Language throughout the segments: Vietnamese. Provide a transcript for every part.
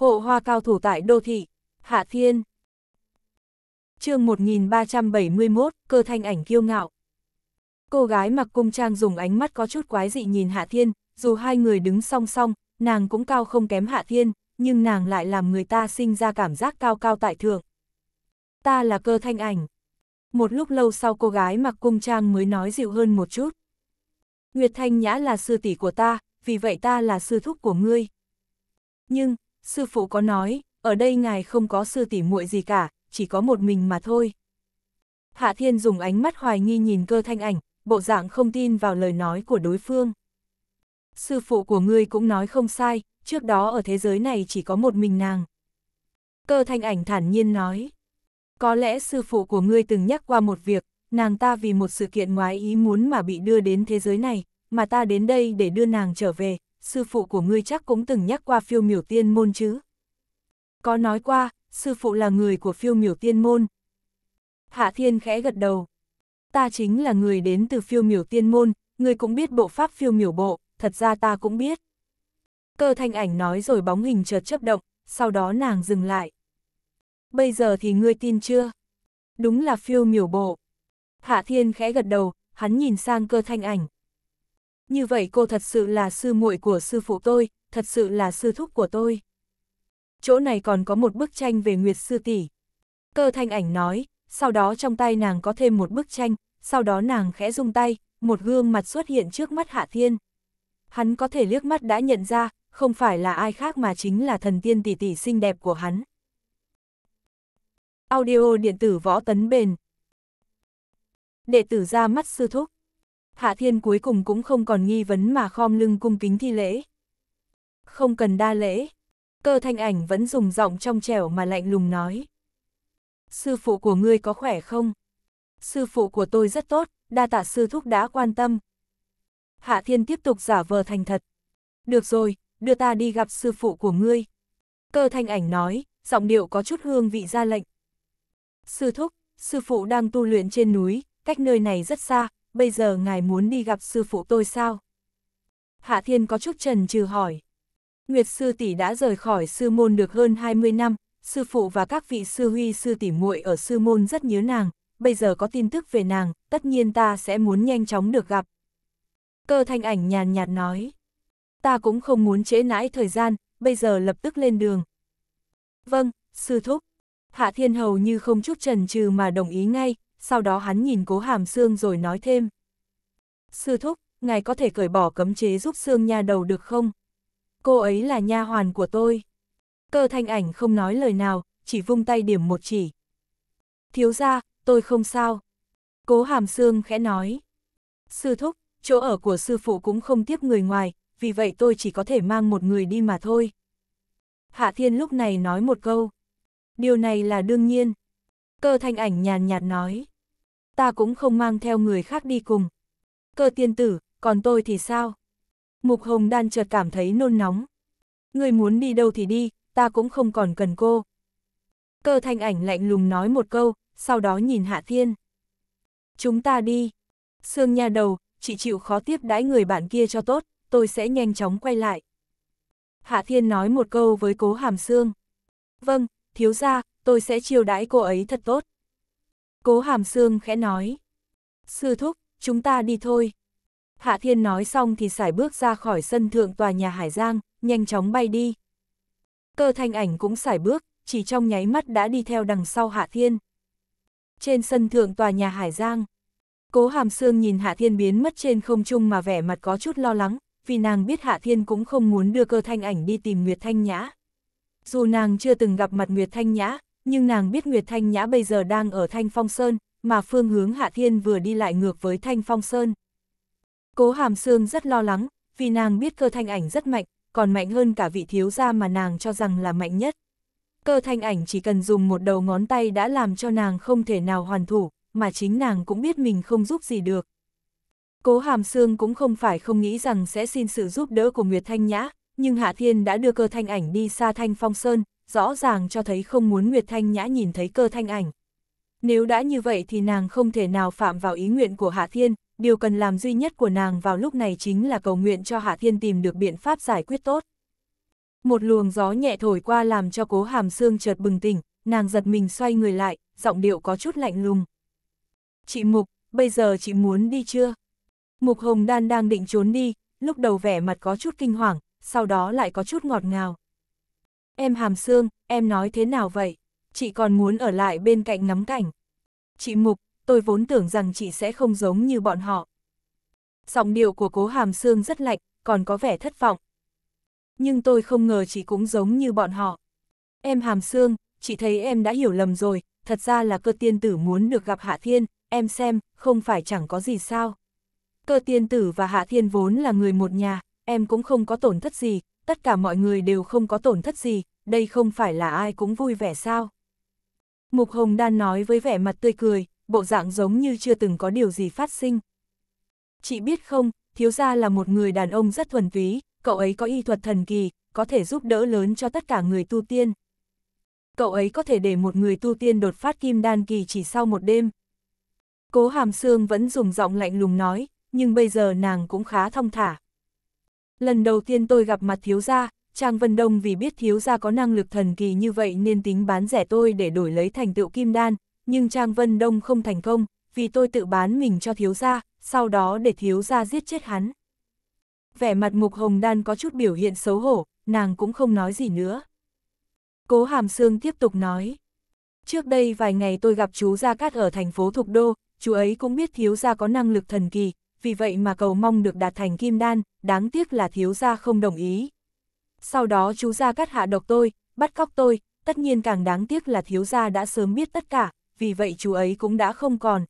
Hộ hoa cao thủ tại đô thị, Hạ Thiên. chương 1371, cơ thanh ảnh kiêu ngạo. Cô gái mặc cung trang dùng ánh mắt có chút quái dị nhìn Hạ Thiên, dù hai người đứng song song, nàng cũng cao không kém Hạ Thiên, nhưng nàng lại làm người ta sinh ra cảm giác cao cao tại thượng. Ta là cơ thanh ảnh. Một lúc lâu sau cô gái mặc cung trang mới nói dịu hơn một chút. Nguyệt Thanh Nhã là sư tỷ của ta, vì vậy ta là sư thúc của ngươi. Nhưng, sư phụ có nói, ở đây ngài không có sư tỉ muội gì cả, chỉ có một mình mà thôi. Hạ Thiên dùng ánh mắt hoài nghi nhìn cơ thanh ảnh, bộ dạng không tin vào lời nói của đối phương. Sư phụ của ngươi cũng nói không sai, trước đó ở thế giới này chỉ có một mình nàng. Cơ thanh ảnh thản nhiên nói. Có lẽ sư phụ của ngươi từng nhắc qua một việc, nàng ta vì một sự kiện ngoái ý muốn mà bị đưa đến thế giới này, mà ta đến đây để đưa nàng trở về, sư phụ của ngươi chắc cũng từng nhắc qua phiêu miểu tiên môn chứ. Có nói qua, sư phụ là người của phiêu miểu tiên môn. Hạ Thiên khẽ gật đầu. Ta chính là người đến từ phiêu miểu tiên môn, ngươi cũng biết bộ pháp phiêu miểu bộ, thật ra ta cũng biết. Cơ thanh ảnh nói rồi bóng hình chợt chấp động, sau đó nàng dừng lại. Bây giờ thì ngươi tin chưa? Đúng là phiêu miểu bộ. Hạ Thiên khẽ gật đầu, hắn nhìn sang cơ thanh ảnh. Như vậy cô thật sự là sư muội của sư phụ tôi, thật sự là sư thúc của tôi. Chỗ này còn có một bức tranh về Nguyệt Sư Tỷ. Cơ thanh ảnh nói, sau đó trong tay nàng có thêm một bức tranh, sau đó nàng khẽ rung tay, một gương mặt xuất hiện trước mắt Hạ Thiên. Hắn có thể liếc mắt đã nhận ra, không phải là ai khác mà chính là thần tiên tỷ tỷ xinh đẹp của hắn. Audio điện tử võ tấn bền. Đệ tử ra mắt sư thúc. Hạ Thiên cuối cùng cũng không còn nghi vấn mà khom lưng cung kính thi lễ. Không cần đa lễ, cơ thanh ảnh vẫn dùng giọng trong trẻo mà lạnh lùng nói. Sư phụ của ngươi có khỏe không? Sư phụ của tôi rất tốt, đa tạ sư thúc đã quan tâm. Hạ Thiên tiếp tục giả vờ thành thật. Được rồi, đưa ta đi gặp sư phụ của ngươi. Cơ thanh ảnh nói, giọng điệu có chút hương vị ra lệnh. Sư thúc, sư phụ đang tu luyện trên núi, cách nơi này rất xa, bây giờ ngài muốn đi gặp sư phụ tôi sao? Hạ Thiên có chút trần trừ hỏi. Nguyệt sư tỷ đã rời khỏi sư môn được hơn 20 năm, sư phụ và các vị sư huy sư tỷ muội ở sư môn rất nhớ nàng, bây giờ có tin tức về nàng, tất nhiên ta sẽ muốn nhanh chóng được gặp. Cơ thanh ảnh nhàn nhạt nói. Ta cũng không muốn trễ nãi thời gian, bây giờ lập tức lên đường. Vâng, sư thúc. Hạ Thiên hầu như không chút trần trừ mà đồng ý ngay, sau đó hắn nhìn cố hàm xương rồi nói thêm. Sư thúc, ngài có thể cởi bỏ cấm chế giúp xương nha đầu được không? Cô ấy là nha hoàn của tôi. Cơ thanh ảnh không nói lời nào, chỉ vung tay điểm một chỉ. Thiếu ra, tôi không sao. Cố hàm xương khẽ nói. Sư thúc, chỗ ở của sư phụ cũng không tiếp người ngoài, vì vậy tôi chỉ có thể mang một người đi mà thôi. Hạ Thiên lúc này nói một câu. Điều này là đương nhiên. Cơ thanh ảnh nhàn nhạt nói ta cũng không mang theo người khác đi cùng. Cơ tiên tử, còn tôi thì sao? Mục Hồng Đan chợt cảm thấy nôn nóng. Người muốn đi đâu thì đi, ta cũng không còn cần cô. Cơ thanh ảnh lạnh lùng nói một câu, sau đó nhìn Hạ Thiên. Chúng ta đi. Sương nha đầu, chị chịu khó tiếp đãi người bạn kia cho tốt, tôi sẽ nhanh chóng quay lại. Hạ Thiên nói một câu với cố hàm Sương. Vâng, thiếu ra, tôi sẽ chiêu đãi cô ấy thật tốt. Cố hàm xương khẽ nói. Sư thúc, chúng ta đi thôi. Hạ thiên nói xong thì sải bước ra khỏi sân thượng tòa nhà Hải Giang, nhanh chóng bay đi. Cơ thanh ảnh cũng sải bước, chỉ trong nháy mắt đã đi theo đằng sau Hạ thiên. Trên sân thượng tòa nhà Hải Giang, cố hàm xương nhìn Hạ thiên biến mất trên không trung mà vẻ mặt có chút lo lắng, vì nàng biết Hạ thiên cũng không muốn đưa cơ thanh ảnh đi tìm Nguyệt Thanh Nhã. Dù nàng chưa từng gặp mặt Nguyệt Thanh Nhã, nhưng nàng biết Nguyệt Thanh Nhã bây giờ đang ở Thanh Phong Sơn, mà phương hướng Hạ Thiên vừa đi lại ngược với Thanh Phong Sơn. Cố Hàm Sương rất lo lắng, vì nàng biết cơ thanh ảnh rất mạnh, còn mạnh hơn cả vị thiếu gia mà nàng cho rằng là mạnh nhất. Cơ thanh ảnh chỉ cần dùng một đầu ngón tay đã làm cho nàng không thể nào hoàn thủ, mà chính nàng cũng biết mình không giúp gì được. Cố Hàm Sương cũng không phải không nghĩ rằng sẽ xin sự giúp đỡ của Nguyệt Thanh Nhã, nhưng Hạ Thiên đã đưa cơ thanh ảnh đi xa Thanh Phong Sơn, rõ ràng cho thấy không muốn Nguyệt Thanh Nhã nhìn thấy cơ thanh ảnh. Nếu đã như vậy thì nàng không thể nào phạm vào ý nguyện của Hạ Thiên, điều cần làm duy nhất của nàng vào lúc này chính là cầu nguyện cho Hạ Thiên tìm được biện pháp giải quyết tốt. Một luồng gió nhẹ thổi qua làm cho cố hàm xương chợt bừng tỉnh, nàng giật mình xoay người lại, giọng điệu có chút lạnh lùng. Chị Mục, bây giờ chị muốn đi chưa? Mục Hồng Đan đang định trốn đi, lúc đầu vẻ mặt có chút kinh hoàng, sau đó lại có chút ngọt ngào. Em hàm xương, em nói thế nào vậy? Chị còn muốn ở lại bên cạnh ngắm cảnh. Chị Mục, tôi vốn tưởng rằng chị sẽ không giống như bọn họ. Giọng điệu của cố hàm xương rất lạnh, còn có vẻ thất vọng. Nhưng tôi không ngờ chị cũng giống như bọn họ. Em hàm xương, chị thấy em đã hiểu lầm rồi, thật ra là cơ tiên tử muốn được gặp Hạ Thiên, em xem, không phải chẳng có gì sao. Cơ tiên tử và Hạ Thiên vốn là người một nhà, em cũng không có tổn thất gì, tất cả mọi người đều không có tổn thất gì, đây không phải là ai cũng vui vẻ sao. Mục Hồng Đan nói với vẻ mặt tươi cười, bộ dạng giống như chưa từng có điều gì phát sinh. Chị biết không, thiếu gia là một người đàn ông rất thuần túy, cậu ấy có y thuật thần kỳ, có thể giúp đỡ lớn cho tất cả người tu tiên. Cậu ấy có thể để một người tu tiên đột phát kim đan kỳ chỉ sau một đêm. Cố Hàm xương vẫn dùng giọng lạnh lùng nói, nhưng bây giờ nàng cũng khá thông thả. Lần đầu tiên tôi gặp mặt thiếu gia, Trang Vân Đông vì biết thiếu gia có năng lực thần kỳ như vậy nên tính bán rẻ tôi để đổi lấy thành tựu kim đan, nhưng Trang Vân Đông không thành công, vì tôi tự bán mình cho thiếu gia, sau đó để thiếu gia giết chết hắn. Vẻ mặt Mục Hồng Đan có chút biểu hiện xấu hổ, nàng cũng không nói gì nữa. Cố Hàm Sương tiếp tục nói. Trước đây vài ngày tôi gặp chú Gia Cát ở thành phố Thục Đô, chú ấy cũng biết thiếu gia có năng lực thần kỳ, vì vậy mà cầu mong được đạt thành kim đan, đáng tiếc là thiếu gia không đồng ý. Sau đó chú gia cắt hạ độc tôi, bắt cóc tôi, tất nhiên càng đáng tiếc là thiếu gia đã sớm biết tất cả, vì vậy chú ấy cũng đã không còn.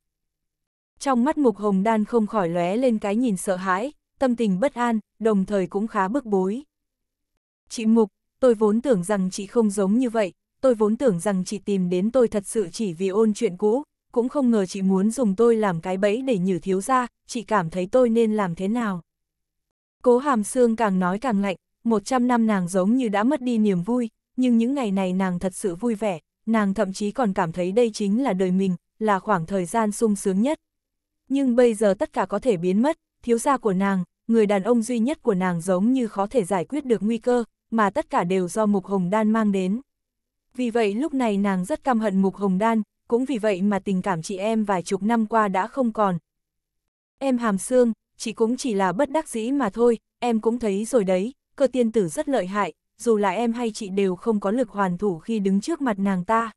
Trong mắt mục hồng đan không khỏi lóe lên cái nhìn sợ hãi, tâm tình bất an, đồng thời cũng khá bức bối. Chị Mục, tôi vốn tưởng rằng chị không giống như vậy, tôi vốn tưởng rằng chị tìm đến tôi thật sự chỉ vì ôn chuyện cũ, cũng không ngờ chị muốn dùng tôi làm cái bẫy để nhử thiếu ra, chị cảm thấy tôi nên làm thế nào. Cố hàm xương càng nói càng lạnh, 100 năm nàng giống như đã mất đi niềm vui, nhưng những ngày này nàng thật sự vui vẻ, nàng thậm chí còn cảm thấy đây chính là đời mình, là khoảng thời gian sung sướng nhất. Nhưng bây giờ tất cả có thể biến mất, thiếu gia của nàng, người đàn ông duy nhất của nàng giống như khó thể giải quyết được nguy cơ, mà tất cả đều do Mục Hồng Đan mang đến. Vì vậy lúc này nàng rất căm hận Mục Hồng Đan, cũng vì vậy mà tình cảm chị em vài chục năm qua đã không còn. Em hàm xương, chị cũng chỉ là bất đắc dĩ mà thôi, em cũng thấy rồi đấy, cơ tiên tử rất lợi hại, dù là em hay chị đều không có lực hoàn thủ khi đứng trước mặt nàng ta.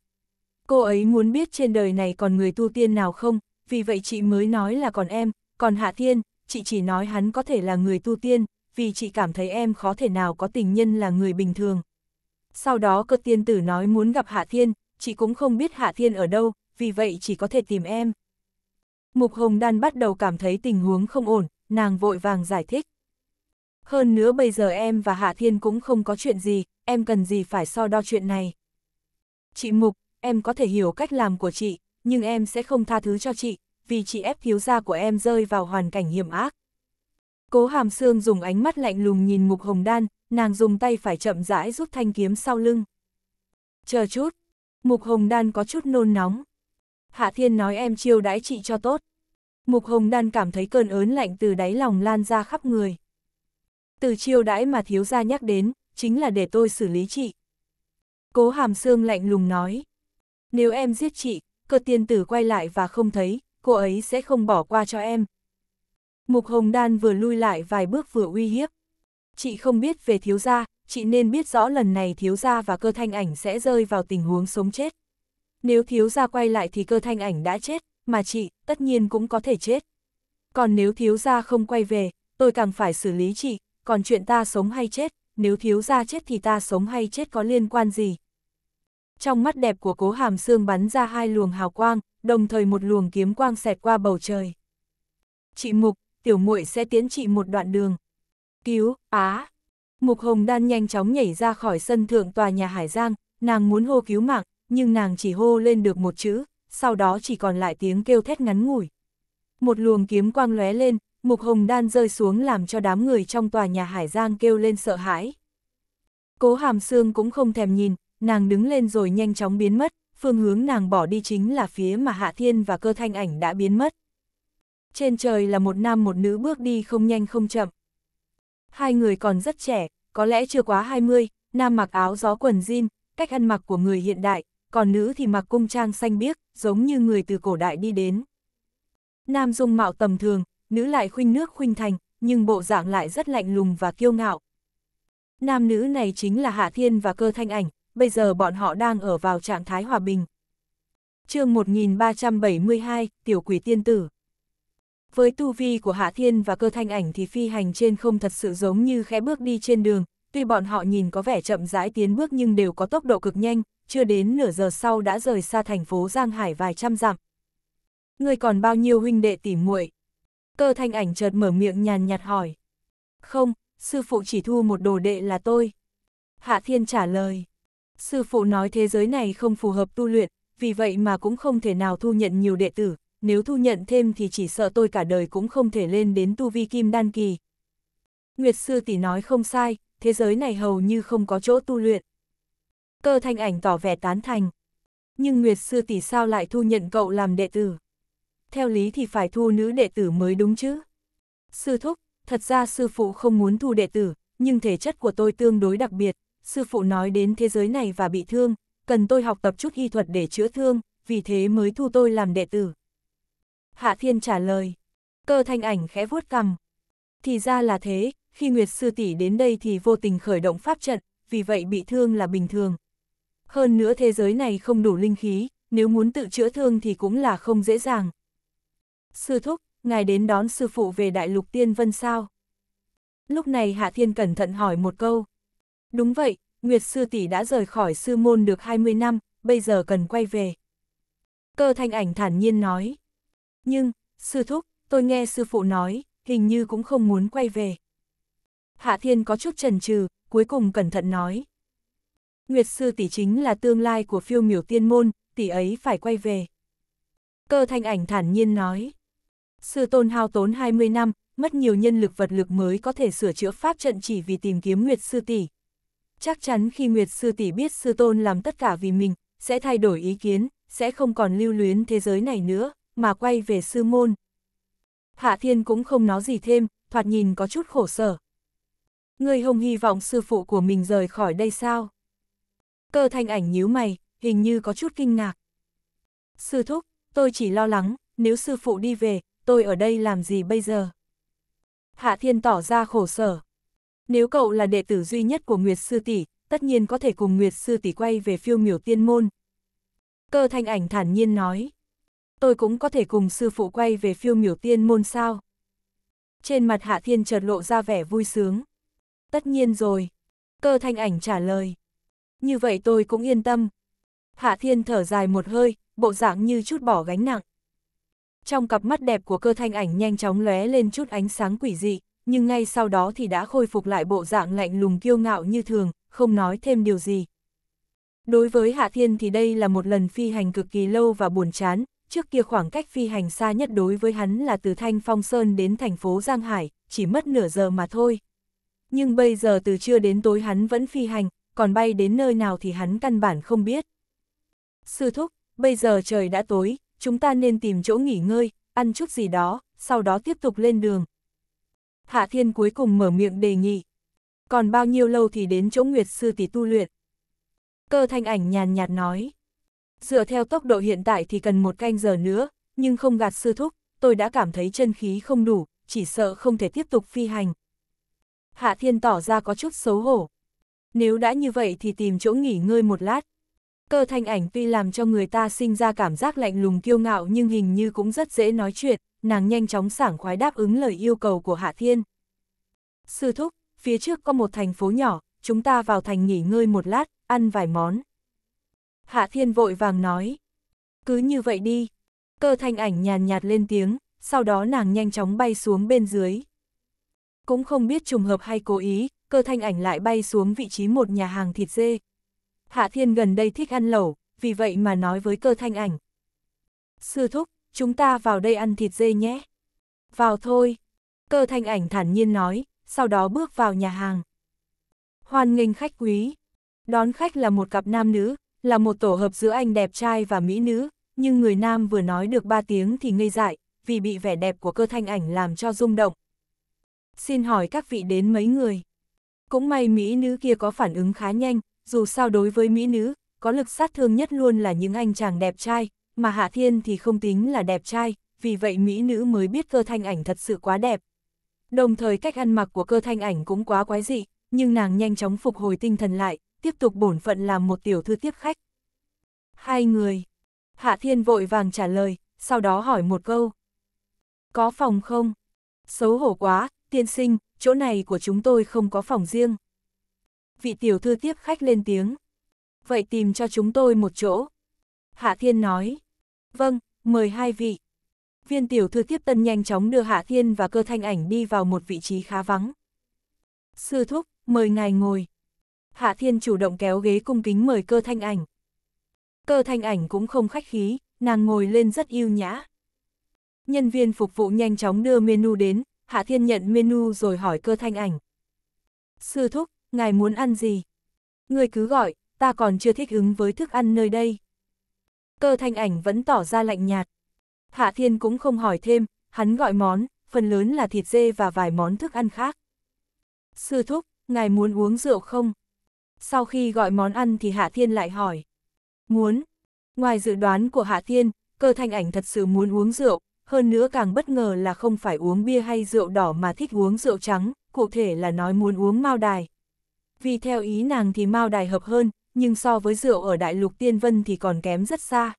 Cô ấy muốn biết trên đời này còn người tu tiên nào không, vì vậy chị mới nói là còn em, còn Hạ Thiên, chị chỉ nói hắn có thể là người tu tiên, vì chị cảm thấy em khó thể nào có tình nhân là người bình thường. Sau đó cơ tiên tử nói muốn gặp Hạ Thiên, chị cũng không biết Hạ Thiên ở đâu, vì vậy chỉ có thể tìm em. Mục Hồng Đan bắt đầu cảm thấy tình huống không ổn, nàng vội vàng giải thích. Hơn nữa bây giờ em và Hạ Thiên cũng không có chuyện gì, em cần gì phải so đo chuyện này. Chị Mục, em có thể hiểu cách làm của chị, nhưng em sẽ không tha thứ cho chị, vì chị ép thiếu gia của em rơi vào hoàn cảnh hiểm ác. Cố Hàm Sương dùng ánh mắt lạnh lùng nhìn Mục Hồng Đan, nàng dùng tay phải chậm rãi rút thanh kiếm sau lưng. Chờ chút, Mục Hồng Đan có chút nôn nóng. Hạ Thiên nói em chiêu đãi chị cho tốt. Mục Hồng Đan cảm thấy cơn ớn lạnh từ đáy lòng lan ra khắp người. Từ chiêu đãi mà thiếu gia nhắc đến, chính là để tôi xử lý chị. Cố Hàm Sương lạnh lùng nói. Nếu em giết chị, cơ tiên tử quay lại và không thấy, cô ấy sẽ không bỏ qua cho em. Mục Hồng Đan vừa lui lại vài bước vừa uy hiếp. Chị không biết về thiếu gia, chị nên biết rõ lần này thiếu gia và cơ thanh ảnh sẽ rơi vào tình huống sống chết. Nếu thiếu gia quay lại thì cơ thanh ảnh đã chết, mà chị, tất nhiên cũng có thể chết. Còn nếu thiếu gia không quay về, tôi càng phải xử lý chị, còn chuyện ta sống hay chết, nếu thiếu gia chết thì ta sống hay chết có liên quan gì. Trong mắt đẹp của cố hàm xương bắn ra hai luồng hào quang, đồng thời một luồng kiếm quang xẹt qua bầu trời. Chị Mục, tiểu muội sẽ tiến chị một đoạn đường. Cứu, á, Mục Hồng Đan nhanh chóng nhảy ra khỏi sân thượng tòa nhà Hải Giang, nàng muốn hô cứu mạng, nhưng nàng chỉ hô lên được một chữ, sau đó chỉ còn lại tiếng kêu thét ngắn ngủi. Một luồng kiếm quang lóe lên, Mục Hồng Đan rơi xuống làm cho đám người trong tòa nhà Hải Giang kêu lên sợ hãi. Cố Hàm Sương cũng không thèm nhìn, nàng đứng lên rồi nhanh chóng biến mất, phương hướng nàng bỏ đi chính là phía mà Hạ Thiên và cơ thanh ảnh đã biến mất. Trên trời là một nam một nữ bước đi không nhanh không chậm hai người còn rất trẻ, có lẽ chưa quá 20, nam mặc áo gió quần jean, cách ăn mặc của người hiện đại, còn nữ thì mặc cung trang xanh biếc, giống như người từ cổ đại đi đến. Nam dung mạo tầm thường, nữ lại khuynh nước khuynh thành, nhưng bộ dạng lại rất lạnh lùng và kiêu ngạo. Nam nữ này chính là Hạ Thiên và Cơ Thanh Ảnh, bây giờ bọn họ đang ở vào trạng thái hòa bình. chương 1372, Tiểu Quỷ Tiên Tử với tu vi của Hạ Thiên và cơ thanh ảnh thì phi hành trên không thật sự giống như khẽ bước đi trên đường, tuy bọn họ nhìn có vẻ chậm rãi tiến bước nhưng đều có tốc độ cực nhanh, chưa đến nửa giờ sau đã rời xa thành phố Giang Hải vài trăm dặm. Người còn bao nhiêu huynh đệ tỉ muội? Cơ thanh ảnh chợt mở miệng nhàn nhạt hỏi. Không, sư phụ chỉ thu một đồ đệ là tôi. Hạ Thiên trả lời. Sư phụ nói thế giới này không phù hợp tu luyện, vì vậy mà cũng không thể nào thu nhận nhiều đệ tử, nếu thu nhận thêm thì chỉ sợ tôi cả đời cũng không thể lên đến tu vi kim đan kỳ. Nguyệt sư tỷ nói không sai, thế giới này hầu như không có chỗ tu luyện. Cơ thanh ảnh tỏ vẻ tán thành. Nhưng Nguyệt sư tỷ sao lại thu nhận cậu làm đệ tử? Theo lý thì phải thu nữ đệ tử mới đúng chứ. Sư thúc, thật ra sư phụ không muốn thu đệ tử, nhưng thể chất của tôi tương đối đặc biệt. Sư phụ nói đến thế giới này và bị thương, cần tôi học tập chút y thuật để chữa thương, vì thế mới thu tôi làm đệ tử. Hạ Thiên trả lời. Cơ thanh ảnh khẽ vuốt cằm. Thì ra là thế, khi Nguyệt Sư Tỷ đến đây thì vô tình khởi động pháp trận, vì vậy bị thương là bình thường. Hơn nữa thế giới này không đủ linh khí, nếu muốn tự chữa thương thì cũng là không dễ dàng. Sư Thúc, ngài đến đón sư phụ về Đại Lục Tiên Vân sao? Lúc này Hạ Thiên cẩn thận hỏi một câu. Đúng vậy, Nguyệt Sư Tỷ đã rời khỏi sư môn được 20 năm, bây giờ cần quay về. Cơ thanh ảnh thản nhiên nói. Nhưng, sư thúc, tôi nghe sư phụ nói, hình như cũng không muốn quay về. Hạ Thiên có chút chần chừ, cuối cùng cẩn thận nói. Nguyệt sư tỷ chính là tương lai của phiêu miểu tiên môn, tỷ ấy phải quay về. Cơ thanh ảnh thản nhiên nói. Sư tôn hao tốn 20 năm, mất nhiều nhân lực vật lực mới có thể sửa chữa pháp trận chỉ vì tìm kiếm Nguyệt sư tỷ. Chắc chắn khi Nguyệt sư tỷ biết sư tôn làm tất cả vì mình, sẽ thay đổi ý kiến, sẽ không còn lưu luyến thế giới này nữa mà quay về sư môn. Hạ Thiên cũng không nói gì thêm, thoạt nhìn có chút khổ sở. Ngươi không hy vọng sư phụ của mình rời khỏi đây sao? Cơ thanh ảnh nhíu mày, hình như có chút kinh ngạc. Sư thúc, tôi chỉ lo lắng, nếu sư phụ đi về, tôi ở đây làm gì bây giờ? Hạ Thiên tỏ ra khổ sở. Nếu cậu là đệ tử duy nhất của Nguyệt Sư Tỷ, tất nhiên có thể cùng Nguyệt Sư Tỷ quay về phiêu miểu tiên môn. Cơ thanh ảnh thản nhiên nói tôi cũng có thể cùng sư phụ quay về phiêu miểu tiên môn sao. Trên mặt Hạ Thiên chợt lộ ra vẻ vui sướng. Tất nhiên rồi. Cơ thanh ảnh trả lời. Như vậy tôi cũng yên tâm. Hạ Thiên thở dài một hơi, bộ dạng như chút bỏ gánh nặng. Trong cặp mắt đẹp của cơ thanh ảnh nhanh chóng lóe lên chút ánh sáng quỷ dị, nhưng ngay sau đó thì đã khôi phục lại bộ dạng lạnh lùng kiêu ngạo như thường, không nói thêm điều gì. Đối với Hạ Thiên thì đây là một lần phi hành cực kỳ lâu và buồn chán, trước kia khoảng cách phi hành xa nhất đối với hắn là từ Thanh Phong Sơn đến thành phố Giang Hải, chỉ mất nửa giờ mà thôi. Nhưng bây giờ từ trưa đến tối hắn vẫn phi hành, còn bay đến nơi nào thì hắn căn bản không biết. Sư thúc, bây giờ trời đã tối, chúng ta nên tìm chỗ nghỉ ngơi, ăn chút gì đó, sau đó tiếp tục lên đường. Hạ Thiên cuối cùng mở miệng đề nghị. Còn bao nhiêu lâu thì đến chỗ Nguyệt Sư tỷ tu luyện? Cơ thanh ảnh nhàn nhạt nói dựa theo tốc độ hiện tại thì cần một canh giờ nữa, nhưng không gạt sư thúc, tôi đã cảm thấy chân khí không đủ, chỉ sợ không thể tiếp tục phi hành. Hạ Thiên tỏ ra có chút xấu hổ. Nếu đã như vậy thì tìm chỗ nghỉ ngơi một lát. Cơ thanh ảnh tuy làm cho người ta sinh ra cảm giác lạnh lùng kiêu ngạo nhưng hình như cũng rất dễ nói chuyện, nàng nhanh chóng sảng khoái đáp ứng lời yêu cầu của Hạ Thiên. Sư thúc, phía trước có một thành phố nhỏ, chúng ta vào thành nghỉ ngơi một lát, ăn vài món. Hạ Thiên vội vàng nói. Cứ như vậy đi. Cơ thanh ảnh nhàn nhạt, lên tiếng, sau đó nàng nhanh chóng bay xuống bên dưới. Cũng không biết trùng hợp hay cố ý, cơ thanh ảnh lại bay xuống vị trí một nhà hàng thịt dê. Hạ Thiên gần đây thích ăn lẩu, vì vậy mà nói với cơ thanh ảnh. Sư thúc, chúng ta vào đây ăn thịt dê nhé. Vào thôi. Cơ thanh ảnh thản nhiên nói, sau đó bước vào nhà hàng. Hoan nghênh khách quý. Đón khách là một cặp nam nữ, là một tổ hợp giữa anh đẹp trai và mỹ nữ, nhưng người nam vừa nói được ba tiếng thì ngây dại, vì bị vẻ đẹp của cơ thanh ảnh làm cho rung động. Xin hỏi các vị đến mấy người? Cũng may mỹ nữ kia có phản ứng khá nhanh, dù sao đối với mỹ nữ, có lực sát thương nhất luôn là những anh chàng đẹp trai, mà Hạ Thiên thì không tính là đẹp trai, vì vậy mỹ nữ mới biết cơ thanh ảnh thật sự quá đẹp. Đồng thời cách ăn mặc của cơ thanh ảnh cũng quá quái dị, nhưng nàng nhanh chóng phục hồi tinh thần lại, tiếp tục bổn phận làm một tiểu thư tiếp khách. Hai người. Hạ Thiên vội vàng trả lời, sau đó hỏi một câu. Có phòng không? Xấu hổ quá, tiên sinh, chỗ này của chúng tôi không có phòng riêng. Vị tiểu thư tiếp khách lên tiếng. Vậy tìm cho chúng tôi một chỗ. Hạ Thiên nói. Vâng, mời hai vị. Viên tiểu thư tiếp tân nhanh chóng đưa Hạ Thiên và cơ thanh ảnh đi vào một vị trí khá vắng. Sư thúc, mời ngài ngồi, Hạ Thiên chủ động kéo ghế cung kính mời cơ thanh ảnh. Cơ thanh ảnh cũng không khách khí, nàng ngồi lên rất yêu nhã. Nhân viên phục vụ nhanh chóng đưa menu đến, Hạ Thiên nhận menu rồi hỏi cơ thanh ảnh. Sư thúc, ngài muốn ăn gì? Người cứ gọi, ta còn chưa thích ứng với thức ăn nơi đây. Cơ thanh ảnh vẫn tỏ ra lạnh nhạt. Hạ Thiên cũng không hỏi thêm, hắn gọi món, phần lớn là thịt dê và vài món thức ăn khác. Sư thúc, ngài muốn uống rượu không? Sau khi gọi món ăn thì Hạ Thiên lại hỏi. Muốn. Ngoài dự đoán của Hạ Thiên, cơ thanh ảnh thật sự muốn uống rượu, hơn nữa càng bất ngờ là không phải uống bia hay rượu đỏ mà thích uống rượu trắng, cụ thể là nói muốn uống mao đài. Vì theo ý nàng thì mao đài hợp hơn, nhưng so với rượu ở Đại Lục Tiên Vân thì còn kém rất xa.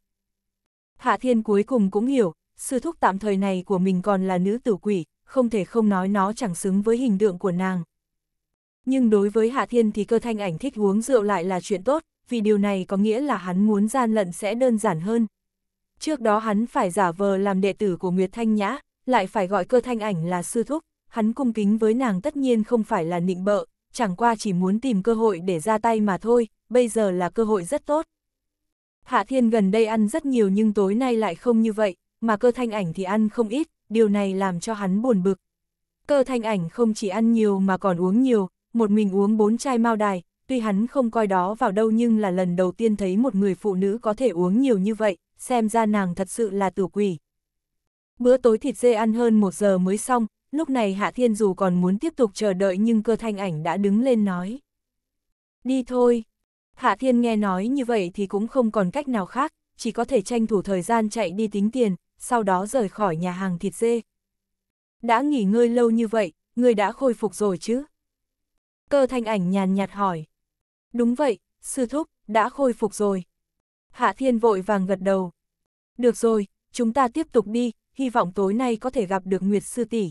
Hạ Thiên cuối cùng cũng hiểu, sư thúc tạm thời này của mình còn là nữ tử quỷ, không thể không nói nó chẳng xứng với hình tượng của nàng. Nhưng đối với Hạ Thiên thì cơ thanh ảnh thích uống rượu lại là chuyện tốt, vì điều này có nghĩa là hắn muốn gian lận sẽ đơn giản hơn. Trước đó hắn phải giả vờ làm đệ tử của Nguyệt Thanh Nhã, lại phải gọi cơ thanh ảnh là sư thúc, hắn cung kính với nàng tất nhiên không phải là nịnh bợ, chẳng qua chỉ muốn tìm cơ hội để ra tay mà thôi, bây giờ là cơ hội rất tốt. Hạ Thiên gần đây ăn rất nhiều nhưng tối nay lại không như vậy, mà cơ thanh ảnh thì ăn không ít, điều này làm cho hắn buồn bực. Cơ thanh ảnh không chỉ ăn nhiều mà còn uống nhiều, một mình uống bốn chai mao đài, tuy hắn không coi đó vào đâu nhưng là lần đầu tiên thấy một người phụ nữ có thể uống nhiều như vậy, xem ra nàng thật sự là tử quỷ. Bữa tối thịt dê ăn hơn một giờ mới xong, lúc này Hạ Thiên dù còn muốn tiếp tục chờ đợi nhưng cơ thanh ảnh đã đứng lên nói. Đi thôi. Hạ Thiên nghe nói như vậy thì cũng không còn cách nào khác, chỉ có thể tranh thủ thời gian chạy đi tính tiền, sau đó rời khỏi nhà hàng thịt dê. Đã nghỉ ngơi lâu như vậy, người đã khôi phục rồi chứ? cơ thanh ảnh nhàn nhạt hỏi. Đúng vậy, sư thúc, đã khôi phục rồi. Hạ thiên vội vàng gật đầu. Được rồi, chúng ta tiếp tục đi, hy vọng tối nay có thể gặp được Nguyệt sư tỷ.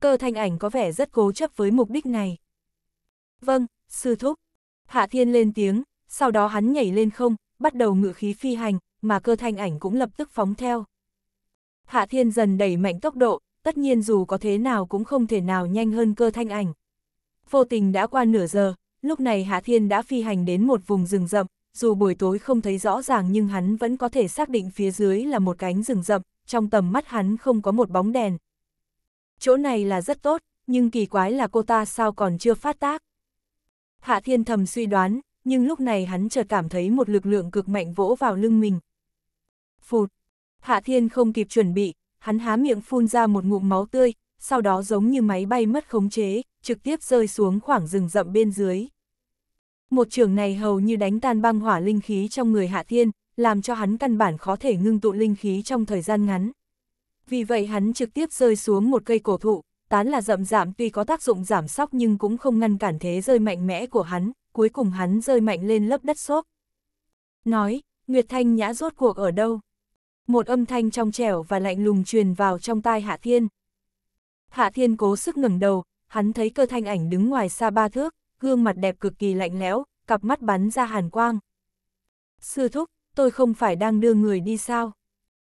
Cơ thanh ảnh có vẻ rất cố chấp với mục đích này. Vâng, sư thúc. Hạ thiên lên tiếng, sau đó hắn nhảy lên không, bắt đầu ngự khí phi hành, mà cơ thanh ảnh cũng lập tức phóng theo. Hạ thiên dần đẩy mạnh tốc độ, tất nhiên dù có thế nào cũng không thể nào nhanh hơn cơ thanh ảnh. Vô tình đã qua nửa giờ, lúc này Hạ Thiên đã phi hành đến một vùng rừng rậm, dù buổi tối không thấy rõ ràng nhưng hắn vẫn có thể xác định phía dưới là một cánh rừng rậm, trong tầm mắt hắn không có một bóng đèn. Chỗ này là rất tốt, nhưng kỳ quái là cô ta sao còn chưa phát tác. Hạ Thiên thầm suy đoán, nhưng lúc này hắn chợt cảm thấy một lực lượng cực mạnh vỗ vào lưng mình. Phụt! Hạ Thiên không kịp chuẩn bị, hắn há miệng phun ra một ngụm máu tươi, sau đó giống như máy bay mất khống chế, trực tiếp rơi xuống khoảng rừng rậm bên dưới. Một trường này hầu như đánh tan băng hỏa linh khí trong người Hạ Thiên, làm cho hắn căn bản khó thể ngưng tụ linh khí trong thời gian ngắn. Vì vậy hắn trực tiếp rơi xuống một cây cổ thụ, tán là rậm rạm tuy có tác dụng giảm sóc nhưng cũng không ngăn cản thế rơi mạnh mẽ của hắn, cuối cùng hắn rơi mạnh lên lớp đất xốp. Nói, Nguyệt Thanh Nhã rốt cuộc ở đâu? Một âm thanh trong trẻo và lạnh lùng truyền vào trong tai Hạ Thiên. Hạ Thiên cố sức ngẩng đầu, hắn thấy cơ thanh ảnh đứng ngoài xa ba thước, gương mặt đẹp cực kỳ lạnh lẽo, cặp mắt bắn ra hàn quang. Sư thúc, tôi không phải đang đưa người đi sao?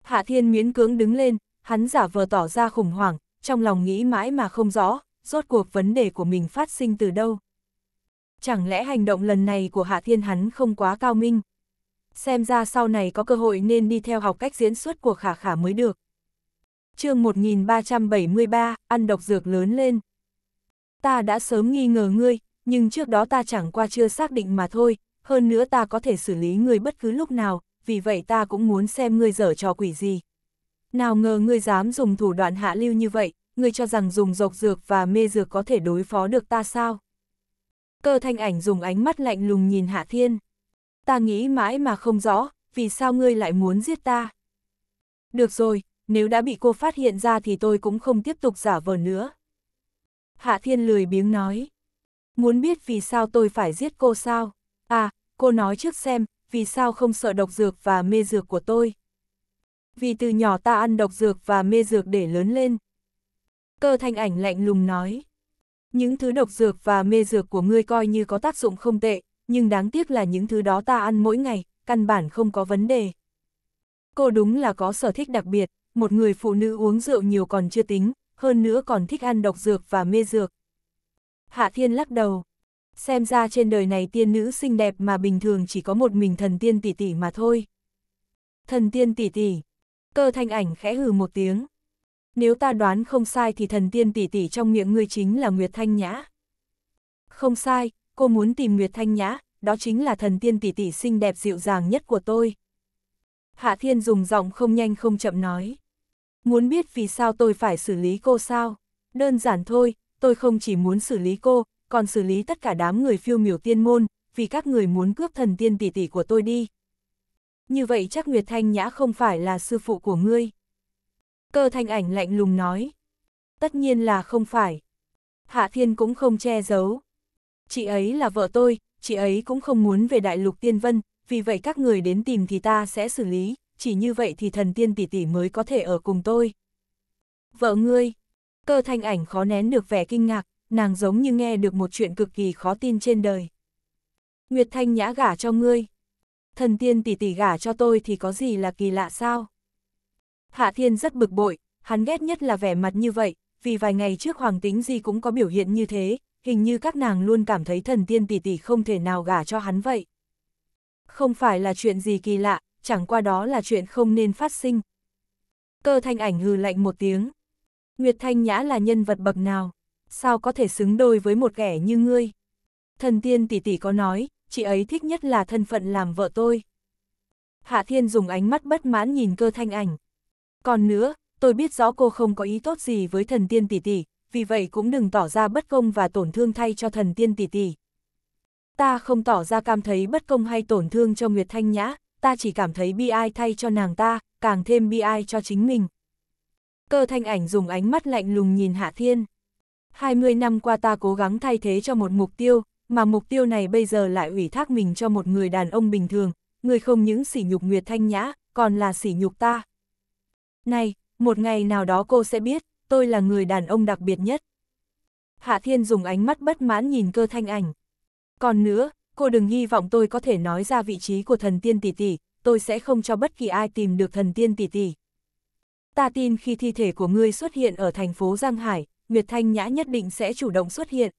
Hạ Thiên miễn cưỡng đứng lên, hắn giả vờ tỏ ra khủng hoảng, trong lòng nghĩ mãi mà không rõ, rốt cuộc vấn đề của mình phát sinh từ đâu. Chẳng lẽ hành động lần này của Hạ Thiên hắn không quá cao minh? Xem ra sau này có cơ hội nên đi theo học cách diễn xuất của Khả Khả mới được chương 1373, ăn độc dược lớn lên. Ta đã sớm nghi ngờ ngươi, nhưng trước đó ta chẳng qua chưa xác định mà thôi, hơn nữa ta có thể xử lý ngươi bất cứ lúc nào, vì vậy ta cũng muốn xem ngươi dở trò quỷ gì. Nào ngờ ngươi dám dùng thủ đoạn hạ lưu như vậy, ngươi cho rằng dùng dọc dược và mê dược có thể đối phó được ta sao? Cơ thanh ảnh dùng ánh mắt lạnh lùng nhìn Hạ Thiên. Ta nghĩ mãi mà không rõ, vì sao ngươi lại muốn giết ta? Được rồi, nếu đã bị cô phát hiện ra thì tôi cũng không tiếp tục giả vờ nữa. Hạ Thiên lười biếng nói. Muốn biết vì sao tôi phải giết cô sao? À, cô nói trước xem, vì sao không sợ độc dược và mê dược của tôi? Vì từ nhỏ ta ăn độc dược và mê dược để lớn lên. Cơ thanh ảnh lạnh lùng nói. Những thứ độc dược và mê dược của ngươi coi như có tác dụng không tệ, nhưng đáng tiếc là những thứ đó ta ăn mỗi ngày, căn bản không có vấn đề. Cô đúng là có sở thích đặc biệt, một người phụ nữ uống rượu nhiều còn chưa tính, hơn nữa còn thích ăn độc dược và mê dược. Hạ Thiên lắc đầu. Xem ra trên đời này tiên nữ xinh đẹp mà bình thường chỉ có một mình thần tiên tỷ tỷ mà thôi. Thần tiên tỷ tỷ. Cơ thanh ảnh khẽ hừ một tiếng. Nếu ta đoán không sai thì thần tiên tỷ tỷ trong miệng ngươi chính là Nguyệt Thanh Nhã. Không sai, cô muốn tìm Nguyệt Thanh Nhã, đó chính là thần tiên tỷ tỷ xinh đẹp dịu dàng nhất của tôi. Hạ Thiên dùng giọng không nhanh không chậm nói. Muốn biết vì sao tôi phải xử lý cô sao? Đơn giản thôi, tôi không chỉ muốn xử lý cô, còn xử lý tất cả đám người phiêu miểu tiên môn, vì các người muốn cướp thần tiên tỷ tỷ của tôi đi. Như vậy chắc Nguyệt Thanh Nhã không phải là sư phụ của ngươi. Cơ thanh ảnh lạnh lùng nói. Tất nhiên là không phải. Hạ Thiên cũng không che giấu. Chị ấy là vợ tôi, chị ấy cũng không muốn về đại lục tiên vân, vì vậy các người đến tìm thì ta sẽ xử lý chỉ như vậy thì thần tiên tỷ tỷ mới có thể ở cùng tôi. Vợ ngươi, cơ thanh ảnh khó nén được vẻ kinh ngạc, nàng giống như nghe được một chuyện cực kỳ khó tin trên đời. Nguyệt Thanh Nhã gả cho ngươi. Thần tiên tỷ tỷ gả cho tôi thì có gì là kỳ lạ sao? Hạ Thiên rất bực bội, hắn ghét nhất là vẻ mặt như vậy, vì vài ngày trước Hoàng Tính Di cũng có biểu hiện như thế, hình như các nàng luôn cảm thấy thần tiên tỷ tỷ không thể nào gả cho hắn vậy. Không phải là chuyện gì kỳ lạ, chẳng qua đó là chuyện không nên phát sinh. Cơ thanh ảnh hừ lạnh một tiếng. Nguyệt Thanh Nhã là nhân vật bậc nào? Sao có thể xứng đôi với một kẻ như ngươi? Thần tiên tỷ tỷ có nói, chị ấy thích nhất là thân phận làm vợ tôi. Hạ Thiên dùng ánh mắt bất mãn nhìn cơ thanh ảnh. Còn nữa, tôi biết rõ cô không có ý tốt gì với thần tiên tỷ tỷ, vì vậy cũng đừng tỏ ra bất công và tổn thương thay cho thần tiên tỷ tỷ. Ta không tỏ ra cam thấy bất công hay tổn thương cho Nguyệt Thanh Nhã, ta chỉ cảm thấy bi ai thay cho nàng ta, càng thêm bi ai cho chính mình. Cơ thanh ảnh dùng ánh mắt lạnh lùng nhìn Hạ Thiên. 20 năm qua ta cố gắng thay thế cho một mục tiêu, mà mục tiêu này bây giờ lại ủy thác mình cho một người đàn ông bình thường, người không những sỉ nhục Nguyệt Thanh Nhã, còn là sỉ nhục ta. Này, một ngày nào đó cô sẽ biết, tôi là người đàn ông đặc biệt nhất. Hạ Thiên dùng ánh mắt bất mãn nhìn cơ thanh ảnh. Còn nữa, cô đừng hy vọng tôi có thể nói ra vị trí của thần tiên tỷ tỷ, tôi sẽ không cho bất kỳ ai tìm được thần tiên tỷ tỷ. Ta tin khi thi thể của ngươi xuất hiện ở thành phố Giang Hải, Nguyệt Thanh Nhã nhất định sẽ chủ động xuất hiện.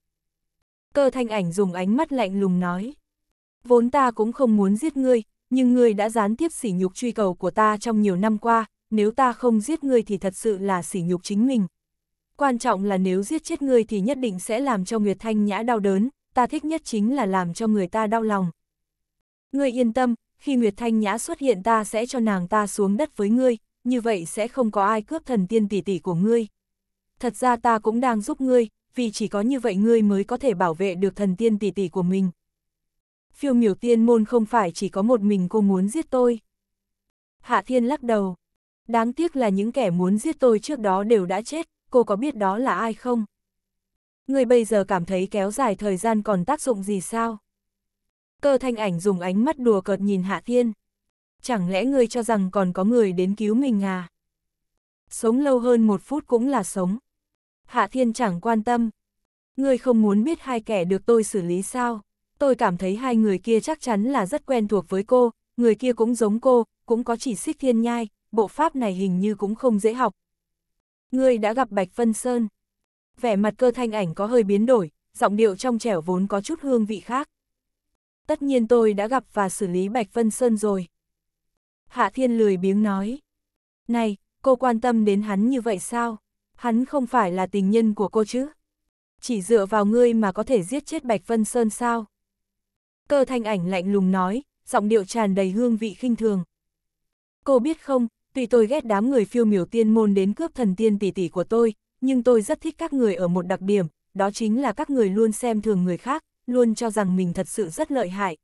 Cơ thanh ảnh dùng ánh mắt lạnh lùng nói. Vốn ta cũng không muốn giết ngươi, nhưng ngươi đã gián tiếp sỉ nhục truy cầu của ta trong nhiều năm qua, nếu ta không giết ngươi thì thật sự là sỉ nhục chính mình. Quan trọng là nếu giết chết ngươi thì nhất định sẽ làm cho Nguyệt Thanh Nhã đau đớn, ta thích nhất chính là làm cho người ta đau lòng. Ngươi yên tâm, khi Nguyệt Thanh Nhã xuất hiện ta sẽ cho nàng ta xuống đất với ngươi, như vậy sẽ không có ai cướp thần tiên tỷ tỷ của ngươi. Thật ra ta cũng đang giúp ngươi, vì chỉ có như vậy ngươi mới có thể bảo vệ được thần tiên tỷ tỷ của mình. Phiêu miểu tiên môn không phải chỉ có một mình cô muốn giết tôi. Hạ thiên lắc đầu. Đáng tiếc là những kẻ muốn giết tôi trước đó đều đã chết, cô có biết đó là ai không? ngươi bây giờ cảm thấy kéo dài thời gian còn tác dụng gì sao? Cơ thanh ảnh dùng ánh mắt đùa cợt nhìn Hạ Thiên. Chẳng lẽ ngươi cho rằng còn có người đến cứu mình à? Sống lâu hơn một phút cũng là sống. Hạ Thiên chẳng quan tâm. Ngươi không muốn biết hai kẻ được tôi xử lý sao? Tôi cảm thấy hai người kia chắc chắn là rất quen thuộc với cô, người kia cũng giống cô, cũng có chỉ xích thiên nhai, bộ pháp này hình như cũng không dễ học. Ngươi đã gặp Bạch Vân Sơn vẻ mặt cơ thanh ảnh có hơi biến đổi, giọng điệu trong trẻo vốn có chút hương vị khác. Tất nhiên tôi đã gặp và xử lý Bạch Vân Sơn rồi. Hạ Thiên lười biếng nói. Này, cô quan tâm đến hắn như vậy sao? Hắn không phải là tình nhân của cô chứ? Chỉ dựa vào ngươi mà có thể giết chết Bạch Vân Sơn sao? Cơ thanh ảnh lạnh lùng nói, giọng điệu tràn đầy hương vị khinh thường. Cô biết không, tùy tôi ghét đám người phiêu miểu tiên môn đến cướp thần tiên tỷ tỷ của tôi, nhưng tôi rất thích các người ở một đặc điểm, đó chính là các người luôn xem thường người khác, luôn cho rằng mình thật sự rất lợi hại.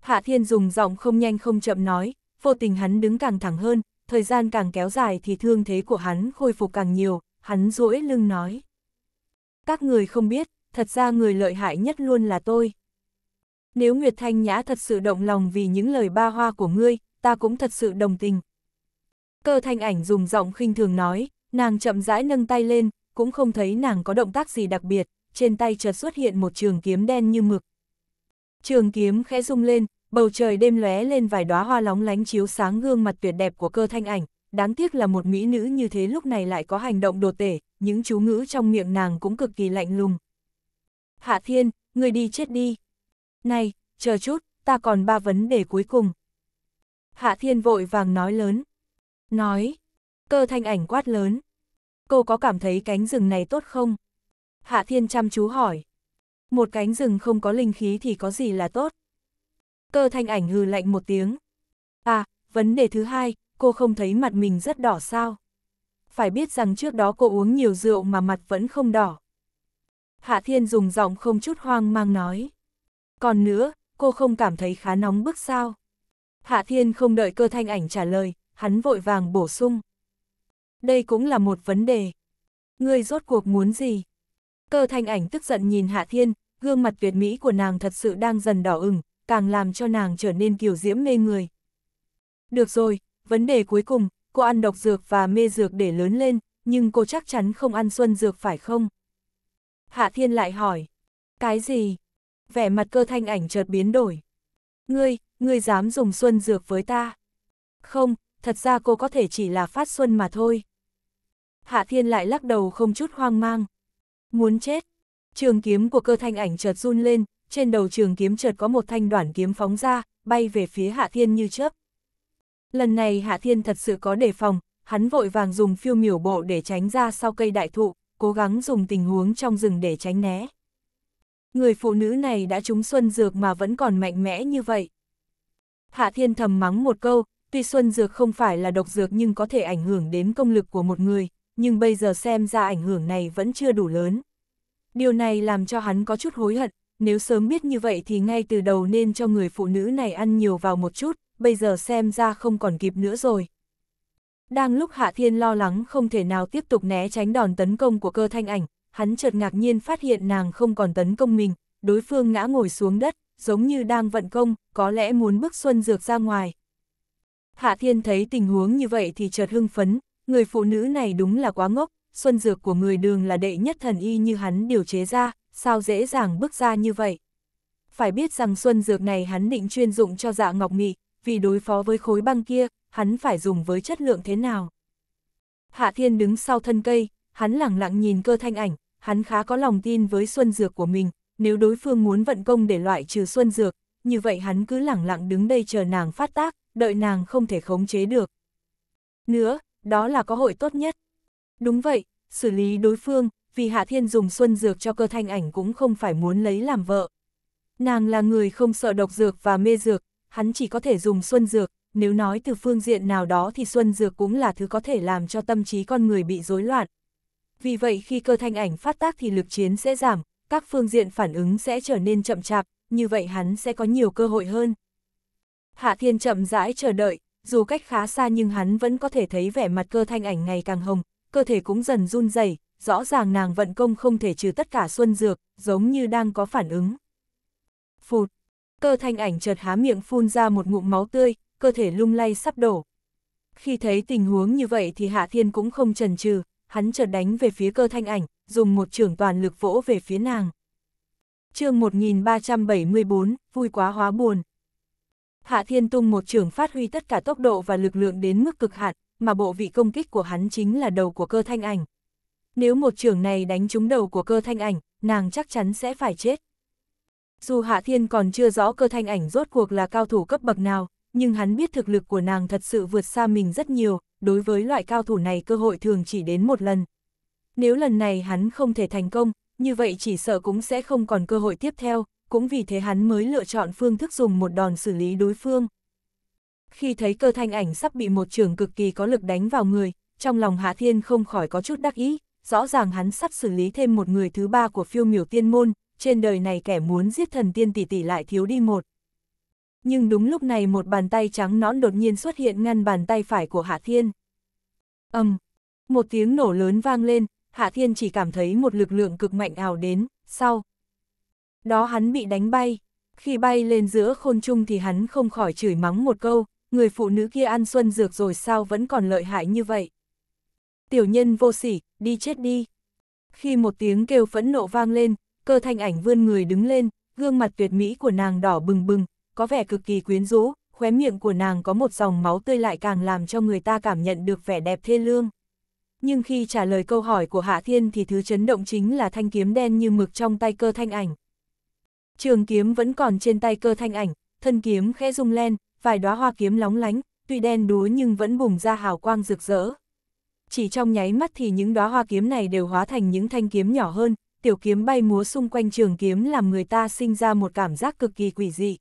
Hạ Thiên dùng giọng không nhanh không chậm nói, vô tình hắn đứng càng thẳng hơn, thời gian càng kéo dài thì thương thế của hắn khôi phục càng nhiều, hắn duỗi lưng nói. Các người không biết, thật ra người lợi hại nhất luôn là tôi. Nếu Nguyệt Thanh Nhã thật sự động lòng vì những lời ba hoa của ngươi, ta cũng thật sự đồng tình. Cơ thanh ảnh dùng giọng khinh thường nói, Nàng chậm rãi nâng tay lên, cũng không thấy nàng có động tác gì đặc biệt, trên tay chợt xuất hiện một trường kiếm đen như mực. Trường kiếm khẽ rung lên, bầu trời đêm lóe lên vài đóa hoa lóng lánh chiếu sáng gương mặt tuyệt đẹp của cơ thanh ảnh, đáng tiếc là một mỹ nữ như thế lúc này lại có hành động đột tể, những chú ngữ trong miệng nàng cũng cực kỳ lạnh lùng. Hạ Thiên, người đi chết đi. Này, chờ chút, ta còn ba vấn đề cuối cùng. Hạ Thiên vội vàng nói lớn. Nói, Cơ thanh ảnh quát lớn. Cô có cảm thấy cánh rừng này tốt không? Hạ thiên chăm chú hỏi. Một cánh rừng không có linh khí thì có gì là tốt? Cơ thanh ảnh hừ lạnh một tiếng. À, vấn đề thứ hai, cô không thấy mặt mình rất đỏ sao? Phải biết rằng trước đó cô uống nhiều rượu mà mặt vẫn không đỏ. Hạ thiên dùng giọng không chút hoang mang nói. Còn nữa, cô không cảm thấy khá nóng bức sao? Hạ thiên không đợi cơ thanh ảnh trả lời, hắn vội vàng bổ sung đây cũng là một vấn đề. Ngươi rốt cuộc muốn gì? Cơ thanh ảnh tức giận nhìn Hạ Thiên, gương mặt Việt mỹ của nàng thật sự đang dần đỏ ửng, càng làm cho nàng trở nên kiều diễm mê người. Được rồi, vấn đề cuối cùng, cô ăn độc dược và mê dược để lớn lên, nhưng cô chắc chắn không ăn xuân dược phải không? Hạ Thiên lại hỏi, cái gì? Vẻ mặt cơ thanh ảnh chợt biến đổi. Ngươi, ngươi dám dùng xuân dược với ta? Không, thật ra cô có thể chỉ là phát xuân mà thôi. Hạ Thiên lại lắc đầu không chút hoang mang. Muốn chết. Trường kiếm của cơ thanh ảnh chợt run lên, trên đầu trường kiếm chợt có một thanh đoạn kiếm phóng ra, bay về phía Hạ Thiên như chớp. Lần này Hạ Thiên thật sự có đề phòng, hắn vội vàng dùng phiêu miểu bộ để tránh ra sau cây đại thụ, cố gắng dùng tình huống trong rừng để tránh né. Người phụ nữ này đã trúng xuân dược mà vẫn còn mạnh mẽ như vậy. Hạ Thiên thầm mắng một câu, Tuy xuân dược không phải là độc dược nhưng có thể ảnh hưởng đến công lực của một người, nhưng bây giờ xem ra ảnh hưởng này vẫn chưa đủ lớn. Điều này làm cho hắn có chút hối hận, nếu sớm biết như vậy thì ngay từ đầu nên cho người phụ nữ này ăn nhiều vào một chút, bây giờ xem ra không còn kịp nữa rồi. Đang lúc Hạ Thiên lo lắng không thể nào tiếp tục né tránh đòn tấn công của cơ thanh ảnh, hắn chợt ngạc nhiên phát hiện nàng không còn tấn công mình, đối phương ngã ngồi xuống đất, giống như đang vận công, có lẽ muốn bước Xuân Dược ra ngoài, Hạ Thiên thấy tình huống như vậy thì chợt hưng phấn, người phụ nữ này đúng là quá ngốc, xuân dược của người đường là đệ nhất thần y như hắn điều chế ra, sao dễ dàng bước ra như vậy. Phải biết rằng xuân dược này hắn định chuyên dụng cho dạ ngọc Mị. vì đối phó với khối băng kia, hắn phải dùng với chất lượng thế nào. Hạ Thiên đứng sau thân cây, hắn lẳng lặng nhìn cơ thanh ảnh, hắn khá có lòng tin với xuân dược của mình, nếu đối phương muốn vận công để loại trừ xuân dược, như vậy hắn cứ lẳng lặng đứng đây chờ nàng phát tác, đợi nàng không thể khống chế được. Nữa, đó là có hội tốt nhất. Đúng vậy, xử lý đối phương, vì Hạ Thiên dùng xuân dược cho cơ thanh ảnh cũng không phải muốn lấy làm vợ. Nàng là người không sợ độc dược và mê dược, hắn chỉ có thể dùng xuân dược, nếu nói từ phương diện nào đó thì xuân dược cũng là thứ có thể làm cho tâm trí con người bị rối loạn. Vì vậy khi cơ thanh ảnh phát tác thì lực chiến sẽ giảm, các phương diện phản ứng sẽ trở nên chậm chạp, như vậy hắn sẽ có nhiều cơ hội hơn. Hạ Thiên chậm rãi chờ đợi, dù cách khá xa nhưng hắn vẫn có thể thấy vẻ mặt cơ thanh ảnh ngày càng hồng, cơ thể cũng dần run rẩy, rõ ràng nàng vận công không thể trừ tất cả xuân dược, giống như đang có phản ứng. Phụt, cơ thanh ảnh chợt há miệng phun ra một ngụm máu tươi, cơ thể lung lay sắp đổ. Khi thấy tình huống như vậy thì Hạ Thiên cũng không chần chừ, hắn chợt đánh về phía cơ thanh ảnh, dùng một trường toàn lực vỗ về phía nàng. chương 1374, vui quá hóa buồn. Hạ Thiên Tung một trường phát huy tất cả tốc độ và lực lượng đến mức cực hạn, mà bộ vị công kích của hắn chính là đầu của cơ thanh ảnh. Nếu một trường này đánh trúng đầu của cơ thanh ảnh, nàng chắc chắn sẽ phải chết. Dù Hạ Thiên còn chưa rõ cơ thanh ảnh rốt cuộc là cao thủ cấp bậc nào, nhưng hắn biết thực lực của nàng thật sự vượt xa mình rất nhiều, đối với loại cao thủ này cơ hội thường chỉ đến một lần. Nếu lần này hắn không thể thành công, như vậy chỉ sợ cũng sẽ không còn cơ hội tiếp theo, cũng vì thế hắn mới lựa chọn phương thức dùng một đòn xử lý đối phương. Khi thấy cơ thanh ảnh sắp bị một trường cực kỳ có lực đánh vào người, trong lòng Hạ Thiên không khỏi có chút đắc ý, rõ ràng hắn sắp xử lý thêm một người thứ ba của phiêu miểu tiên môn, trên đời này kẻ muốn giết thần tiên tỷ tỷ lại thiếu đi một. Nhưng đúng lúc này một bàn tay trắng nõn đột nhiên xuất hiện ngăn bàn tay phải của Hạ Thiên. ầm, một tiếng nổ lớn vang lên, Hạ Thiên chỉ cảm thấy một lực lượng cực mạnh ảo đến, sau, đó hắn bị đánh bay. Khi bay lên giữa khôn trung thì hắn không khỏi chửi mắng một câu, người phụ nữ kia ăn xuân dược rồi sao vẫn còn lợi hại như vậy. Tiểu nhân vô sỉ, đi chết đi. Khi một tiếng kêu phẫn nộ vang lên, cơ thanh ảnh vươn người đứng lên, gương mặt tuyệt mỹ của nàng đỏ bừng bừng, có vẻ cực kỳ quyến rũ, khóe miệng của nàng có một dòng máu tươi lại càng làm cho người ta cảm nhận được vẻ đẹp thê lương. Nhưng khi trả lời câu hỏi của Hạ Thiên thì thứ chấn động chính là thanh kiếm đen như mực trong tay cơ thanh ảnh. Trường kiếm vẫn còn trên tay cơ thanh ảnh, thân kiếm khẽ rung len, vài đóa hoa kiếm lóng lánh, tuy đen đúa nhưng vẫn bùng ra hào quang rực rỡ. Chỉ trong nháy mắt thì những đóa hoa kiếm này đều hóa thành những thanh kiếm nhỏ hơn, tiểu kiếm bay múa xung quanh trường kiếm làm người ta sinh ra một cảm giác cực kỳ quỷ dị.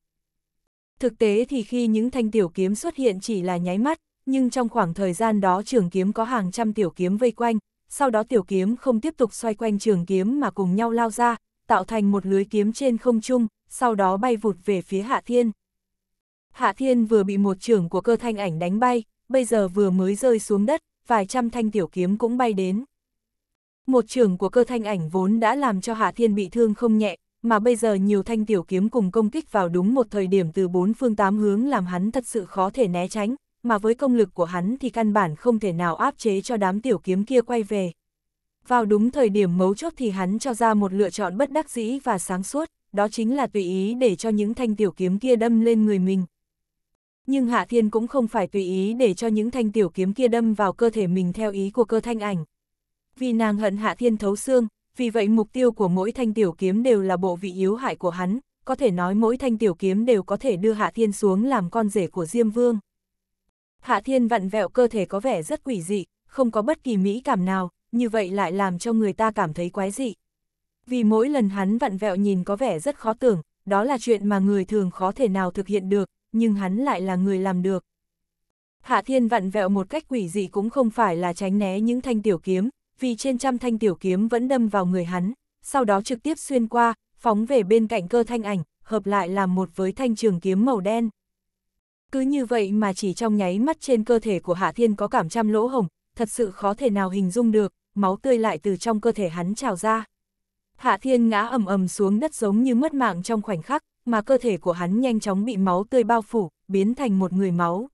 Thực tế thì khi những thanh tiểu kiếm xuất hiện chỉ là nháy mắt, nhưng trong khoảng thời gian đó trường kiếm có hàng trăm tiểu kiếm vây quanh, sau đó tiểu kiếm không tiếp tục xoay quanh trường kiếm mà cùng nhau lao ra, tạo thành một lưới kiếm trên không trung, sau đó bay vụt về phía Hạ Thiên. Hạ Thiên vừa bị một trưởng của cơ thanh ảnh đánh bay, bây giờ vừa mới rơi xuống đất, vài trăm thanh tiểu kiếm cũng bay đến. Một trưởng của cơ thanh ảnh vốn đã làm cho Hạ Thiên bị thương không nhẹ, mà bây giờ nhiều thanh tiểu kiếm cùng công kích vào đúng một thời điểm từ bốn phương tám hướng làm hắn thật sự khó thể né tránh, mà với công lực của hắn thì căn bản không thể nào áp chế cho đám tiểu kiếm kia quay về. Vào đúng thời điểm mấu chốt thì hắn cho ra một lựa chọn bất đắc dĩ và sáng suốt, đó chính là tùy ý để cho những thanh tiểu kiếm kia đâm lên người mình. Nhưng Hạ Thiên cũng không phải tùy ý để cho những thanh tiểu kiếm kia đâm vào cơ thể mình theo ý của cơ thanh ảnh. Vì nàng hận Hạ Thiên thấu xương, vì vậy mục tiêu của mỗi thanh tiểu kiếm đều là bộ vị yếu hại của hắn, có thể nói mỗi thanh tiểu kiếm đều có thể đưa Hạ Thiên xuống làm con rể của Diêm Vương. Hạ Thiên vặn vẹo cơ thể có vẻ rất quỷ dị, không có bất kỳ mỹ cảm nào, như vậy lại làm cho người ta cảm thấy quái dị. Vì mỗi lần hắn vặn vẹo nhìn có vẻ rất khó tưởng, đó là chuyện mà người thường khó thể nào thực hiện được, nhưng hắn lại là người làm được. Hạ Thiên vặn vẹo một cách quỷ dị cũng không phải là tránh né những thanh tiểu kiếm, vì trên trăm thanh tiểu kiếm vẫn đâm vào người hắn, sau đó trực tiếp xuyên qua, phóng về bên cạnh cơ thanh ảnh, hợp lại làm một với thanh trường kiếm màu đen. Cứ như vậy mà chỉ trong nháy mắt trên cơ thể của Hạ Thiên có cảm trăm lỗ hồng, thật sự khó thể nào hình dung được, máu tươi lại từ trong cơ thể hắn trào ra. Hạ Thiên ngã ầm ầm xuống đất giống như mất mạng trong khoảnh khắc, mà cơ thể của hắn nhanh chóng bị máu tươi bao phủ, biến thành một người máu.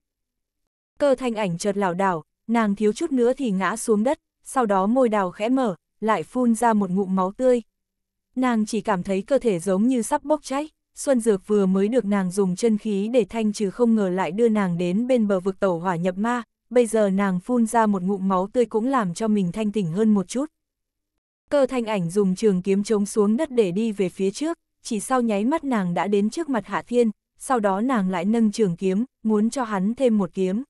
Cơ thanh ảnh chợt lảo đảo, nàng thiếu chút nữa thì ngã xuống đất, sau đó môi đào khẽ mở, lại phun ra một ngụm máu tươi. Nàng chỉ cảm thấy cơ thể giống như sắp bốc cháy, Xuân Dược vừa mới được nàng dùng chân khí để thanh trừ không ngờ lại đưa nàng đến bên bờ vực tẩu hỏa nhập ma, bây giờ nàng phun ra một ngụm máu tươi cũng làm cho mình thanh tỉnh hơn một chút. Cơ thanh ảnh dùng trường kiếm chống xuống đất để đi về phía trước, chỉ sau nháy mắt nàng đã đến trước mặt Hạ Thiên, sau đó nàng lại nâng trường kiếm, muốn cho hắn thêm một kiếm.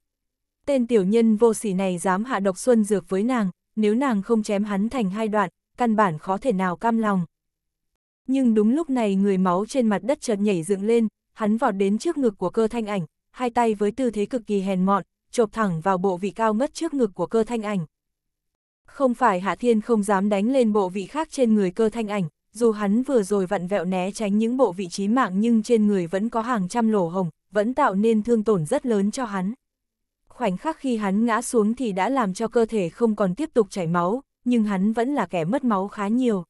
Tên tiểu nhân vô sỉ này dám hạ độc xuân dược với nàng, nếu nàng không chém hắn thành hai đoạn, căn bản khó thể nào cam lòng. Nhưng đúng lúc này người máu trên mặt đất chợt nhảy dựng lên, hắn vọt đến trước ngực của cơ thanh ảnh, hai tay với tư thế cực kỳ hèn mọn, chộp thẳng vào bộ vị cao ngất trước ngực của cơ thanh ảnh. Không phải Hạ Thiên không dám đánh lên bộ vị khác trên người cơ thanh ảnh, dù hắn vừa rồi vặn vẹo né tránh những bộ vị trí mạng nhưng trên người vẫn có hàng trăm lổ hồng, vẫn tạo nên thương tổn rất lớn cho hắn. Khoảnh khắc khi hắn ngã xuống thì đã làm cho cơ thể không còn tiếp tục chảy máu, nhưng hắn vẫn là kẻ mất máu khá nhiều.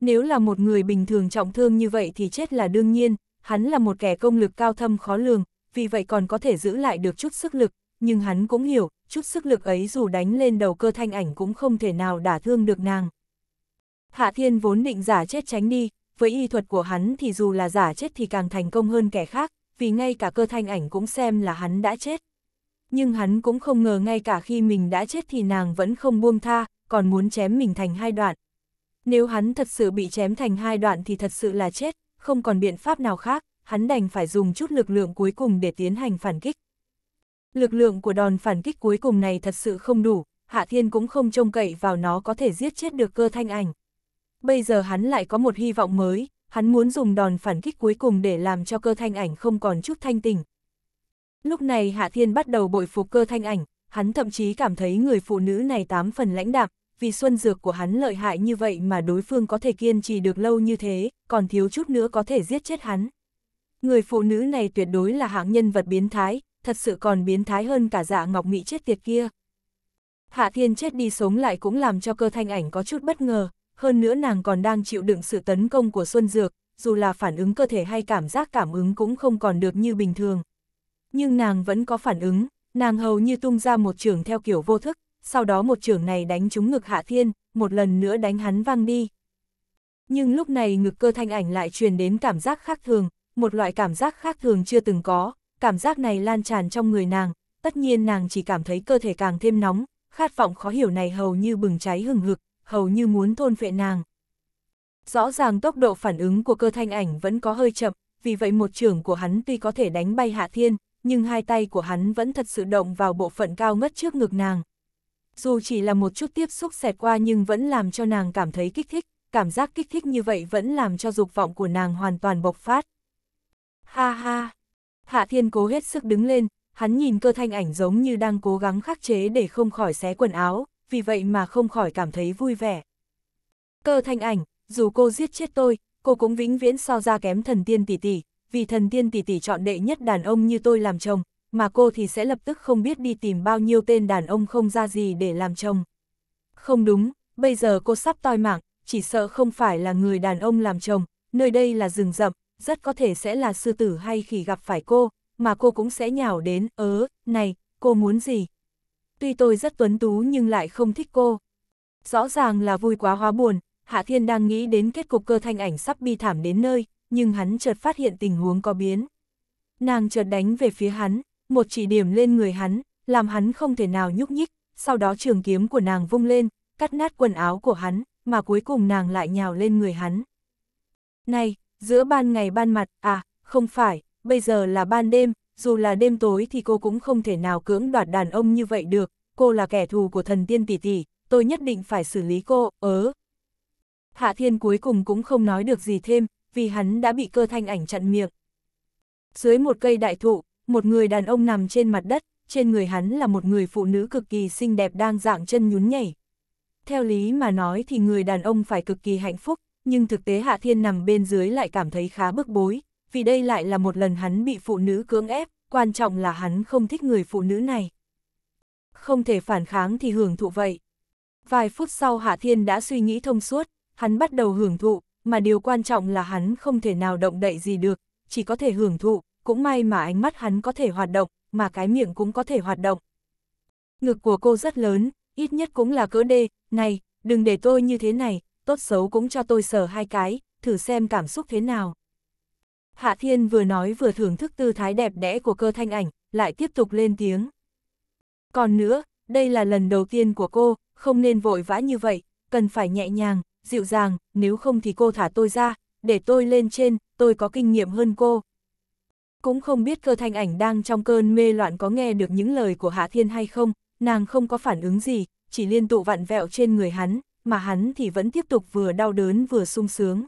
Nếu là một người bình thường trọng thương như vậy thì chết là đương nhiên, hắn là một kẻ công lực cao thâm khó lường, vì vậy còn có thể giữ lại được chút sức lực, nhưng hắn cũng hiểu, chút sức lực ấy dù đánh lên đầu cơ thanh ảnh cũng không thể nào đả thương được nàng. Hạ Thiên vốn định giả chết tránh đi, với y thuật của hắn thì dù là giả chết thì càng thành công hơn kẻ khác, vì ngay cả cơ thanh ảnh cũng xem là hắn đã chết. Nhưng hắn cũng không ngờ ngay cả khi mình đã chết thì nàng vẫn không buông tha, còn muốn chém mình thành hai đoạn. Nếu hắn thật sự bị chém thành hai đoạn thì thật sự là chết, không còn biện pháp nào khác, hắn đành phải dùng chút lực lượng cuối cùng để tiến hành phản kích. Lực lượng của đòn phản kích cuối cùng này thật sự không đủ, Hạ Thiên cũng không trông cậy vào nó có thể giết chết được cơ thanh ảnh. Bây giờ hắn lại có một hy vọng mới, hắn muốn dùng đòn phản kích cuối cùng để làm cho cơ thanh ảnh không còn chút thanh tình. Lúc này Hạ Thiên bắt đầu bội phục cơ thanh ảnh, hắn thậm chí cảm thấy người phụ nữ này tám phần lãnh đạm, vì xuân dược của hắn lợi hại như vậy mà đối phương có thể kiên trì được lâu như thế, còn thiếu chút nữa có thể giết chết hắn. Người phụ nữ này tuyệt đối là hạng nhân vật biến thái, thật sự còn biến thái hơn cả dạ ngọc mỹ chết tiệt kia. Hạ Thiên chết đi sống lại cũng làm cho cơ thanh ảnh có chút bất ngờ, hơn nữa nàng còn đang chịu đựng sự tấn công của Xuân Dược, dù là phản ứng cơ thể hay cảm giác cảm ứng cũng không còn được như bình thường. Nhưng nàng vẫn có phản ứng, nàng hầu như tung ra một trường theo kiểu vô thức, sau đó một trường này đánh trúng ngực Hạ Thiên, một lần nữa đánh hắn văng đi. Nhưng lúc này ngực cơ thanh ảnh lại truyền đến cảm giác khác thường, một loại cảm giác khác thường chưa từng có, cảm giác này lan tràn trong người nàng, tất nhiên nàng chỉ cảm thấy cơ thể càng thêm nóng, khát vọng khó hiểu này hầu như bừng cháy hừng hực, hầu như muốn thôn vệ nàng. Rõ ràng tốc độ phản ứng của cơ thanh ảnh vẫn có hơi chậm, vì vậy một trưởng của hắn tuy có thể đánh bay hạ thiên, nhưng hai tay của hắn vẫn thật sự động vào bộ phận cao ngất trước ngực nàng. Dù chỉ là một chút tiếp xúc xẹt qua nhưng vẫn làm cho nàng cảm thấy kích thích, cảm giác kích thích như vậy vẫn làm cho dục vọng của nàng hoàn toàn bộc phát. Ha ha! Hạ thiên cố hết sức đứng lên, hắn nhìn cơ thanh ảnh giống như đang cố gắng khắc chế để không khỏi xé quần áo, vì vậy mà không khỏi cảm thấy vui vẻ. Cơ thanh ảnh, dù cô giết chết tôi, cô cũng vĩnh viễn so ra kém thần tiên tỷ tỷ, vì thần tiên tỷ tỷ chọn đệ nhất đàn ông như tôi làm chồng, mà cô thì sẽ lập tức không biết đi tìm bao nhiêu tên đàn ông không ra gì để làm chồng. Không đúng, bây giờ cô sắp toi mạng, chỉ sợ không phải là người đàn ông làm chồng, nơi đây là rừng rậm, rất có thể sẽ là sư tử hay khi gặp phải cô, mà cô cũng sẽ nhào đến, ớ, này, cô muốn gì? Tuy tôi rất tuấn tú nhưng lại không thích cô. Rõ ràng là vui quá hóa buồn, Hạ Thiên đang nghĩ đến kết cục cơ thanh ảnh sắp bi thảm đến nơi, nhưng hắn chợt phát hiện tình huống có biến. Nàng chợt đánh về phía hắn, một chỉ điểm lên người hắn, làm hắn không thể nào nhúc nhích, sau đó trường kiếm của nàng vung lên, cắt nát quần áo của hắn, mà cuối cùng nàng lại nhào lên người hắn. Này, giữa ban ngày ban mặt, à, không phải, bây giờ là ban đêm, dù là đêm tối thì cô cũng không thể nào cưỡng đoạt đàn ông như vậy được, cô là kẻ thù của thần tiên tỷ tỷ, tôi nhất định phải xử lý cô, ớ. Hạ Thiên cuối cùng cũng không nói được gì thêm, vì hắn đã bị cơ thanh ảnh chặn miệng. Dưới một cây đại thụ, một người đàn ông nằm trên mặt đất, trên người hắn là một người phụ nữ cực kỳ xinh đẹp đang dạng chân nhún nhảy. Theo lý mà nói thì người đàn ông phải cực kỳ hạnh phúc, nhưng thực tế Hạ Thiên nằm bên dưới lại cảm thấy khá bức bối, vì đây lại là một lần hắn bị phụ nữ cưỡng ép, quan trọng là hắn không thích người phụ nữ này. Không thể phản kháng thì hưởng thụ vậy. Vài phút sau Hạ Thiên đã suy nghĩ thông suốt, hắn bắt đầu hưởng thụ, mà điều quan trọng là hắn không thể nào động đậy gì được, chỉ có thể hưởng thụ, cũng may mà ánh mắt hắn có thể hoạt động, mà cái miệng cũng có thể hoạt động. Ngực của cô rất lớn, ít nhất cũng là cỡ đê, này, đừng để tôi như thế này, tốt xấu cũng cho tôi sờ hai cái, thử xem cảm xúc thế nào. Hạ Thiên vừa nói vừa thưởng thức tư thái đẹp đẽ của cơ thanh ảnh, lại tiếp tục lên tiếng. Còn nữa, đây là lần đầu tiên của cô, không nên vội vã như vậy, cần phải nhẹ nhàng, dịu dàng, nếu không thì cô thả tôi ra, để tôi lên trên, tôi có kinh nghiệm hơn cô. Cũng không biết cơ thanh ảnh đang trong cơn mê loạn có nghe được những lời của Hạ Thiên hay không, nàng không có phản ứng gì, chỉ liên tụ vặn vẹo trên người hắn, mà hắn thì vẫn tiếp tục vừa đau đớn vừa sung sướng.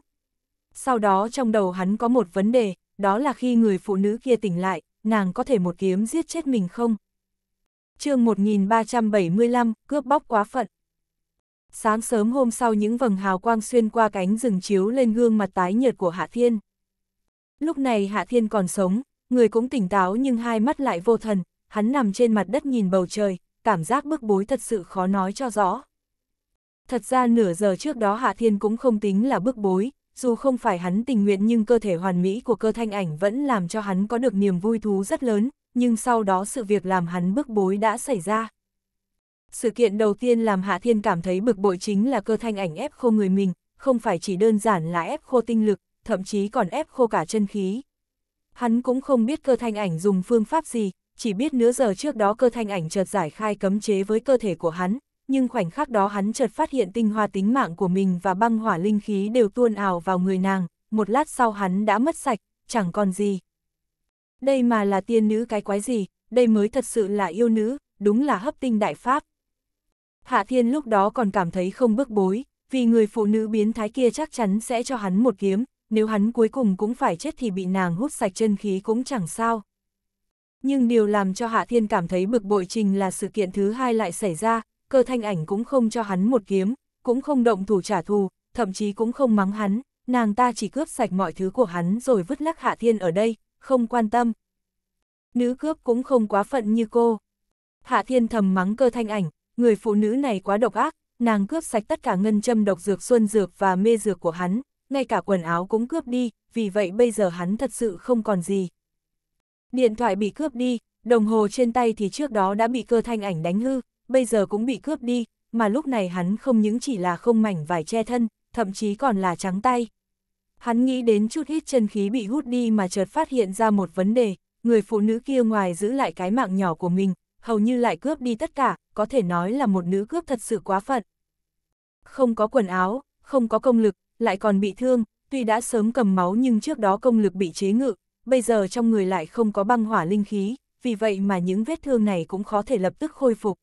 Sau đó trong đầu hắn có một vấn đề, đó là khi người phụ nữ kia tỉnh lại, nàng có thể một kiếm giết chết mình không? chương 1375, cướp bóc quá phận. Sáng sớm hôm sau những vầng hào quang xuyên qua cánh rừng chiếu lên gương mặt tái nhợt của Hạ Thiên. Lúc này Hạ Thiên còn sống, người cũng tỉnh táo nhưng hai mắt lại vô thần, hắn nằm trên mặt đất nhìn bầu trời, cảm giác bức bối thật sự khó nói cho rõ. Thật ra nửa giờ trước đó Hạ Thiên cũng không tính là bức bối, dù không phải hắn tình nguyện nhưng cơ thể hoàn mỹ của cơ thanh ảnh vẫn làm cho hắn có được niềm vui thú rất lớn, nhưng sau đó sự việc làm hắn bức bối đã xảy ra. Sự kiện đầu tiên làm Hạ Thiên cảm thấy bực bội chính là cơ thanh ảnh ép khô người mình, không phải chỉ đơn giản là ép khô tinh lực, thậm chí còn ép khô cả chân khí. Hắn cũng không biết cơ thanh ảnh dùng phương pháp gì, chỉ biết nửa giờ trước đó cơ thanh ảnh chợt giải khai cấm chế với cơ thể của hắn, nhưng khoảnh khắc đó hắn chợt phát hiện tinh hoa tính mạng của mình và băng hỏa linh khí đều tuôn ảo vào người nàng, một lát sau hắn đã mất sạch, chẳng còn gì. Đây mà là tiên nữ cái quái gì, đây mới thật sự là yêu nữ, đúng là hấp tinh đại pháp. Hạ Thiên lúc đó còn cảm thấy không bức bối, vì người phụ nữ biến thái kia chắc chắn sẽ cho hắn một kiếm, nếu hắn cuối cùng cũng phải chết thì bị nàng hút sạch chân khí cũng chẳng sao. Nhưng điều làm cho Hạ Thiên cảm thấy bực bội trình là sự kiện thứ hai lại xảy ra, cơ thanh ảnh cũng không cho hắn một kiếm, cũng không động thủ trả thù, thậm chí cũng không mắng hắn, nàng ta chỉ cướp sạch mọi thứ của hắn rồi vứt lắc hạ thiên ở đây, không quan tâm. Nữ cướp cũng không quá phận như cô. Hạ thiên thầm mắng cơ thanh ảnh, người phụ nữ này quá độc ác, nàng cướp sạch tất cả ngân châm độc dược xuân dược và mê dược của hắn, ngay cả quần áo cũng cướp đi, vì vậy bây giờ hắn thật sự không còn gì. Điện thoại bị cướp đi, đồng hồ trên tay thì trước đó đã bị cơ thanh ảnh đánh hư, bây giờ cũng bị cướp đi, mà lúc này hắn không những chỉ là không mảnh vải che thân, thậm chí còn là trắng tay. Hắn nghĩ đến chút ít chân khí bị hút đi mà chợt phát hiện ra một vấn đề, người phụ nữ kia ngoài giữ lại cái mạng nhỏ của mình, hầu như lại cướp đi tất cả, có thể nói là một nữ cướp thật sự quá phận. Không có quần áo, không có công lực, lại còn bị thương, tuy đã sớm cầm máu nhưng trước đó công lực bị chế ngự, bây giờ trong người lại không có băng hỏa linh khí, vì vậy mà những vết thương này cũng khó thể lập tức khôi phục.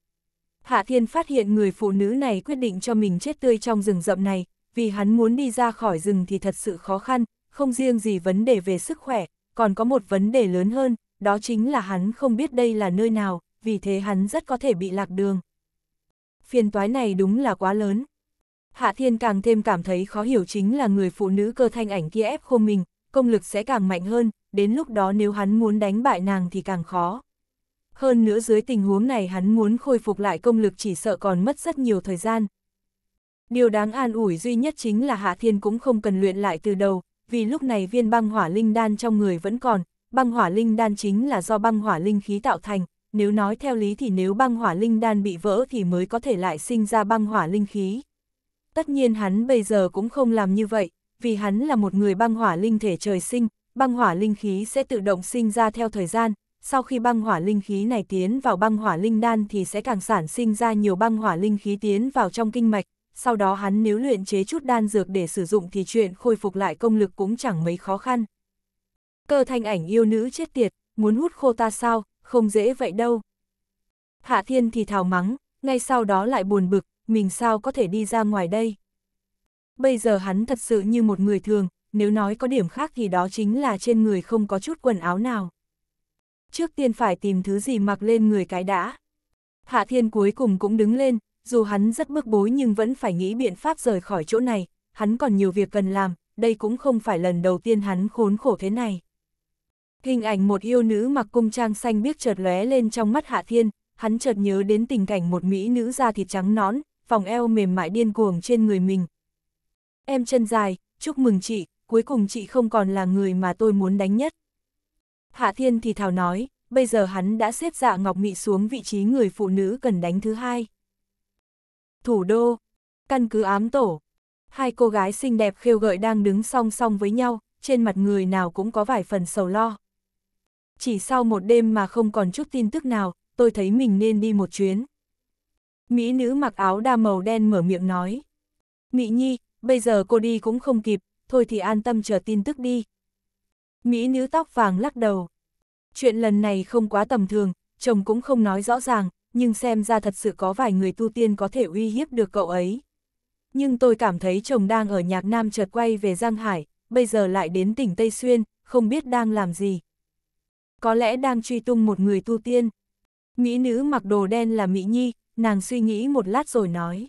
Hạ Thiên phát hiện người phụ nữ này quyết định cho mình chết tươi trong rừng rậm này, vì hắn muốn đi ra khỏi rừng thì thật sự khó khăn, không riêng gì vấn đề về sức khỏe, còn có một vấn đề lớn hơn, đó chính là hắn không biết đây là nơi nào, vì thế hắn rất có thể bị lạc đường. Phiền toái này đúng là quá lớn. Hạ Thiên càng thêm cảm thấy khó hiểu chính là người phụ nữ cơ thanh ảnh kia ép khô mình, công lực sẽ càng mạnh hơn, đến lúc đó nếu hắn muốn đánh bại nàng thì càng khó hơn nữa dưới tình huống này hắn muốn khôi phục lại công lực chỉ sợ còn mất rất nhiều thời gian. Điều đáng an ủi duy nhất chính là Hạ Thiên cũng không cần luyện lại từ đầu, vì lúc này viên băng hỏa linh đan trong người vẫn còn, băng hỏa linh đan chính là do băng hỏa linh khí tạo thành, nếu nói theo lý thì nếu băng hỏa linh đan bị vỡ thì mới có thể lại sinh ra băng hỏa linh khí. Tất nhiên hắn bây giờ cũng không làm như vậy, vì hắn là một người băng hỏa linh thể trời sinh, băng hỏa linh khí sẽ tự động sinh ra theo thời gian, sau khi băng hỏa linh khí này tiến vào băng hỏa linh đan thì sẽ càng sản sinh ra nhiều băng hỏa linh khí tiến vào trong kinh mạch, sau đó hắn nếu luyện chế chút đan dược để sử dụng thì chuyện khôi phục lại công lực cũng chẳng mấy khó khăn. Cơ thanh ảnh yêu nữ chết tiệt, muốn hút khô ta sao, không dễ vậy đâu. Hạ thiên thì thào mắng, ngay sau đó lại buồn bực, mình sao có thể đi ra ngoài đây. Bây giờ hắn thật sự như một người thường, nếu nói có điểm khác thì đó chính là trên người không có chút quần áo nào trước tiên phải tìm thứ gì mặc lên người cái đã. Hạ Thiên cuối cùng cũng đứng lên, dù hắn rất bức bối nhưng vẫn phải nghĩ biện pháp rời khỏi chỗ này, hắn còn nhiều việc cần làm, đây cũng không phải lần đầu tiên hắn khốn khổ thế này. Hình ảnh một yêu nữ mặc cung trang xanh biếc chợt lóe lên trong mắt Hạ Thiên, hắn chợt nhớ đến tình cảnh một mỹ nữ da thịt trắng nón, vòng eo mềm mại điên cuồng trên người mình. Em chân dài, chúc mừng chị, cuối cùng chị không còn là người mà tôi muốn đánh nhất. Hạ Thiên thì thào nói, bây giờ hắn đã xếp dạ Ngọc Mị xuống vị trí người phụ nữ cần đánh thứ hai. Thủ đô, căn cứ ám tổ, hai cô gái xinh đẹp khêu gợi đang đứng song song với nhau, trên mặt người nào cũng có vài phần sầu lo. Chỉ sau một đêm mà không còn chút tin tức nào, tôi thấy mình nên đi một chuyến. Mỹ nữ mặc áo đa màu đen mở miệng nói. Mỹ Nhi, bây giờ cô đi cũng không kịp, thôi thì an tâm chờ tin tức đi, Mỹ nữ tóc vàng lắc đầu. Chuyện lần này không quá tầm thường, chồng cũng không nói rõ ràng, nhưng xem ra thật sự có vài người tu tiên có thể uy hiếp được cậu ấy. Nhưng tôi cảm thấy chồng đang ở nhạc Nam chợt quay về Giang Hải, bây giờ lại đến tỉnh Tây Xuyên, không biết đang làm gì. Có lẽ đang truy tung một người tu tiên. Mỹ nữ mặc đồ đen là Mỹ Nhi, nàng suy nghĩ một lát rồi nói.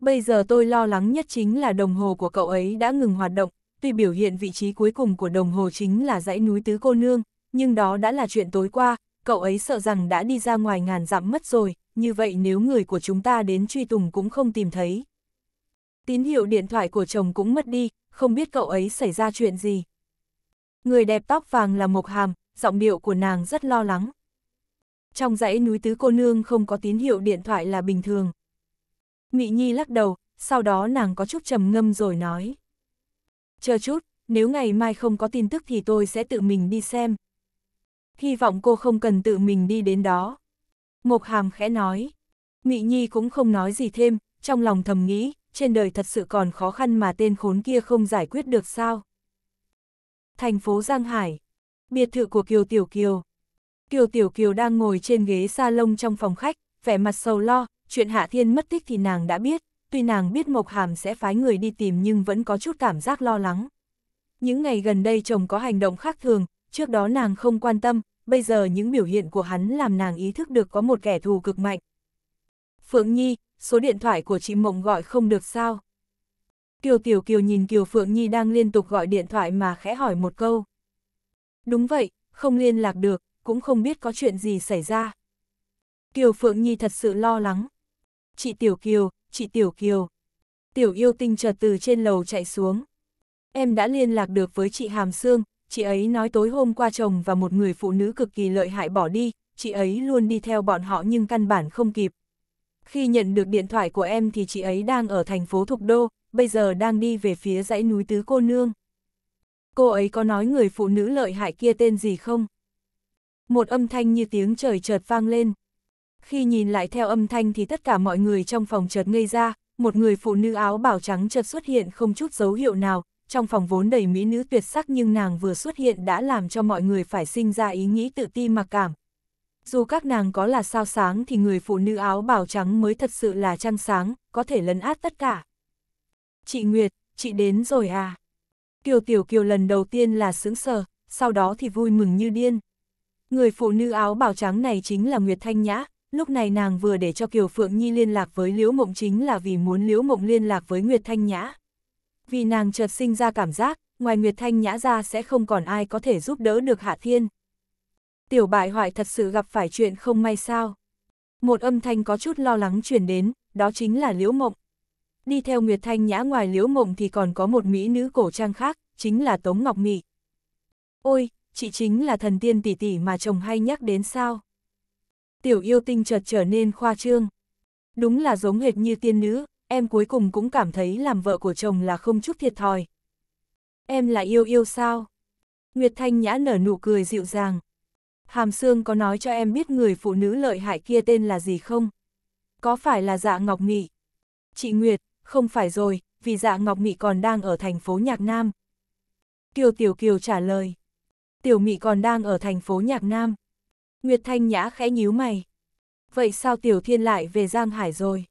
Bây giờ tôi lo lắng nhất chính là đồng hồ của cậu ấy đã ngừng hoạt động, tuy biểu hiện vị trí cuối cùng của đồng hồ chính là dãy núi Tứ Cô Nương, nhưng đó đã là chuyện tối qua, cậu ấy sợ rằng đã đi ra ngoài ngàn dặm mất rồi, như vậy nếu người của chúng ta đến truy tùng cũng không tìm thấy. Tín hiệu điện thoại của chồng cũng mất đi, không biết cậu ấy xảy ra chuyện gì. Người đẹp tóc vàng là Mộc Hàm, giọng điệu của nàng rất lo lắng. Trong dãy núi Tứ Cô Nương không có tín hiệu điện thoại là bình thường. Mị Nhi lắc đầu, sau đó nàng có chút trầm ngâm rồi nói chờ chút, nếu ngày mai không có tin tức thì tôi sẽ tự mình đi xem. Hy vọng cô không cần tự mình đi đến đó. Mộc Hàm khẽ nói. Mị Nhi cũng không nói gì thêm, trong lòng thầm nghĩ, trên đời thật sự còn khó khăn mà tên khốn kia không giải quyết được sao. Thành phố Giang Hải. Biệt thự của Kiều Tiểu Kiều. Kiều Tiểu Kiều đang ngồi trên ghế salon trong phòng khách, vẻ mặt sầu lo, chuyện Hạ Thiên mất tích thì nàng đã biết, tuy nàng biết Mộc Hàm sẽ phái người đi tìm nhưng vẫn có chút cảm giác lo lắng. Những ngày gần đây chồng có hành động khác thường, trước đó nàng không quan tâm, bây giờ những biểu hiện của hắn làm nàng ý thức được có một kẻ thù cực mạnh. Phượng Nhi, số điện thoại của chị Mộng gọi không được sao? Kiều Tiểu Kiều nhìn Kiều Phượng Nhi đang liên tục gọi điện thoại mà khẽ hỏi một câu. Đúng vậy, không liên lạc được, cũng không biết có chuyện gì xảy ra. Kiều Phượng Nhi thật sự lo lắng. Chị Tiểu Kiều, chị Tiểu Kiều. Tiểu yêu tinh chợt từ trên lầu chạy xuống. Em đã liên lạc được với chị Hàm Sương, chị ấy nói tối hôm qua chồng và một người phụ nữ cực kỳ lợi hại bỏ đi, chị ấy luôn đi theo bọn họ nhưng căn bản không kịp. Khi nhận được điện thoại của em thì chị ấy đang ở thành phố Thục Đô, bây giờ đang đi về phía dãy núi Tứ Cô Nương. Cô ấy có nói người phụ nữ lợi hại kia tên gì không? Một âm thanh như tiếng trời chợt vang lên. Khi nhìn lại theo âm thanh thì tất cả mọi người trong phòng chợt ngây ra, một người phụ nữ áo bảo trắng chợt xuất hiện không chút dấu hiệu nào, trong phòng vốn đầy mỹ nữ tuyệt sắc nhưng nàng vừa xuất hiện đã làm cho mọi người phải sinh ra ý nghĩ tự ti mặc cảm. Dù các nàng có là sao sáng thì người phụ nữ áo bảo trắng mới thật sự là trăng sáng, có thể lấn át tất cả. Chị Nguyệt, chị đến rồi à? Kiều Tiểu Kiều lần đầu tiên là sững sờ, sau đó thì vui mừng như điên. Người phụ nữ áo bảo trắng này chính là Nguyệt Thanh Nhã, Lúc này nàng vừa để cho Kiều Phượng Nhi liên lạc với Liễu Mộng chính là vì muốn Liễu Mộng liên lạc với Nguyệt Thanh Nhã. Vì nàng chợt sinh ra cảm giác, ngoài Nguyệt Thanh Nhã ra sẽ không còn ai có thể giúp đỡ được Hạ Thiên. Tiểu bại hoại thật sự gặp phải chuyện không may sao. Một âm thanh có chút lo lắng truyền đến, đó chính là Liễu Mộng. Đi theo Nguyệt Thanh Nhã ngoài Liễu Mộng thì còn có một mỹ nữ cổ trang khác, chính là Tống Ngọc Mị. Ôi, chị chính là thần tiên tỷ tỷ mà chồng hay nhắc đến sao? tiểu yêu tinh chợt trở nên khoa trương. Đúng là giống hệt như tiên nữ, em cuối cùng cũng cảm thấy làm vợ của chồng là không chút thiệt thòi. Em là yêu yêu sao? Nguyệt Thanh Nhã nở nụ cười dịu dàng. Hàm Sương có nói cho em biết người phụ nữ lợi hại kia tên là gì không? Có phải là dạ Ngọc Nghị? Chị Nguyệt, không phải rồi, vì dạ Ngọc Nghị còn đang ở thành phố Nhạc Nam. Kiều Tiểu Kiều trả lời. Tiểu Mị còn đang ở thành phố Nhạc Nam. Nguyệt Thanh Nhã khẽ nhíu mày. Vậy sao Tiểu Thiên lại về Giang Hải rồi?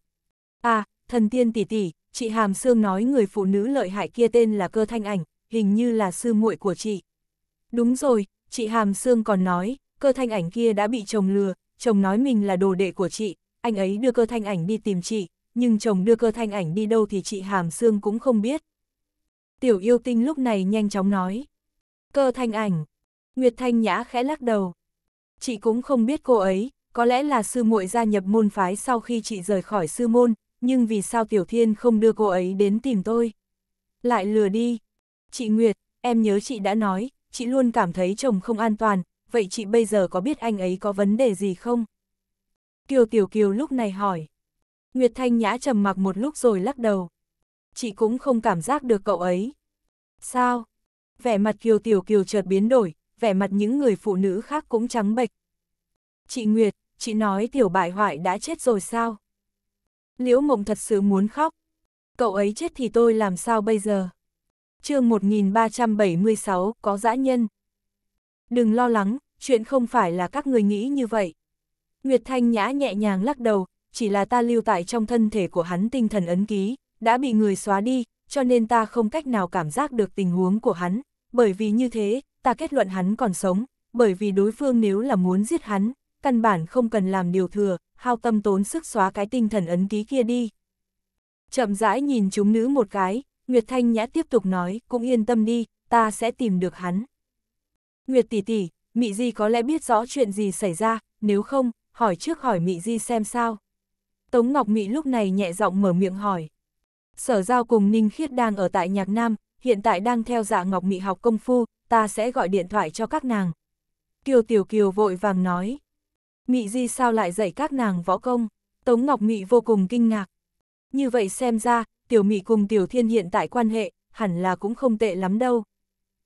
À, thần tiên tỷ tỷ, chị Hàm Sương nói người phụ nữ lợi hại kia tên là Cơ Thanh Ảnh, hình như là sư muội của chị. Đúng rồi, chị Hàm Sương còn nói, Cơ Thanh Ảnh kia đã bị chồng lừa, chồng nói mình là đồ đệ của chị, anh ấy đưa Cơ Thanh Ảnh đi tìm chị, nhưng chồng đưa Cơ Thanh Ảnh đi đâu thì chị Hàm Sương cũng không biết. Tiểu yêu tinh lúc này nhanh chóng nói. Cơ Thanh Ảnh. Nguyệt Thanh Nhã khẽ lắc đầu chị cũng không biết cô ấy, có lẽ là sư muội gia nhập môn phái sau khi chị rời khỏi sư môn, nhưng vì sao Tiểu Thiên không đưa cô ấy đến tìm tôi? Lại lừa đi. Chị Nguyệt, em nhớ chị đã nói, chị luôn cảm thấy chồng không an toàn, vậy chị bây giờ có biết anh ấy có vấn đề gì không? Kiều Tiểu Kiều lúc này hỏi. Nguyệt Thanh Nhã trầm mặc một lúc rồi lắc đầu. Chị cũng không cảm giác được cậu ấy. Sao? Vẻ mặt Kiều Tiểu Kiều chợt biến đổi, vẻ mặt những người phụ nữ khác cũng trắng bệch. Chị Nguyệt, chị nói tiểu bại hoại đã chết rồi sao? Liễu mộng thật sự muốn khóc. Cậu ấy chết thì tôi làm sao bây giờ? chương 1376 có dã nhân. Đừng lo lắng, chuyện không phải là các người nghĩ như vậy. Nguyệt Thanh Nhã nhẹ nhàng lắc đầu, chỉ là ta lưu tại trong thân thể của hắn tinh thần ấn ký, đã bị người xóa đi, cho nên ta không cách nào cảm giác được tình huống của hắn, bởi vì như thế, ta kết luận hắn còn sống, bởi vì đối phương nếu là muốn giết hắn, căn bản không cần làm điều thừa, hao tâm tốn sức xóa cái tinh thần ấn ký kia đi. Chậm rãi nhìn chúng nữ một cái, Nguyệt Thanh Nhã tiếp tục nói, cũng yên tâm đi, ta sẽ tìm được hắn. Nguyệt tỷ tỷ, Mị Di có lẽ biết rõ chuyện gì xảy ra, nếu không, hỏi trước hỏi Mị Di xem sao. Tống Ngọc Mị lúc này nhẹ giọng mở miệng hỏi. Sở giao cùng Ninh Khiết đang ở tại Nhạc Nam, hiện tại đang theo dạ Ngọc Mị học công phu, ta sẽ gọi điện thoại cho các nàng. Kiều Tiểu Kiều vội vàng nói. Mị Di sao lại dạy các nàng võ công? Tống Ngọc Mị vô cùng kinh ngạc. Như vậy xem ra, Tiểu Mị cùng Tiểu Thiên hiện tại quan hệ, hẳn là cũng không tệ lắm đâu.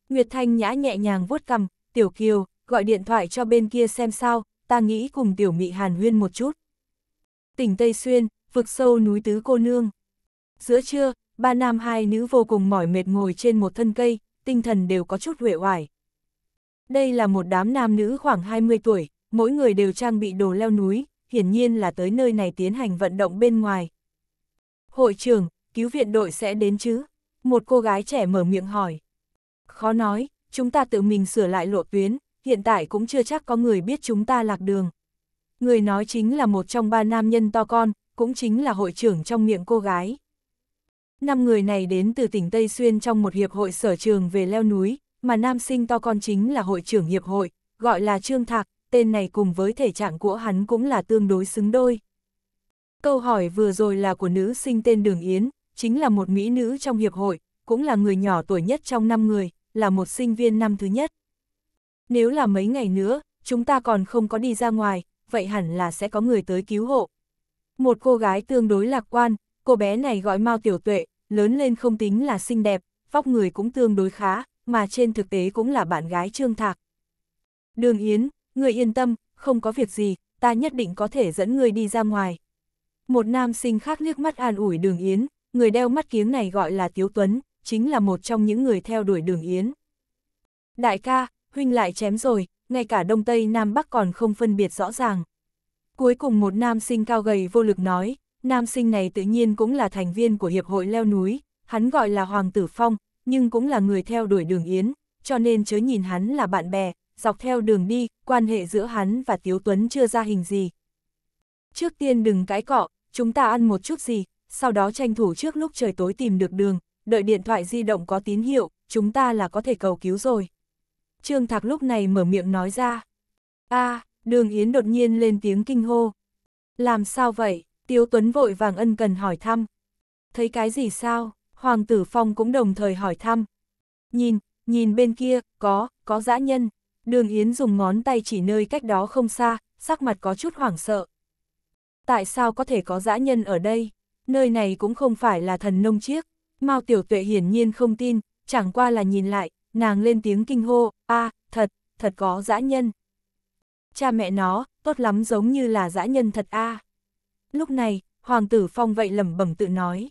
Nguyệt Thanh nhã nhẹ nhàng vuốt cầm, Tiểu Kiều, gọi điện thoại cho bên kia xem sao, ta nghĩ cùng Tiểu Mị hàn huyên một chút. Tỉnh Tây Xuyên, vực sâu núi Tứ Cô Nương. Giữa trưa, ba nam hai nữ vô cùng mỏi mệt ngồi trên một thân cây, tinh thần đều có chút huệ hoài. Đây là một đám nam nữ khoảng 20 tuổi, mỗi người đều trang bị đồ leo núi, hiển nhiên là tới nơi này tiến hành vận động bên ngoài. Hội trưởng, cứu viện đội sẽ đến chứ? Một cô gái trẻ mở miệng hỏi. Khó nói, chúng ta tự mình sửa lại lộ tuyến, hiện tại cũng chưa chắc có người biết chúng ta lạc đường. Người nói chính là một trong ba nam nhân to con, cũng chính là hội trưởng trong miệng cô gái. Năm người này đến từ tỉnh Tây Xuyên trong một hiệp hội sở trường về leo núi, mà nam sinh to con chính là hội trưởng hiệp hội, gọi là Trương Thạc, tên này cùng với thể trạng của hắn cũng là tương đối xứng đôi. Câu hỏi vừa rồi là của nữ sinh tên Đường Yến, chính là một mỹ nữ trong hiệp hội, cũng là người nhỏ tuổi nhất trong năm người, là một sinh viên năm thứ nhất. Nếu là mấy ngày nữa, chúng ta còn không có đi ra ngoài, vậy hẳn là sẽ có người tới cứu hộ. Một cô gái tương đối lạc quan, Cô bé này gọi Mao Tiểu Tuệ, lớn lên không tính là xinh đẹp, vóc người cũng tương đối khá, mà trên thực tế cũng là bạn gái Trương Thạc. Đường Yến, người yên tâm, không có việc gì, ta nhất định có thể dẫn người đi ra ngoài. Một nam sinh khác liếc mắt an ủi Đường Yến, người đeo mắt kiếng này gọi là Tiếu Tuấn, chính là một trong những người theo đuổi Đường Yến. Đại ca, huynh lại chém rồi, ngay cả Đông Tây Nam Bắc còn không phân biệt rõ ràng. Cuối cùng một nam sinh cao gầy vô lực nói, nam sinh này tự nhiên cũng là thành viên của Hiệp hội leo núi, hắn gọi là Hoàng Tử Phong, nhưng cũng là người theo đuổi đường Yến, cho nên chớ nhìn hắn là bạn bè, dọc theo đường đi, quan hệ giữa hắn và Tiếu Tuấn chưa ra hình gì. Trước tiên đừng cãi cọ, chúng ta ăn một chút gì, sau đó tranh thủ trước lúc trời tối tìm được đường, đợi điện thoại di động có tín hiệu, chúng ta là có thể cầu cứu rồi. Trương Thạc lúc này mở miệng nói ra. a đường Yến đột nhiên lên tiếng kinh hô. Làm sao vậy? Tiếu Tuấn vội vàng ân cần hỏi thăm. Thấy cái gì sao? Hoàng tử Phong cũng đồng thời hỏi thăm. Nhìn, nhìn bên kia, có, có dã nhân. Đường Yến dùng ngón tay chỉ nơi cách đó không xa, sắc mặt có chút hoảng sợ. Tại sao có thể có dã nhân ở đây? Nơi này cũng không phải là thần nông chiếc. Mao Tiểu Tuệ hiển nhiên không tin, chẳng qua là nhìn lại, nàng lên tiếng kinh hô, a, thật, thật có dã nhân. Cha mẹ nó, tốt lắm giống như là dã nhân thật a. À. Lúc này, Hoàng tử Phong vậy lẩm bẩm tự nói.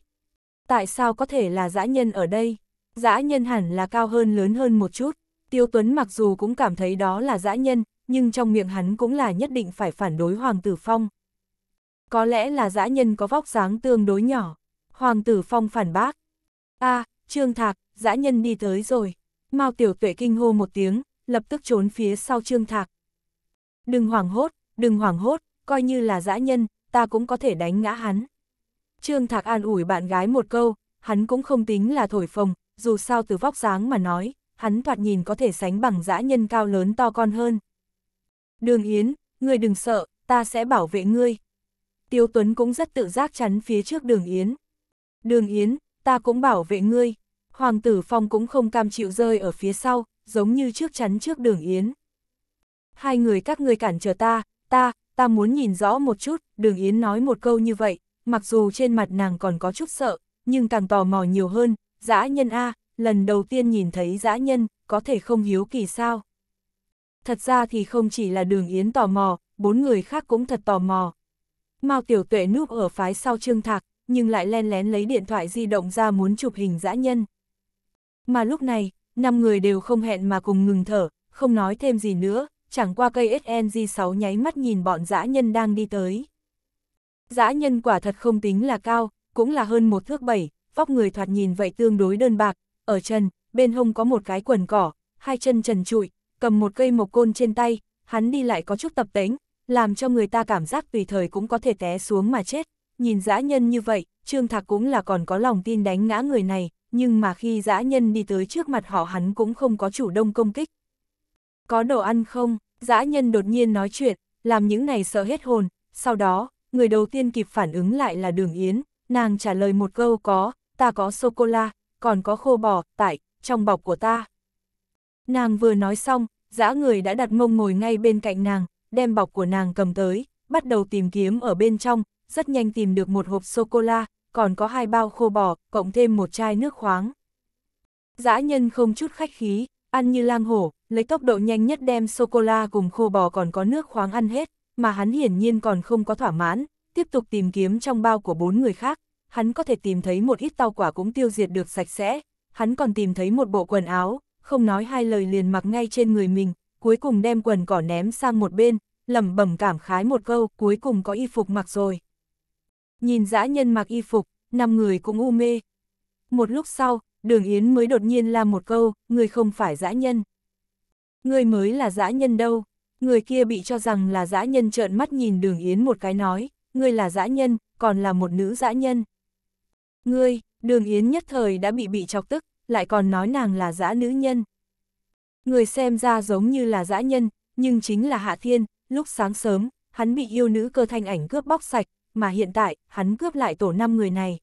Tại sao có thể là dã nhân ở đây? Dã nhân hẳn là cao hơn lớn hơn một chút. Tiêu Tuấn mặc dù cũng cảm thấy đó là dã nhân, nhưng trong miệng hắn cũng là nhất định phải phản đối Hoàng tử Phong. Có lẽ là dã nhân có vóc dáng tương đối nhỏ. Hoàng tử Phong phản bác. a à, Trương Thạc, dã nhân đi tới rồi. Mao Tiểu Tuệ kinh hô một tiếng, lập tức trốn phía sau Trương Thạc. Đừng hoảng hốt, đừng hoảng hốt, coi như là dã nhân, ta cũng có thể đánh ngã hắn. Trương Thạc an ủi bạn gái một câu, hắn cũng không tính là thổi phồng, dù sao từ vóc dáng mà nói, hắn thoạt nhìn có thể sánh bằng dã nhân cao lớn to con hơn. Đường Yến, ngươi đừng sợ, ta sẽ bảo vệ ngươi. Tiêu Tuấn cũng rất tự giác chắn phía trước đường Yến. Đường Yến, ta cũng bảo vệ ngươi. Hoàng tử Phong cũng không cam chịu rơi ở phía sau, giống như trước chắn trước đường Yến. Hai người các ngươi cản trở ta, ta, ta muốn nhìn rõ một chút, đường Yến nói một câu như vậy, mặc dù trên mặt nàng còn có chút sợ, nhưng càng tò mò nhiều hơn, dã nhân A, lần đầu tiên nhìn thấy dã nhân, có thể không hiếu kỳ sao. Thật ra thì không chỉ là đường Yến tò mò, bốn người khác cũng thật tò mò. Mao Tiểu Tuệ núp ở phái sau Trương Thạc, nhưng lại len lén lấy điện thoại di động ra muốn chụp hình dã nhân. Mà lúc này, năm người đều không hẹn mà cùng ngừng thở, không nói thêm gì nữa, chẳng qua cây SNG6 nháy mắt nhìn bọn dã nhân đang đi tới. Dã nhân quả thật không tính là cao, cũng là hơn một thước bảy, vóc người thoạt nhìn vậy tương đối đơn bạc, ở chân, bên hông có một cái quần cỏ, hai chân trần trụi, cầm một cây mộc côn trên tay, hắn đi lại có chút tập tính, làm cho người ta cảm giác tùy thời cũng có thể té xuống mà chết. Nhìn dã nhân như vậy, Trương Thạc cũng là còn có lòng tin đánh ngã người này, nhưng mà khi dã nhân đi tới trước mặt họ hắn cũng không có chủ động công kích. Có đồ ăn không? Dã nhân đột nhiên nói chuyện, làm những này sợ hết hồn, sau đó, người đầu tiên kịp phản ứng lại là Đường Yến, nàng trả lời một câu có, ta có sô-cô-la, còn có khô bò, tại, trong bọc của ta. Nàng vừa nói xong, dã người đã đặt mông ngồi ngay bên cạnh nàng, đem bọc của nàng cầm tới, bắt đầu tìm kiếm ở bên trong, rất nhanh tìm được một hộp sô-cô-la, còn có hai bao khô bò, cộng thêm một chai nước khoáng. Dã nhân không chút khách khí, Ăn như lang hổ, lấy tốc độ nhanh nhất đem sô-cô-la cùng khô bò còn có nước khoáng ăn hết, mà hắn hiển nhiên còn không có thỏa mãn, tiếp tục tìm kiếm trong bao của bốn người khác, hắn có thể tìm thấy một ít rau quả cũng tiêu diệt được sạch sẽ, hắn còn tìm thấy một bộ quần áo, không nói hai lời liền mặc ngay trên người mình, cuối cùng đem quần cỏ ném sang một bên, lẩm bẩm cảm khái một câu, cuối cùng có y phục mặc rồi. Nhìn dã nhân mặc y phục, năm người cũng u mê. Một lúc sau, đường Yến mới đột nhiên la một câu, người không phải dã nhân. Người mới là dã nhân đâu, người kia bị cho rằng là dã nhân trợn mắt nhìn đường Yến một cái nói, ngươi là dã nhân, còn là một nữ dã nhân. Ngươi, đường Yến nhất thời đã bị bị chọc tức, lại còn nói nàng là dã nữ nhân. Người xem ra giống như là dã nhân, nhưng chính là Hạ Thiên, lúc sáng sớm, hắn bị yêu nữ cơ thanh ảnh cướp bóc sạch, mà hiện tại, hắn cướp lại tổ năm người này.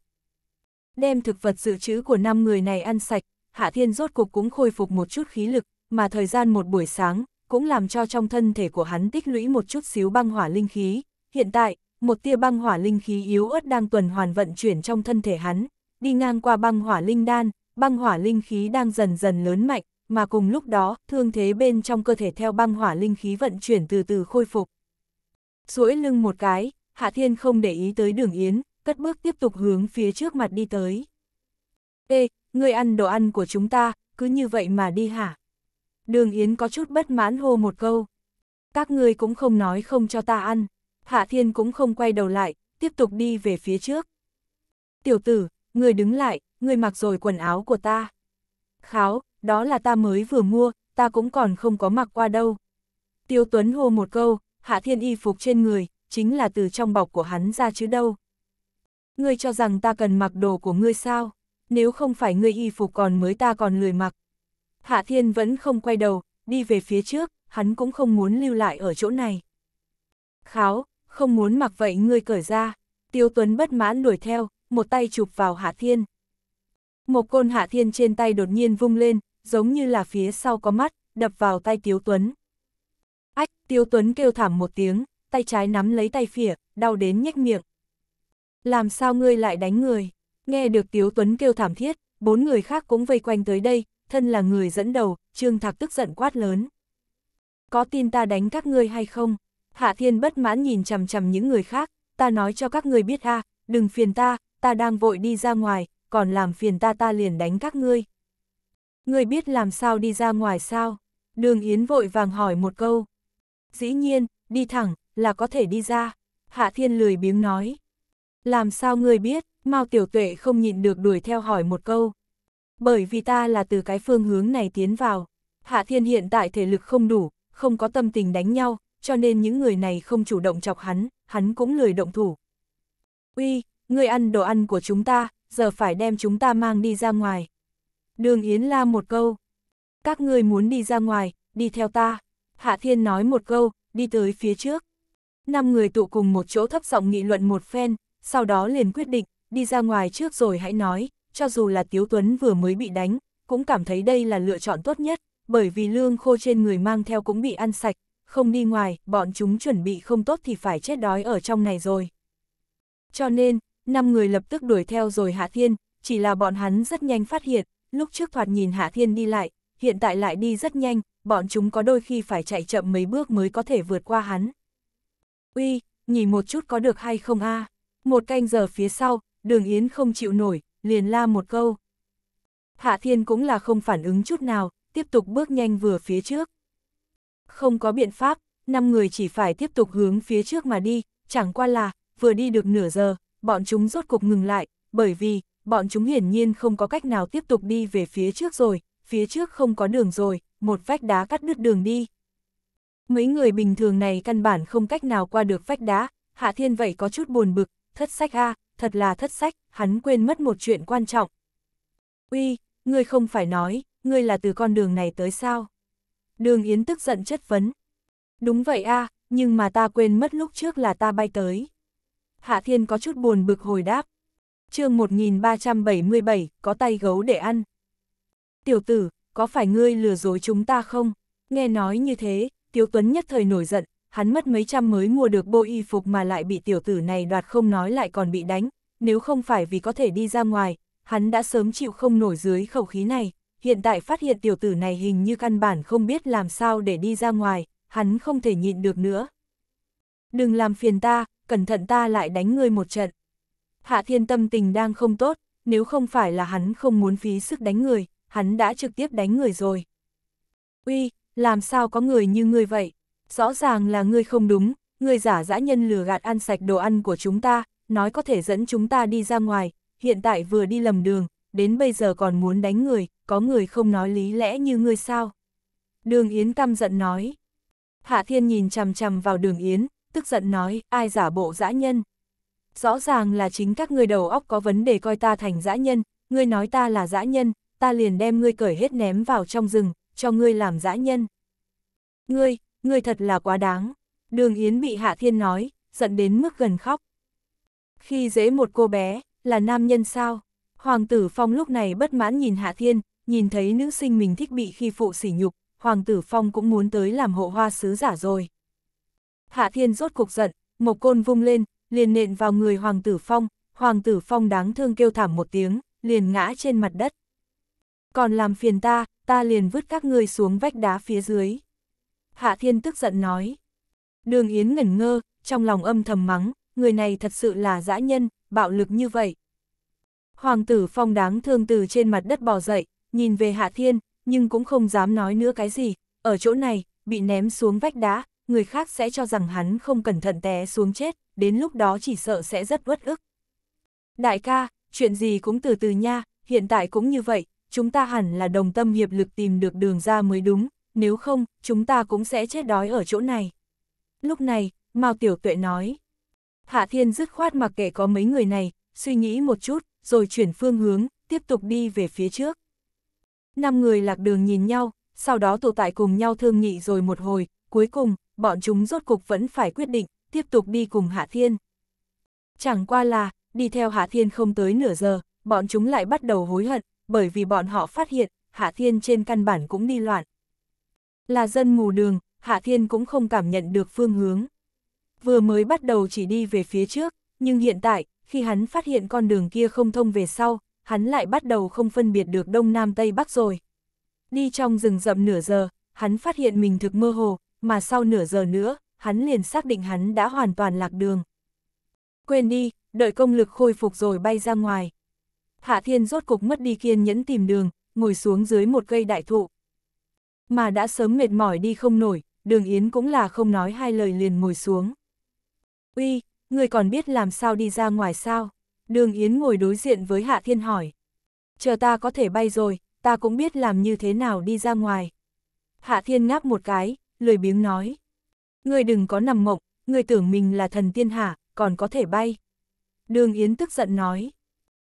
Đem thực vật dự trữ của năm người này ăn sạch, Hạ Thiên rốt cuộc cũng khôi phục một chút khí lực, mà thời gian một buổi sáng, cũng làm cho trong thân thể của hắn tích lũy một chút xíu băng hỏa linh khí. Hiện tại, một tia băng hỏa linh khí yếu ớt đang tuần hoàn vận chuyển trong thân thể hắn, đi ngang qua băng hỏa linh đan, băng hỏa linh khí đang dần dần lớn mạnh, mà cùng lúc đó, thương thế bên trong cơ thể theo băng hỏa linh khí vận chuyển từ từ khôi phục. Duỗi lưng một cái, Hạ Thiên không để ý tới Đường Yến, cất bước tiếp tục hướng phía trước mặt đi tới. Ê, ngươi ăn đồ ăn của chúng ta, cứ như vậy mà đi hả? Đường Yến có chút bất mãn hô một câu. Các ngươi cũng không nói không cho ta ăn. Hạ Thiên cũng không quay đầu lại, tiếp tục đi về phía trước. Tiểu tử, người đứng lại, người mặc rồi quần áo của ta. Kháo, đó là ta mới vừa mua, ta cũng còn không có mặc qua đâu. Tiêu Tuấn hô một câu, Hạ Thiên y phục trên người, chính là từ trong bọc của hắn ra chứ đâu. Ngươi cho rằng ta cần mặc đồ của ngươi sao? Nếu không phải ngươi y phục còn mới ta còn lười mặc. Hạ Thiên vẫn không quay đầu, đi về phía trước, hắn cũng không muốn lưu lại ở chỗ này. Kháo, không muốn mặc vậy ngươi cởi ra. Tiêu Tuấn bất mãn đuổi theo, một tay chụp vào Hạ Thiên. Một côn Hạ Thiên trên tay đột nhiên vung lên, giống như là phía sau có mắt, đập vào tay Tiêu Tuấn. Ách, Tiêu Tuấn kêu thảm một tiếng, tay trái nắm lấy tay phỉa, đau đến nhếch miệng. Làm sao ngươi lại đánh người? Nghe được Tiếu Tuấn kêu thảm thiết, bốn người khác cũng vây quanh tới đây, thân là người dẫn đầu, Trương Thạc tức giận quát lớn. Có tin ta đánh các ngươi hay không? Hạ Thiên bất mãn nhìn chằm chằm những người khác, ta nói cho các ngươi biết ha, đừng phiền ta, ta đang vội đi ra ngoài, còn làm phiền ta ta liền đánh các ngươi. Ngươi biết làm sao đi ra ngoài sao? Đường Yến vội vàng hỏi một câu. Dĩ nhiên, đi thẳng, là có thể đi ra. Hạ Thiên lười biếng nói. Làm sao ngươi biết, Mao Tiểu Tuệ không nhịn được đuổi theo hỏi một câu. Bởi vì ta là từ cái phương hướng này tiến vào. Hạ Thiên hiện tại thể lực không đủ, không có tâm tình đánh nhau, cho nên những người này không chủ động chọc hắn, hắn cũng lười động thủ. Uy, ngươi ăn đồ ăn của chúng ta, giờ phải đem chúng ta mang đi ra ngoài. Đường Yến la một câu. Các ngươi muốn đi ra ngoài, đi theo ta. Hạ Thiên nói một câu, đi tới phía trước. Năm người tụ cùng một chỗ thấp giọng nghị luận một phen, sau đó liền quyết định, đi ra ngoài trước rồi hãy nói, cho dù là Tiếu Tuấn vừa mới bị đánh, cũng cảm thấy đây là lựa chọn tốt nhất, bởi vì lương khô trên người mang theo cũng bị ăn sạch, không đi ngoài, bọn chúng chuẩn bị không tốt thì phải chết đói ở trong này rồi. Cho nên, năm người lập tức đuổi theo rồi Hạ Thiên, chỉ là bọn hắn rất nhanh phát hiện, lúc trước thoạt nhìn Hạ Thiên đi lại, hiện tại lại đi rất nhanh, bọn chúng có đôi khi phải chạy chậm mấy bước mới có thể vượt qua hắn. Uy, nhỉ một chút có được hay không a à? một canh giờ phía sau, đường Yến không chịu nổi, liền la một câu. Hạ Thiên cũng là không phản ứng chút nào, tiếp tục bước nhanh vừa phía trước. Không có biện pháp, năm người chỉ phải tiếp tục hướng phía trước mà đi, chẳng qua là, vừa đi được nửa giờ, bọn chúng rốt cục ngừng lại, bởi vì, bọn chúng hiển nhiên không có cách nào tiếp tục đi về phía trước rồi, phía trước không có đường rồi, một vách đá cắt đứt đường đi. Mấy người bình thường này căn bản không cách nào qua được vách đá, Hạ Thiên vậy có chút buồn bực, thất sách a, à, thật là thất sách, hắn quên mất một chuyện quan trọng. Uy, ngươi không phải nói, ngươi là từ con đường này tới sao? Đường Yến tức giận chất vấn. Đúng vậy a, à, nhưng mà ta quên mất lúc trước là ta bay tới. Hạ Thiên có chút buồn bực hồi đáp. chương 1377, có tay gấu để ăn. Tiểu tử, có phải ngươi lừa dối chúng ta không? Nghe nói như thế, tiêu Tuấn nhất thời nổi giận, hắn mất mấy trăm mới mua được bộ y phục mà lại bị tiểu tử này đoạt không nói lại còn bị đánh, nếu không phải vì có thể đi ra ngoài, hắn đã sớm chịu không nổi dưới khẩu khí này, hiện tại phát hiện tiểu tử này hình như căn bản không biết làm sao để đi ra ngoài, hắn không thể nhịn được nữa. Đừng làm phiền ta, cẩn thận ta lại đánh ngươi một trận. Hạ thiên tâm tình đang không tốt, nếu không phải là hắn không muốn phí sức đánh người, hắn đã trực tiếp đánh người rồi. Uy, làm sao có người như ngươi vậy? rõ ràng là ngươi không đúng, ngươi giả dã nhân lừa gạt ăn sạch đồ ăn của chúng ta, nói có thể dẫn chúng ta đi ra ngoài, hiện tại vừa đi lầm đường, đến bây giờ còn muốn đánh người, có người không nói lý lẽ như ngươi sao. Đường Yến căm giận nói. Hạ Thiên nhìn chằm chằm vào đường Yến, tức giận nói, ai giả bộ dã nhân. Rõ ràng là chính các ngươi đầu óc có vấn đề coi ta thành dã nhân, ngươi nói ta là dã nhân, ta liền đem ngươi cởi hết ném vào trong rừng, cho ngươi làm dã nhân. Ngươi, người thật là quá đáng. Đường Yến bị Hạ Thiên nói, giận đến mức gần khóc. Khi dễ một cô bé, là nam nhân sao? Hoàng tử Phong lúc này bất mãn nhìn Hạ Thiên, nhìn thấy nữ sinh mình thích bị khi phụ sỉ nhục, Hoàng tử Phong cũng muốn tới làm hộ hoa sứ giả rồi. Hạ Thiên rốt cục giận, một côn vung lên, liền nện vào người Hoàng tử Phong, Hoàng tử Phong đáng thương kêu thảm một tiếng, liền ngã trên mặt đất. Còn làm phiền ta, ta liền vứt các ngươi xuống vách đá phía dưới. Hạ Thiên tức giận nói. Đường Yến ngẩn ngơ, trong lòng âm thầm mắng, người này thật sự là dã nhân, bạo lực như vậy. Hoàng tử phong đáng thương từ trên mặt đất bò dậy, nhìn về Hạ Thiên, nhưng cũng không dám nói nữa cái gì, ở chỗ này, bị ném xuống vách đá, người khác sẽ cho rằng hắn không cẩn thận té xuống chết, đến lúc đó chỉ sợ sẽ rất uất ức. Đại ca, chuyện gì cũng từ từ nha, hiện tại cũng như vậy, chúng ta hẳn là đồng tâm hiệp lực tìm được đường ra mới đúng, nếu không, chúng ta cũng sẽ chết đói ở chỗ này. Lúc này, Mao Tiểu Tuệ nói. Hạ Thiên dứt khoát mặc kệ có mấy người này, suy nghĩ một chút, rồi chuyển phương hướng, tiếp tục đi về phía trước. Năm người lạc đường nhìn nhau, sau đó tụ tại cùng nhau thương nghị rồi một hồi, cuối cùng, bọn chúng rốt cục vẫn phải quyết định, tiếp tục đi cùng Hạ Thiên. Chẳng qua là, đi theo Hạ Thiên không tới nửa giờ, bọn chúng lại bắt đầu hối hận, bởi vì bọn họ phát hiện, Hạ Thiên trên căn bản cũng đi loạn. Là dân mù đường, Hạ Thiên cũng không cảm nhận được phương hướng. Vừa mới bắt đầu chỉ đi về phía trước, nhưng hiện tại, khi hắn phát hiện con đường kia không thông về sau, hắn lại bắt đầu không phân biệt được Đông Nam Tây Bắc rồi. Đi trong rừng rậm nửa giờ, hắn phát hiện mình thực mơ hồ, mà sau nửa giờ nữa, hắn liền xác định hắn đã hoàn toàn lạc đường. Quên đi, đợi công lực khôi phục rồi bay ra ngoài. Hạ Thiên rốt cục mất đi kiên nhẫn tìm đường, ngồi xuống dưới một cây đại thụ, mà đã sớm mệt mỏi đi không nổi, đường Yến cũng là không nói hai lời liền ngồi xuống. Uy, người còn biết làm sao đi ra ngoài sao? Đường Yến ngồi đối diện với Hạ Thiên hỏi. Chờ ta có thể bay rồi, ta cũng biết làm như thế nào đi ra ngoài. Hạ Thiên ngáp một cái, lười biếng nói. Người đừng có nằm mộng, người tưởng mình là thần tiên hạ, còn có thể bay. Đường Yến tức giận nói.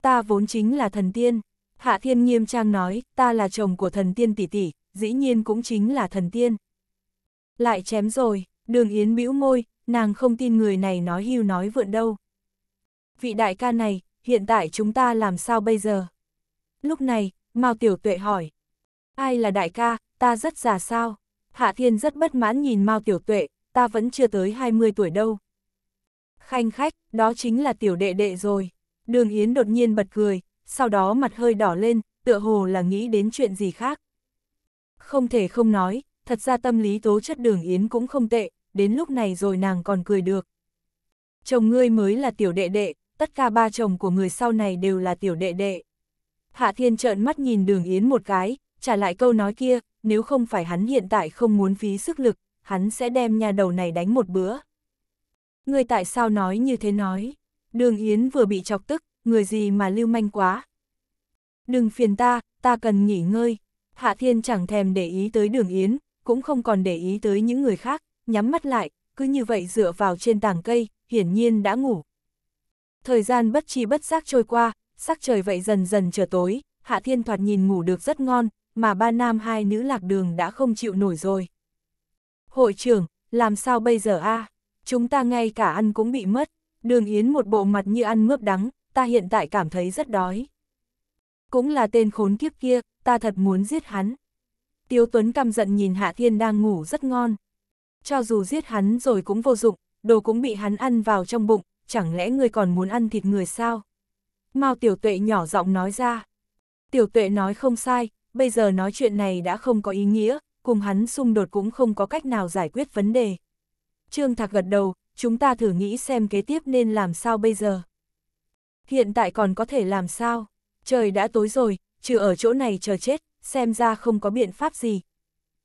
Ta vốn chính là thần tiên. Hạ Thiên nghiêm trang nói, ta là chồng của thần tiên tỷ tỷ, dĩ nhiên cũng chính là thần tiên. Lại chém rồi, đường Yến bĩu môi, nàng không tin người này nói hưu nói vượn đâu. Vị đại ca này, hiện tại chúng ta làm sao bây giờ? Lúc này, Mao Tiểu Tuệ hỏi. Ai là đại ca, ta rất già sao? Hạ Thiên rất bất mãn nhìn Mao Tiểu Tuệ, ta vẫn chưa tới 20 tuổi đâu. Khanh khách, đó chính là tiểu đệ đệ rồi. Đường Yến đột nhiên bật cười, sau đó mặt hơi đỏ lên, tựa hồ là nghĩ đến chuyện gì khác. Không thể không nói, thật ra tâm lý tố chất đường Yến cũng không tệ, đến lúc này rồi nàng còn cười được. Chồng ngươi mới là tiểu đệ đệ, tất cả ba chồng của người sau này đều là tiểu đệ đệ. Hạ Thiên trợn mắt nhìn đường Yến một cái, trả lại câu nói kia, nếu không phải hắn hiện tại không muốn phí sức lực, hắn sẽ đem nhà đầu này đánh một bữa. Người tại sao nói như thế nói? Đường Yến vừa bị chọc tức, người gì mà lưu manh quá. Đừng phiền ta, ta cần nghỉ ngơi. Hạ Thiên chẳng thèm để ý tới đường Yến, cũng không còn để ý tới những người khác, nhắm mắt lại, cứ như vậy dựa vào trên tảng cây, hiển nhiên đã ngủ. Thời gian bất chi bất giác trôi qua, sắc trời vậy dần dần trở tối, Hạ Thiên thoạt nhìn ngủ được rất ngon, mà ba nam hai nữ lạc đường đã không chịu nổi rồi. Hội trưởng, làm sao bây giờ a? Chúng ta ngay cả ăn cũng bị mất, đường Yến một bộ mặt như ăn mướp đắng, ta hiện tại cảm thấy rất đói. Cũng là tên khốn kiếp kia, ta thật muốn giết hắn. Tiêu Tuấn căm giận nhìn Hạ Thiên đang ngủ rất ngon. Cho dù giết hắn rồi cũng vô dụng, đồ cũng bị hắn ăn vào trong bụng, chẳng lẽ người còn muốn ăn thịt người sao? Mao Tiểu Tuệ nhỏ giọng nói ra. Tiểu Tuệ nói không sai, bây giờ nói chuyện này đã không có ý nghĩa, cùng hắn xung đột cũng không có cách nào giải quyết vấn đề. Trương Thạc gật đầu, chúng ta thử nghĩ xem kế tiếp nên làm sao bây giờ. Hiện tại còn có thể làm sao? Trời đã tối rồi, trừ ở chỗ này chờ chết, xem ra không có biện pháp gì.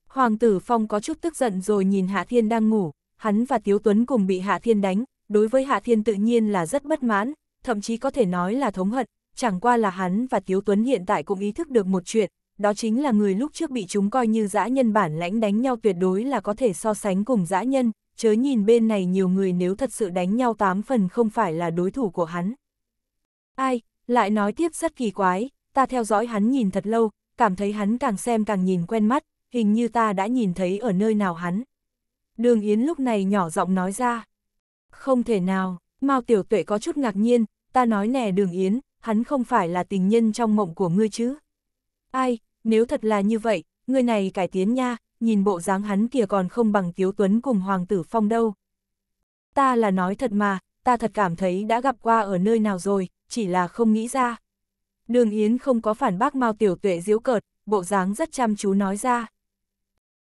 Hoàng tử Phong có chút tức giận rồi nhìn Hạ Thiên đang ngủ, hắn và Tiếu Tuấn cùng bị Hạ Thiên đánh, đối với Hạ Thiên tự nhiên là rất bất mãn, thậm chí có thể nói là thống hận, chẳng qua là hắn và Tiếu Tuấn hiện tại cũng ý thức được một chuyện, đó chính là người lúc trước bị chúng coi như dã nhân bản lãnh đánh nhau tuyệt đối là có thể so sánh cùng dã nhân, chớ nhìn bên này nhiều người nếu thật sự đánh nhau tám phần không phải là đối thủ của hắn. Ai, lại nói tiếp rất kỳ quái, ta theo dõi hắn nhìn thật lâu, cảm thấy hắn càng xem càng nhìn quen mắt, hình như ta đã nhìn thấy ở nơi nào hắn. Đường Yến lúc này nhỏ giọng nói ra. Không thể nào, Mao Tiểu Tuệ có chút ngạc nhiên, ta nói nè Đường Yến, hắn không phải là tình nhân trong mộng của ngươi chứ. Ai, nếu thật là như vậy, ngươi này cải tiến nha, nhìn bộ dáng hắn kìa còn không bằng Tiếu Tuấn cùng Hoàng tử Phong đâu. Ta là nói thật mà, ta thật cảm thấy đã gặp qua ở nơi nào rồi, chỉ là không nghĩ ra. Đường yến không có phản bác Mao Tiểu Tuệ diễu cợt, bộ dáng rất chăm chú nói ra.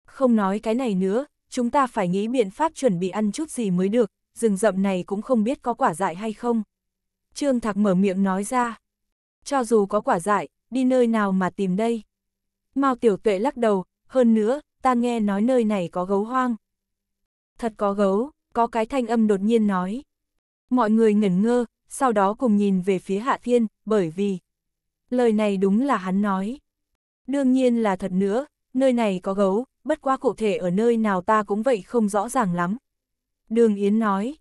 Không nói cái này nữa, chúng ta phải nghĩ biện pháp chuẩn bị ăn chút gì mới được, rừng rậm này cũng không biết có quả dại hay không. Trương Thạc mở miệng nói ra. Cho dù có quả dại, đi nơi nào mà tìm đây? Mao Tiểu Tuệ lắc đầu, hơn nữa, ta nghe nói nơi này có gấu hoang. Thật có gấu, có cái thanh âm đột nhiên nói. Mọi người ngẩn ngơ, sau đó cùng nhìn về phía Hạ Thiên, bởi vì lời này đúng là hắn nói. Đương nhiên là thật nữa, nơi này có gấu, bất quá cụ thể ở nơi nào ta cũng vậy không rõ ràng lắm. Đường Yến nói,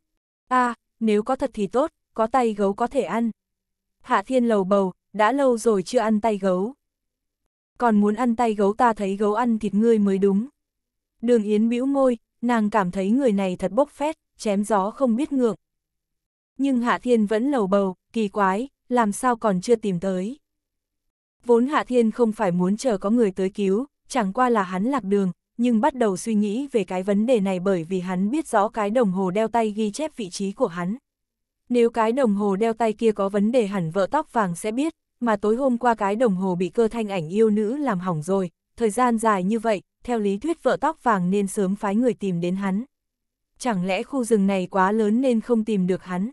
a à, nếu có thật thì tốt, có tay gấu có thể ăn. Hạ Thiên lầu bầu, đã lâu rồi chưa ăn tay gấu. Còn muốn ăn tay gấu ta thấy gấu ăn thịt ngươi mới đúng. Đường Yến bĩu môi, nàng cảm thấy người này thật bốc phét, chém gió không biết ngượng. Nhưng Hạ Thiên vẫn lầu bầu, kỳ quái, làm sao còn chưa tìm tới. Vốn Hạ Thiên không phải muốn chờ có người tới cứu, chẳng qua là hắn lạc đường, nhưng bắt đầu suy nghĩ về cái vấn đề này bởi vì hắn biết rõ cái đồng hồ đeo tay ghi chép vị trí của hắn. Nếu cái đồng hồ đeo tay kia có vấn đề hẳn vợ tóc vàng sẽ biết, mà tối hôm qua cái đồng hồ bị cơ thanh ảnh yêu nữ làm hỏng rồi, thời gian dài như vậy, theo lý thuyết vợ tóc vàng nên sớm phái người tìm đến hắn. Chẳng lẽ khu rừng này quá lớn nên không tìm được hắn?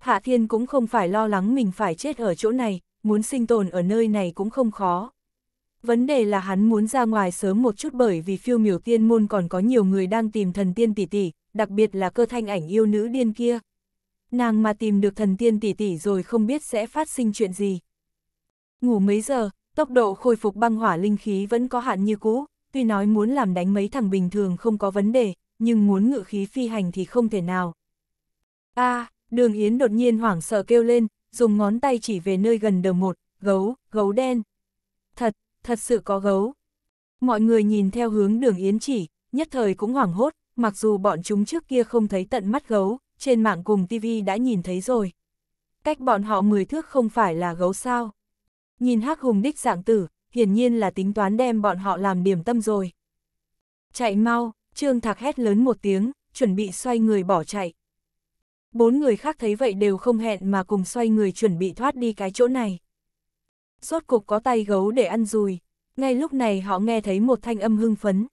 Hạ Thiên cũng không phải lo lắng mình phải chết ở chỗ này, muốn sinh tồn ở nơi này cũng không khó. Vấn đề là hắn muốn ra ngoài sớm một chút bởi vì phiêu miểu tiên môn còn có nhiều người đang tìm thần tiên tỷ tỷ, đặc biệt là cơ thanh ảnh yêu nữ điên kia. Nàng mà tìm được thần tiên tỷ tỷ rồi không biết sẽ phát sinh chuyện gì. Ngủ mấy giờ, tốc độ khôi phục băng hỏa linh khí vẫn có hạn như cũ, tuy nói muốn làm đánh mấy thằng bình thường không có vấn đề, nhưng muốn ngự khí phi hành thì không thể nào. a à, đường Yến đột nhiên hoảng sợ kêu lên, dùng ngón tay chỉ về nơi gần đầu một, gấu, gấu đen. Thật, thật sự có gấu. Mọi người nhìn theo hướng đường Yến chỉ, nhất thời cũng hoảng hốt, mặc dù bọn chúng trước kia không thấy tận mắt gấu, trên mạng cùng TV đã nhìn thấy rồi. Cách bọn họ mười thước không phải là gấu sao. Nhìn hắc hùng đích dạng tử, hiển nhiên là tính toán đem bọn họ làm điểm tâm rồi. Chạy mau, Trương Thạc hét lớn một tiếng, chuẩn bị xoay người bỏ chạy bốn người khác thấy vậy đều không hẹn mà cùng xoay người chuẩn bị thoát đi cái chỗ này. Rốt cục có tay gấu để ăn rùi, ngay lúc này họ nghe thấy một thanh âm hưng phấn.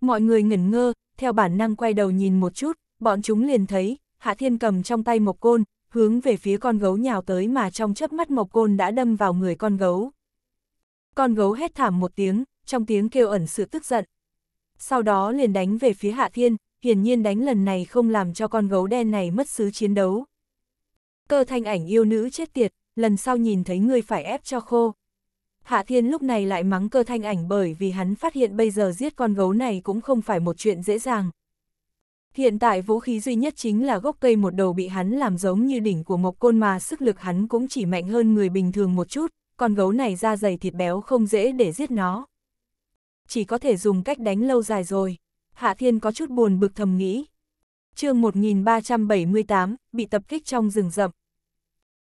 Mọi người ngẩn ngơ, theo bản năng quay đầu nhìn một chút, bọn chúng liền thấy, Hạ Thiên cầm trong tay một côn, hướng về phía con gấu nhào tới mà trong chớp mắt một côn đã đâm vào người con gấu. Con gấu hét thảm một tiếng, trong tiếng kêu ẩn sự tức giận. Sau đó liền đánh về phía Hạ Thiên, hiển nhiên đánh lần này không làm cho con gấu đen này mất sứ chiến đấu. Cơ thanh ảnh yêu nữ chết tiệt, lần sau nhìn thấy ngươi phải ép cho khô. Hạ Thiên lúc này lại mắng cơ thanh ảnh bởi vì hắn phát hiện bây giờ giết con gấu này cũng không phải một chuyện dễ dàng. Hiện tại vũ khí duy nhất chính là gốc cây một đầu bị hắn làm giống như đỉnh của một côn mà sức lực hắn cũng chỉ mạnh hơn người bình thường một chút, con gấu này da dày thịt béo không dễ để giết nó. Chỉ có thể dùng cách đánh lâu dài rồi. Hạ Thiên có chút buồn bực thầm nghĩ. chương 1378, bị tập kích trong rừng rậm.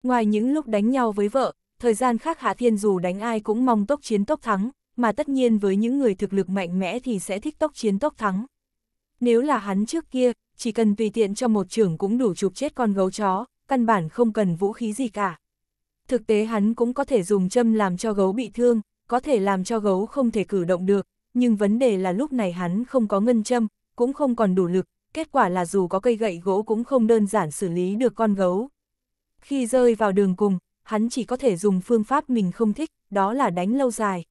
Ngoài những lúc đánh nhau với vợ, thời gian khác Hạ Thiên dù đánh ai cũng mong tốc chiến tốc thắng, mà tất nhiên với những người thực lực mạnh mẽ thì sẽ thích tốc chiến tốc thắng. Nếu là hắn trước kia, chỉ cần tùy tiện cho một trưởng cũng đủ chụp chết con gấu chó, căn bản không cần vũ khí gì cả. Thực tế hắn cũng có thể dùng châm làm cho gấu bị thương, có thể làm cho gấu không thể cử động được, nhưng vấn đề là lúc này hắn không có ngân châm, cũng không còn đủ lực, kết quả là dù có cây gậy gỗ cũng không đơn giản xử lý được con gấu. Khi rơi vào đường cùng, hắn chỉ có thể dùng phương pháp mình không thích, đó là đánh lâu dài.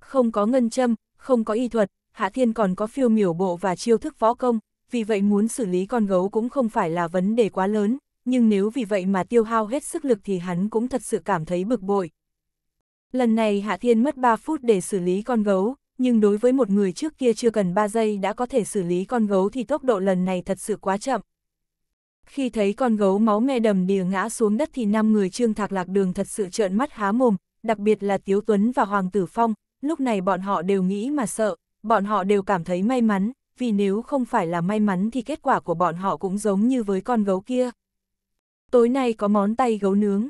Không có ngân châm, không có y thuật, Hạ Thiên còn có phiêu miểu bộ và chiêu thức võ công, vì vậy muốn xử lý con gấu cũng không phải là vấn đề quá lớn, nhưng nếu vì vậy mà tiêu hao hết sức lực thì hắn cũng thật sự cảm thấy bực bội. Lần này Hạ Thiên mất 3 phút để xử lý con gấu, nhưng đối với một người trước kia chưa cần 3 giây đã có thể xử lý con gấu thì tốc độ lần này thật sự quá chậm. Khi thấy con gấu máu me đầm đìa ngã xuống đất thì năm người Trương Thạc Lạc Đường thật sự trợn mắt há mồm, đặc biệt là Tiếu Tuấn và Hoàng Tử Phong, lúc này bọn họ đều nghĩ mà sợ, bọn họ đều cảm thấy may mắn, vì nếu không phải là may mắn thì kết quả của bọn họ cũng giống như với con gấu kia. Tối nay có món tay gấu nướng.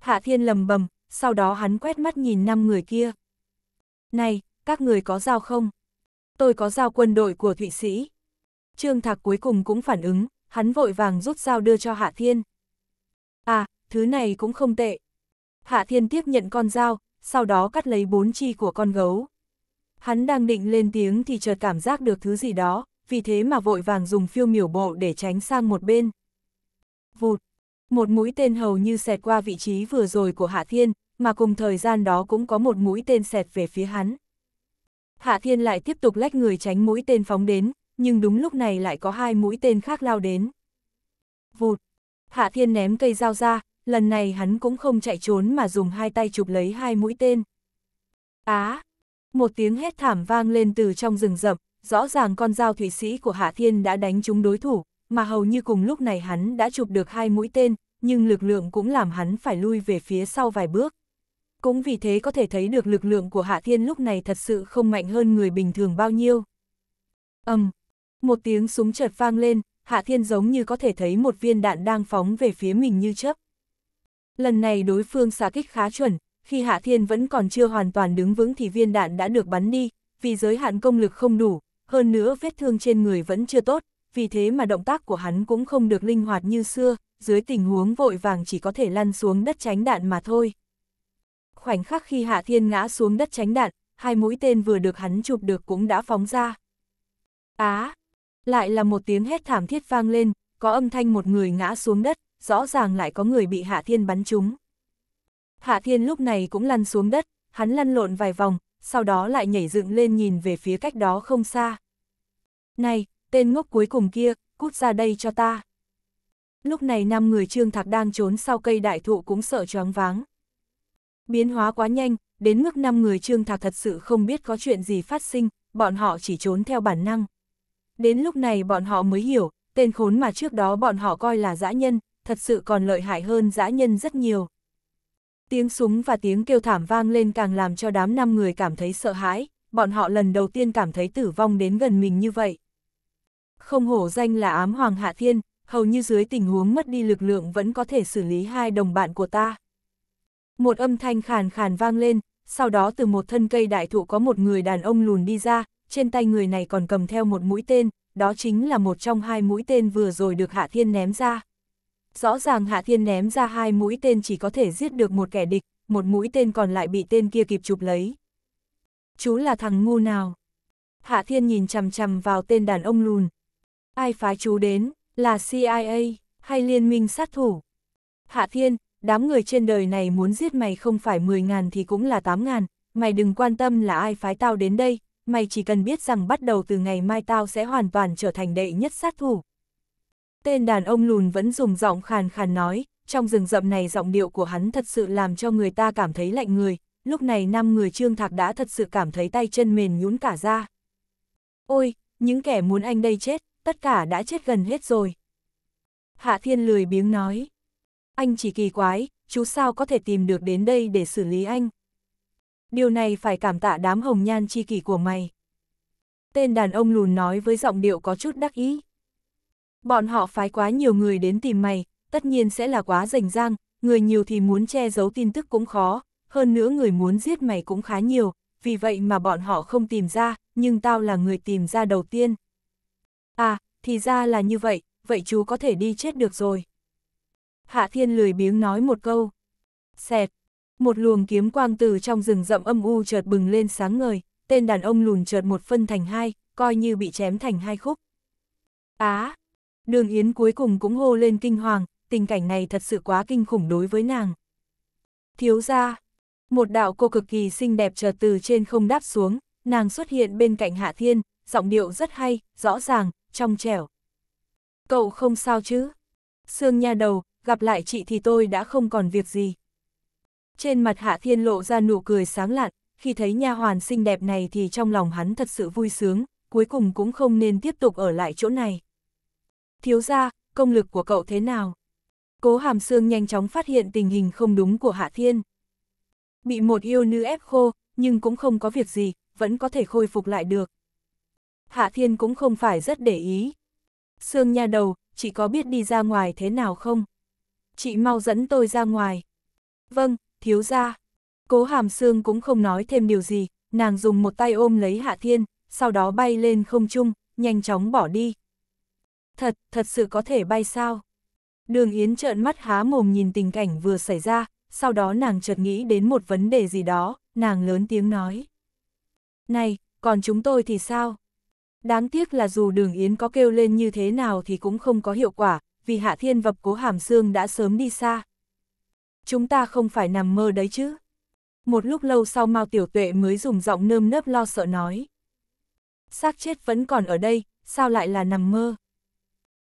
Hạ Thiên lầm bầm, sau đó hắn quét mắt nhìn năm người kia. Này, các người có giao không? Tôi có giao quân đội của Thụy Sĩ. Trương Thạc cuối cùng cũng phản ứng, hắn vội vàng rút dao đưa cho Hạ Thiên. À, thứ này cũng không tệ. Hạ Thiên tiếp nhận con dao, sau đó cắt lấy bốn chi của con gấu. Hắn đang định lên tiếng thì chợt cảm giác được thứ gì đó, vì thế mà vội vàng dùng phiêu miểu bộ để tránh sang một bên. Vụt, một mũi tên hầu như xẹt qua vị trí vừa rồi của Hạ Thiên, mà cùng thời gian đó cũng có một mũi tên xẹt về phía hắn. Hạ Thiên lại tiếp tục lách người tránh mũi tên phóng đến, nhưng đúng lúc này lại có hai mũi tên khác lao đến. Vụt! Hạ Thiên ném cây dao ra, lần này hắn cũng không chạy trốn mà dùng hai tay chụp lấy hai mũi tên. Á! À, một tiếng hét thảm vang lên từ trong rừng rậm, rõ ràng con dao thủy sĩ của Hạ Thiên đã đánh trúng đối thủ, mà hầu như cùng lúc này hắn đã chụp được hai mũi tên, nhưng lực lượng cũng làm hắn phải lui về phía sau vài bước. Cũng vì thế có thể thấy được lực lượng của Hạ Thiên lúc này thật sự không mạnh hơn người bình thường bao nhiêu. ầm um, Một tiếng súng chợt vang lên, Hạ Thiên giống như có thể thấy một viên đạn đang phóng về phía mình như chớp. Lần này đối phương xạ kích khá chuẩn, khi Hạ Thiên vẫn còn chưa hoàn toàn đứng vững thì viên đạn đã được bắn đi, vì giới hạn công lực không đủ, hơn nữa vết thương trên người vẫn chưa tốt, vì thế mà động tác của hắn cũng không được linh hoạt như xưa, dưới tình huống vội vàng chỉ có thể lăn xuống đất tránh đạn mà thôi khoảnh khắc khi Hạ Thiên ngã xuống đất tránh đạn, hai mũi tên vừa được hắn chụp được cũng đã phóng ra. Á! À, lại là một tiếng hét thảm thiết vang lên, có âm thanh một người ngã xuống đất, rõ ràng lại có người bị Hạ Thiên bắn trúng. Hạ Thiên lúc này cũng lăn xuống đất, hắn lăn lộn vài vòng, sau đó lại nhảy dựng lên nhìn về phía cách đó không xa. Này, tên ngốc cuối cùng kia, cút ra đây cho ta. Lúc này năm người Trương Thạc đang trốn sau cây đại thụ cũng sợ choáng váng. Biến hóa quá nhanh, đến mức năm người Trương Thạc thật sự không biết có chuyện gì phát sinh, bọn họ chỉ trốn theo bản năng. Đến lúc này bọn họ mới hiểu, tên khốn mà trước đó bọn họ coi là dã nhân, thật sự còn lợi hại hơn dã nhân rất nhiều. Tiếng súng và tiếng kêu thảm vang lên càng làm cho đám năm người cảm thấy sợ hãi, bọn họ lần đầu tiên cảm thấy tử vong đến gần mình như vậy. Không hổ danh là ám hoàng hạ thiên, hầu như dưới tình huống mất đi lực lượng vẫn có thể xử lý hai đồng bạn của ta. Một âm thanh khàn khàn vang lên, sau đó từ một thân cây đại thụ có một người đàn ông lùn đi ra, trên tay người này còn cầm theo một mũi tên, đó chính là một trong hai mũi tên vừa rồi được Hạ Thiên ném ra. Rõ ràng Hạ Thiên ném ra hai mũi tên chỉ có thể giết được một kẻ địch, một mũi tên còn lại bị tên kia kịp chụp lấy. Chú là thằng ngu nào? Hạ Thiên nhìn chằm chằm vào tên đàn ông lùn. Ai phái chú đến, là CIA, hay liên minh sát thủ? Hạ Thiên, đám người trên đời này muốn giết mày không phải 10 ngàn thì cũng là 8 ngàn, mày đừng quan tâm là ai phái tao đến đây, mày chỉ cần biết rằng bắt đầu từ ngày mai tao sẽ hoàn toàn trở thành đệ nhất sát thủ. Tên đàn ông lùn vẫn dùng giọng khàn khàn nói, trong rừng rậm này giọng điệu của hắn thật sự làm cho người ta cảm thấy lạnh người, lúc này năm người trương thạc đã thật sự cảm thấy tay chân mềm nhún cả ra. Ôi, những kẻ muốn anh đây chết, tất cả đã chết gần hết rồi. Hạ Thiên lười biếng nói anh chỉ kỳ quái, chú sao có thể tìm được đến đây để xử lý anh. Điều này phải cảm tạ đám hồng nhan chi kỷ của mày. Tên đàn ông lùn nói với giọng điệu có chút đắc ý. Bọn họ phái quá nhiều người đến tìm mày, tất nhiên sẽ là quá rành rang, người nhiều thì muốn che giấu tin tức cũng khó, hơn nữa người muốn giết mày cũng khá nhiều, vì vậy mà bọn họ không tìm ra, nhưng tao là người tìm ra đầu tiên. À, thì ra là như vậy, vậy chú có thể đi chết được rồi. Hạ Thiên lười biếng nói một câu. Xẹt. Một luồng kiếm quang từ trong rừng rậm âm u chợt bừng lên sáng ngời, tên đàn ông lùn chợt một phân thành hai, coi như bị chém thành hai khúc. Á! À, đường Yến cuối cùng cũng hô lên kinh hoàng, tình cảnh này thật sự quá kinh khủng đối với nàng. Thiếu ra! Một đạo cô cực kỳ xinh đẹp chợt từ trên không đáp xuống, nàng xuất hiện bên cạnh Hạ Thiên, giọng điệu rất hay, rõ ràng, trong trẻo. Cậu không sao chứ? Sương nha đầu, gặp lại chị thì tôi đã không còn việc gì. Trên mặt Hạ Thiên lộ ra nụ cười sáng lạn, khi thấy nha hoàn xinh đẹp này thì trong lòng hắn thật sự vui sướng, cuối cùng cũng không nên tiếp tục ở lại chỗ này. Thiếu ra, công lực của cậu thế nào? Cố Hàm Sương nhanh chóng phát hiện tình hình không đúng của Hạ Thiên. Bị một yêu nữ ép khô, nhưng cũng không có việc gì, vẫn có thể khôi phục lại được. Hạ Thiên cũng không phải rất để ý. Sương nha đầu, chỉ có biết đi ra ngoài thế nào không? chị mau dẫn tôi ra ngoài. Vâng, thiếu ra. Cố hàm xương cũng không nói thêm điều gì, nàng dùng một tay ôm lấy Hạ Thiên, sau đó bay lên không trung, nhanh chóng bỏ đi. Thật, thật sự có thể bay sao? Đường Yến trợn mắt há mồm nhìn tình cảnh vừa xảy ra, sau đó nàng chợt nghĩ đến một vấn đề gì đó, nàng lớn tiếng nói. Này, còn chúng tôi thì sao? Đáng tiếc là dù đường Yến có kêu lên như thế nào thì cũng không có hiệu quả, vì Hạ Thiên Vập cố hàm xương đã sớm đi xa. Chúng ta không phải nằm mơ đấy chứ. Một lúc lâu sau Mao Tiểu Tuệ mới dùng giọng nơm nớp lo sợ nói. xác chết vẫn còn ở đây, sao lại là nằm mơ?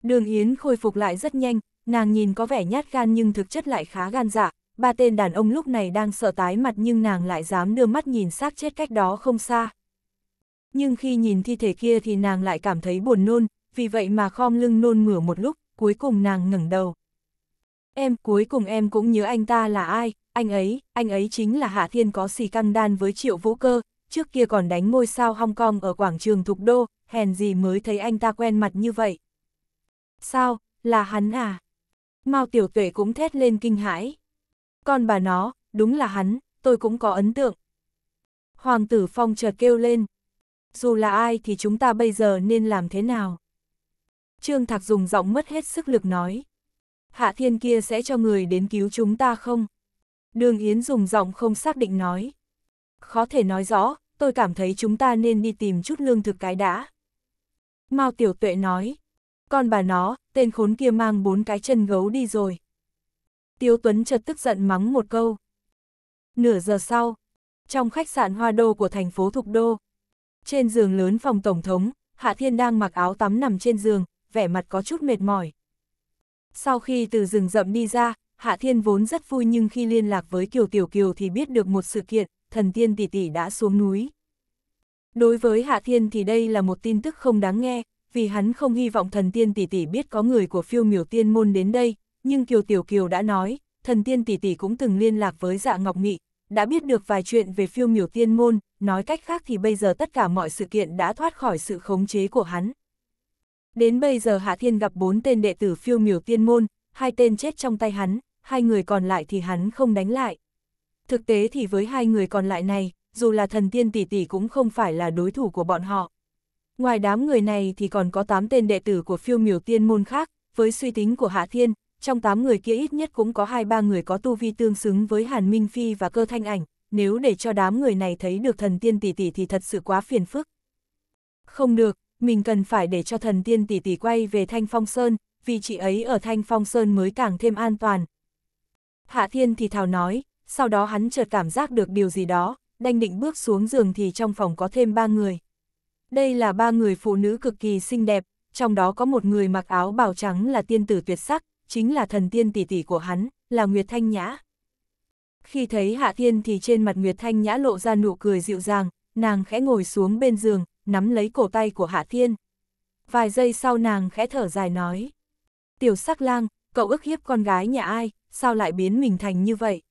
Đường Yến khôi phục lại rất nhanh, nàng nhìn có vẻ nhát gan nhưng thực chất lại khá gan dạ. Ba tên đàn ông lúc này đang sợ tái mặt nhưng nàng lại dám đưa mắt nhìn xác chết cách đó không xa. Nhưng khi nhìn thi thể kia thì nàng lại cảm thấy buồn nôn, vì vậy mà khom lưng nôn mửa một lúc, cuối cùng nàng ngẩng đầu. Em, cuối cùng em cũng nhớ anh ta là ai, anh ấy, anh ấy chính là Hạ Thiên có xì căng đan với Triệu Vũ Cơ, trước kia còn đánh ngôi sao Hong Kong ở quảng trường Thục Đô, hèn gì mới thấy anh ta quen mặt như vậy. Sao, là hắn à? Mao Tiểu Tuệ cũng thét lên kinh hãi. Con bà nó, đúng là hắn, tôi cũng có ấn tượng. Hoàng tử Phong chợt kêu lên. Dù là ai thì chúng ta bây giờ nên làm thế nào? Trương Thạc dùng giọng mất hết sức lực nói. Hạ thiên kia sẽ cho người đến cứu chúng ta không? Đường Yến dùng giọng không xác định nói. Khó thể nói rõ, tôi cảm thấy chúng ta nên đi tìm chút lương thực cái đã. Mao Tiểu Tuệ nói. Con bà nó, tên khốn kia mang bốn cái chân gấu đi rồi. Tiêu Tuấn chợt tức giận mắng một câu. Nửa giờ sau, trong khách sạn Hoa Đô của thành phố Thục Đô, trên giường lớn phòng Tổng thống, Hạ Thiên đang mặc áo tắm nằm trên giường, vẻ mặt có chút mệt mỏi. Sau khi từ rừng rậm đi ra, Hạ Thiên vốn rất vui nhưng khi liên lạc với Kiều Tiểu Kiều thì biết được một sự kiện, thần tiên tỷ tỷ đã xuống núi. Đối với Hạ Thiên thì đây là một tin tức không đáng nghe, vì hắn không hy vọng thần tiên tỷ tỷ biết có người của phiêu miểu tiên môn đến đây, nhưng Kiều Tiểu Kiều đã nói, thần tiên tỷ tỷ cũng từng liên lạc với dạ Ngọc Nghị, đã biết được vài chuyện về phiêu miểu tiên môn, nói cách khác thì bây giờ tất cả mọi sự kiện đã thoát khỏi sự khống chế của hắn. Đến bây giờ Hạ Thiên gặp bốn tên đệ tử phiêu miểu tiên môn, hai tên chết trong tay hắn, hai người còn lại thì hắn không đánh lại. Thực tế thì với hai người còn lại này, dù là thần tiên tỷ tỷ cũng không phải là đối thủ của bọn họ. Ngoài đám người này thì còn có tám tên đệ tử của phiêu miểu tiên môn khác, với suy tính của Hạ Thiên, trong tám người kia ít nhất cũng có hai ba người có tu vi tương xứng với Hàn Minh Phi và cơ thanh ảnh, nếu để cho đám người này thấy được thần tiên tỷ tỷ thì thật sự quá phiền phức. Không được, mình cần phải để cho thần tiên tỷ tỷ quay về Thanh Phong Sơn, vì chị ấy ở Thanh Phong Sơn mới càng thêm an toàn. Hạ Thiên thì thào nói, sau đó hắn chợt cảm giác được điều gì đó, đành định bước xuống giường thì trong phòng có thêm ba người. Đây là ba người phụ nữ cực kỳ xinh đẹp, trong đó có một người mặc áo bào trắng là tiên tử tuyệt sắc, chính là thần tiên tỷ tỷ của hắn, là Nguyệt Thanh Nhã. Khi thấy Hạ Thiên thì trên mặt Nguyệt Thanh Nhã lộ ra nụ cười dịu dàng, nàng khẽ ngồi xuống bên giường, nắm lấy cổ tay của Hạ Thiên. Vài giây sau nàng khẽ thở dài nói. Tiểu sắc lang, cậu ức hiếp con gái nhà ai, sao lại biến mình thành như vậy?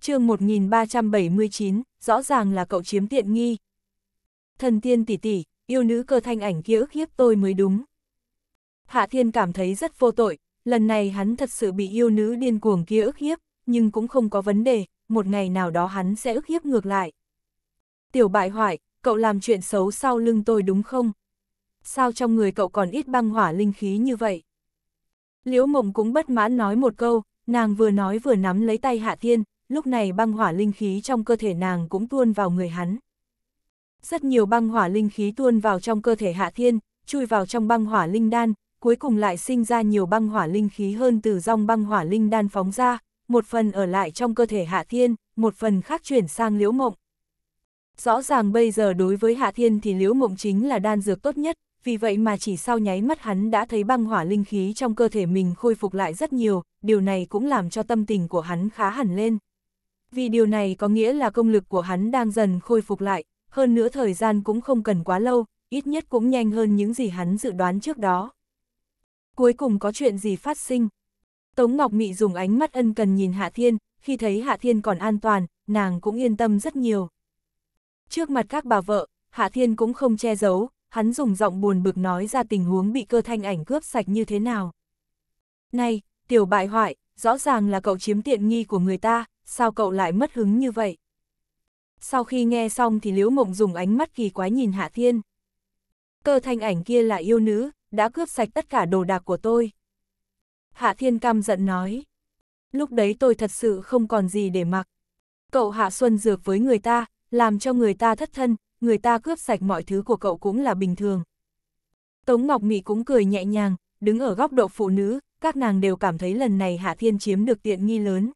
chương 1379, rõ ràng là cậu chiếm tiện nghi. Thần tiên tỷ tỷ, yêu nữ cơ thanh ảnh kia ức hiếp tôi mới đúng. Hạ Thiên cảm thấy rất vô tội, lần này hắn thật sự bị yêu nữ điên cuồng kia ức hiếp, nhưng cũng không có vấn đề, một ngày nào đó hắn sẽ ức hiếp ngược lại. Tiểu bại hoại, cậu làm chuyện xấu sau lưng tôi đúng không? Sao trong người cậu còn ít băng hỏa linh khí như vậy? Liễu mộng cũng bất mãn nói một câu, nàng vừa nói vừa nắm lấy tay Hạ Thiên, lúc này băng hỏa linh khí trong cơ thể nàng cũng tuôn vào người hắn. Rất nhiều băng hỏa linh khí tuôn vào trong cơ thể Hạ Thiên, chui vào trong băng hỏa linh đan, cuối cùng lại sinh ra nhiều băng hỏa linh khí hơn từ dòng băng hỏa linh đan phóng ra, một phần ở lại trong cơ thể Hạ Thiên, một phần khác chuyển sang Liễu Mộng. Rõ ràng bây giờ đối với Hạ Thiên thì liễu mộng chính là đan dược tốt nhất, vì vậy mà chỉ sau nháy mắt hắn đã thấy băng hỏa linh khí trong cơ thể mình khôi phục lại rất nhiều, điều này cũng làm cho tâm tình của hắn khá hẳn lên. Vì điều này có nghĩa là công lực của hắn đang dần khôi phục lại, hơn nữa thời gian cũng không cần quá lâu, ít nhất cũng nhanh hơn những gì hắn dự đoán trước đó. Cuối cùng có chuyện gì phát sinh? Tống Ngọc Mị dùng ánh mắt ân cần nhìn Hạ Thiên, khi thấy Hạ Thiên còn an toàn, nàng cũng yên tâm rất nhiều. Trước mặt các bà vợ, Hạ Thiên cũng không che giấu, hắn dùng giọng buồn bực nói ra tình huống bị cơ thanh ảnh cướp sạch như thế nào. Này, tiểu bại hoại, rõ ràng là cậu chiếm tiện nghi của người ta, sao cậu lại mất hứng như vậy? Sau khi nghe xong thì Liễu Mộng dùng ánh mắt kỳ quái nhìn Hạ Thiên. Cơ thanh ảnh kia là yêu nữ, đã cướp sạch tất cả đồ đạc của tôi. Hạ Thiên căm giận nói. Lúc đấy tôi thật sự không còn gì để mặc. Cậu Hạ Xuân dược với người ta, làm cho người ta thất thân, người ta cướp sạch mọi thứ của cậu cũng là bình thường. Tống Ngọc Mị cũng cười nhẹ nhàng, đứng ở góc độ phụ nữ, các nàng đều cảm thấy lần này Hạ Thiên chiếm được tiện nghi lớn.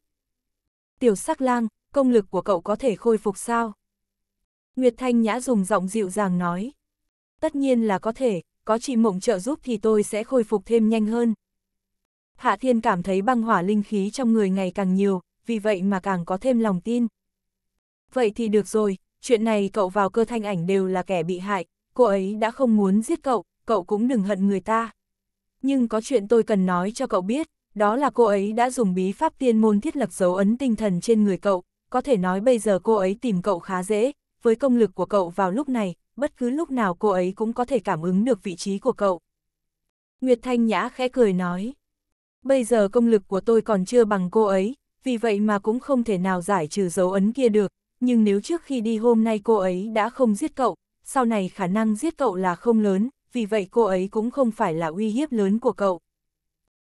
Tiểu sắc lang, công lực của cậu có thể khôi phục sao? Nguyệt Thanh Nhã dùng giọng dịu dàng nói. Tất nhiên là có thể, có chị Mộng trợ giúp thì tôi sẽ khôi phục thêm nhanh hơn. Hạ Thiên cảm thấy băng hỏa linh khí trong người ngày càng nhiều, vì vậy mà càng có thêm lòng tin vậy thì được rồi, chuyện này cậu vào cơ thanh ảnh đều là kẻ bị hại, cô ấy đã không muốn giết cậu, cậu cũng đừng hận người ta. Nhưng có chuyện tôi cần nói cho cậu biết, đó là cô ấy đã dùng bí pháp tiên môn thiết lập dấu ấn tinh thần trên người cậu, có thể nói bây giờ cô ấy tìm cậu khá dễ, với công lực của cậu vào lúc này, bất cứ lúc nào cô ấy cũng có thể cảm ứng được vị trí của cậu. Nguyệt Thanh Nhã khẽ cười nói, bây giờ công lực của tôi còn chưa bằng cô ấy, vì vậy mà cũng không thể nào giải trừ dấu ấn kia được, nhưng nếu trước khi đi hôm nay cô ấy đã không giết cậu, sau này khả năng giết cậu là không lớn, vì vậy cô ấy cũng không phải là uy hiếp lớn của cậu.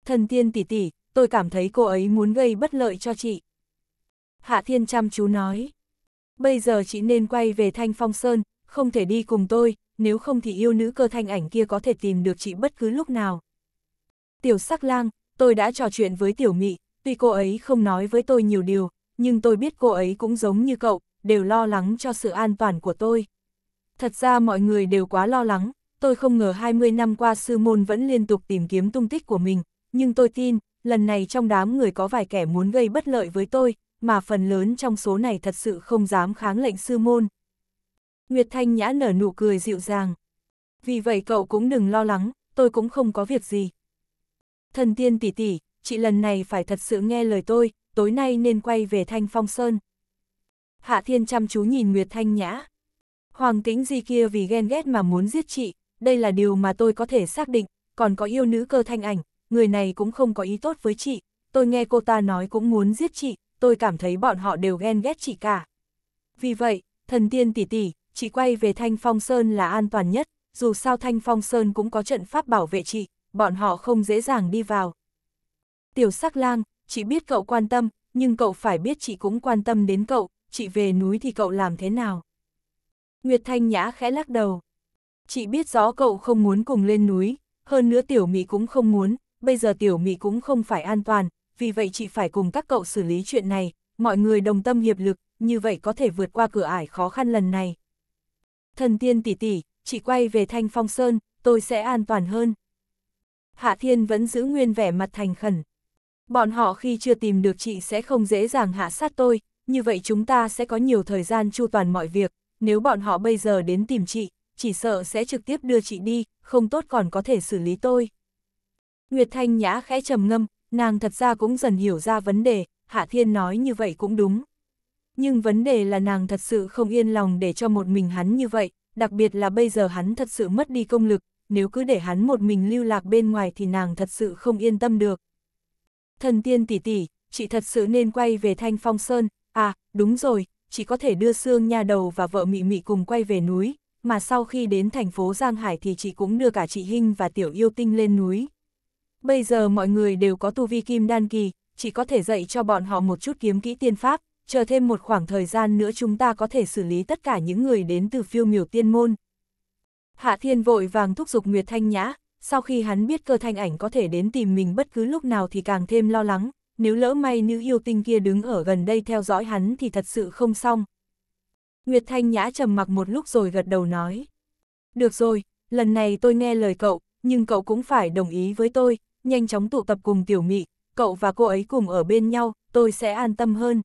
Thần tiên tỷ tỷ, tôi cảm thấy cô ấy muốn gây bất lợi cho chị. Hạ Thiên chăm chú nói. Bây giờ chị nên quay về Thanh Phong Sơn, không thể đi cùng tôi, nếu không thì yêu nữ cơ thanh ảnh kia có thể tìm được chị bất cứ lúc nào. Tiểu sắc lang, tôi đã trò chuyện với tiểu mị, tuy cô ấy không nói với tôi nhiều điều, nhưng tôi biết cô ấy cũng giống như cậu, đều lo lắng cho sự an toàn của tôi. Thật ra mọi người đều quá lo lắng, tôi không ngờ 20 năm qua sư môn vẫn liên tục tìm kiếm tung tích của mình, nhưng tôi tin, lần này trong đám người có vài kẻ muốn gây bất lợi với tôi, mà phần lớn trong số này thật sự không dám kháng lệnh sư môn. Nguyệt Thanh Nhã nở nụ cười dịu dàng. Vì vậy cậu cũng đừng lo lắng, tôi cũng không có việc gì. Thần tiên tỷ tỷ, chị lần này phải thật sự nghe lời tôi, tối nay nên quay về Thanh Phong Sơn. Hạ Thiên chăm chú nhìn Nguyệt Thanh Nhã. Hoàng tĩnh gì kia vì ghen ghét mà muốn giết chị, đây là điều mà tôi có thể xác định, còn có yêu nữ cơ thanh ảnh, người này cũng không có ý tốt với chị, tôi nghe cô ta nói cũng muốn giết chị, tôi cảm thấy bọn họ đều ghen ghét chị cả. Vì vậy, thần tiên tỷ tỷ, chị quay về Thanh Phong Sơn là an toàn nhất, dù sao Thanh Phong Sơn cũng có trận pháp bảo vệ chị, bọn họ không dễ dàng đi vào. Tiểu sắc lang, chị biết cậu quan tâm, nhưng cậu phải biết chị cũng quan tâm đến cậu, chị về núi thì cậu làm thế nào? Nguyệt Thanh Nhã khẽ lắc đầu. Chị biết rõ cậu không muốn cùng lên núi, hơn nữa tiểu Mỹ cũng không muốn, bây giờ tiểu Mỹ cũng không phải an toàn, vì vậy chị phải cùng các cậu xử lý chuyện này, mọi người đồng tâm hiệp lực, như vậy có thể vượt qua cửa ải khó khăn lần này. Thần tiên tỷ tỷ, chị quay về Thanh Phong Sơn, tôi sẽ an toàn hơn. Hạ Thiên vẫn giữ nguyên vẻ mặt thành khẩn. Bọn họ khi chưa tìm được chị sẽ không dễ dàng hạ sát tôi, như vậy chúng ta sẽ có nhiều thời gian chu toàn mọi việc, nếu bọn họ bây giờ đến tìm chị, chỉ sợ sẽ trực tiếp đưa chị đi, không tốt còn có thể xử lý tôi. Nguyệt Thanh Nhã khẽ trầm ngâm, nàng thật ra cũng dần hiểu ra vấn đề, Hạ Thiên nói như vậy cũng đúng. Nhưng vấn đề là nàng thật sự không yên lòng để cho một mình hắn như vậy, đặc biệt là bây giờ hắn thật sự mất đi công lực, nếu cứ để hắn một mình lưu lạc bên ngoài thì nàng thật sự không yên tâm được thần tiên tỷ tỷ, chị thật sự nên quay về Thanh Phong Sơn, à, đúng rồi, chị có thể đưa Sương nha đầu và vợ Mị Mị cùng quay về núi, mà sau khi đến thành phố Giang Hải thì chị cũng đưa cả chị Hinh và Tiểu Yêu Tinh lên núi. Bây giờ mọi người đều có tu vi kim đan kỳ, chỉ có thể dạy cho bọn họ một chút kiếm kỹ tiên pháp, chờ thêm một khoảng thời gian nữa chúng ta có thể xử lý tất cả những người đến từ phiêu miểu tiên môn. Hạ Thiên vội vàng thúc giục Nguyệt Thanh Nhã, sau khi hắn biết cơ thanh ảnh có thể đến tìm mình bất cứ lúc nào thì càng thêm lo lắng, nếu lỡ may nữ yêu tinh kia đứng ở gần đây theo dõi hắn thì thật sự không xong. Nguyệt Thanh Nhã trầm mặc một lúc rồi gật đầu nói. Được rồi, lần này tôi nghe lời cậu, nhưng cậu cũng phải đồng ý với tôi, nhanh chóng tụ tập cùng tiểu mị, cậu và cô ấy cùng ở bên nhau, tôi sẽ an tâm hơn.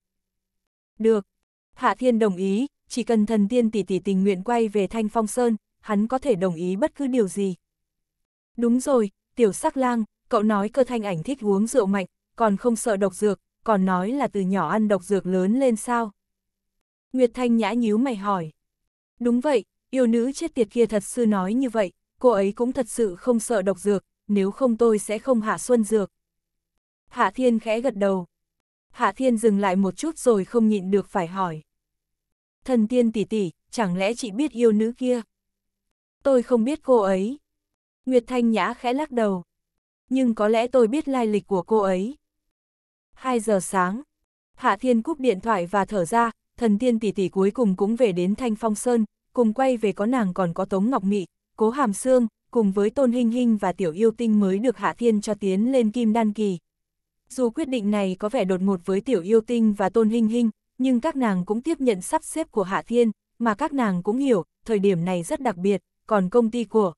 Được. Hạ Thiên đồng ý, chỉ cần thần tiên tỷ tỷ tình nguyện quay về Thanh Phong Sơn, hắn có thể đồng ý bất cứ điều gì, Đúng rồi, tiểu sắc lang, cậu nói cơ thanh ảnh thích uống rượu mạnh, còn không sợ độc dược, còn nói là từ nhỏ ăn độc dược lớn lên sao. Nguyệt Thanh nhã nhíu mày hỏi. Đúng vậy, yêu nữ chết tiệt kia thật sự nói như vậy, cô ấy cũng thật sự không sợ độc dược, nếu không tôi sẽ không hạ xuân dược. Hạ Thiên khẽ gật đầu. Hạ Thiên dừng lại một chút rồi không nhịn được phải hỏi. Thần tiên tỷ tỷ, chẳng lẽ chị biết yêu nữ kia? Tôi không biết cô ấy, Nguyệt Thanh Nhã khẽ lắc đầu. Nhưng có lẽ tôi biết lai lịch của cô ấy. 2 giờ sáng, Hạ Thiên cúp điện thoại và thở ra, thần tiên tỷ tỷ cuối cùng cũng về đến Thanh Phong Sơn, cùng quay về có nàng còn có Tống Ngọc Mị, Cố Hàm Sương, cùng với Tôn Hinh Hinh và Tiểu Yêu Tinh mới được Hạ Thiên cho tiến lên Kim Đan Kỳ. Dù quyết định này có vẻ đột ngột với Tiểu Yêu Tinh và Tôn Hinh Hinh, nhưng các nàng cũng tiếp nhận sắp xếp của Hạ Thiên, mà các nàng cũng hiểu, thời điểm này rất đặc biệt, còn công ty của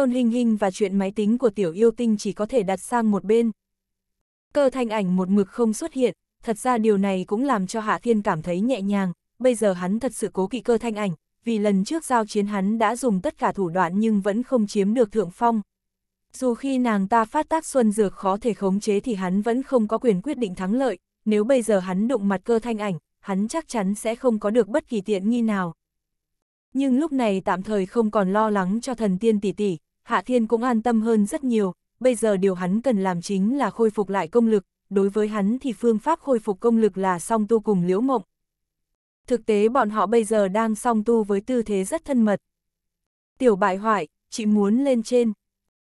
Tôn Hình Hình và chuyện máy tính của tiểu yêu tinh chỉ có thể đặt sang một bên. Cơ thanh ảnh một mực không xuất hiện, thật ra điều này cũng làm cho Hạ Thiên cảm thấy nhẹ nhàng, bây giờ hắn thật sự cố kỵ cơ thanh ảnh, vì lần trước giao chiến hắn đã dùng tất cả thủ đoạn nhưng vẫn không chiếm được thượng phong. Dù khi nàng ta phát tác xuân dược khó thể khống chế thì hắn vẫn không có quyền quyết định thắng lợi, nếu bây giờ hắn đụng mặt cơ thanh ảnh, hắn chắc chắn sẽ không có được bất kỳ tiện nghi nào. Nhưng lúc này tạm thời không còn lo lắng cho thần tiên tỷ tỷ, Hạ Thiên cũng an tâm hơn rất nhiều, bây giờ điều hắn cần làm chính là khôi phục lại công lực, đối với hắn thì phương pháp khôi phục công lực là song tu cùng liễu mộng. Thực tế bọn họ bây giờ đang song tu với tư thế rất thân mật. Tiểu bại hoại, chị muốn lên trên.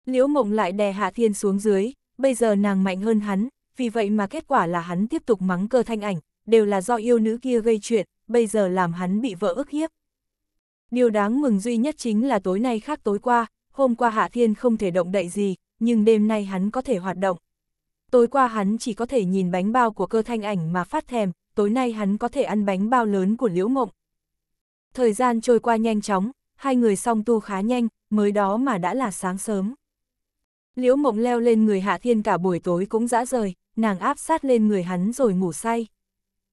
Liễu mộng lại đè Hạ Thiên xuống dưới, bây giờ nàng mạnh hơn hắn, vì vậy mà kết quả là hắn tiếp tục mắng cơ thanh ảnh, đều là do yêu nữ kia gây chuyện, bây giờ làm hắn bị vợ ức hiếp. Điều đáng mừng duy nhất chính là tối nay khác tối qua, hôm qua Hạ Thiên không thể động đậy gì, nhưng đêm nay hắn có thể hoạt động. Tối qua hắn chỉ có thể nhìn bánh bao của cơ thanh ảnh mà phát thèm, tối nay hắn có thể ăn bánh bao lớn của Liễu Mộng. Thời gian trôi qua nhanh chóng, hai người song tu khá nhanh, mới đó mà đã là sáng sớm. Liễu Mộng leo lên người Hạ Thiên cả buổi tối cũng dã rời, nàng áp sát lên người hắn rồi ngủ say.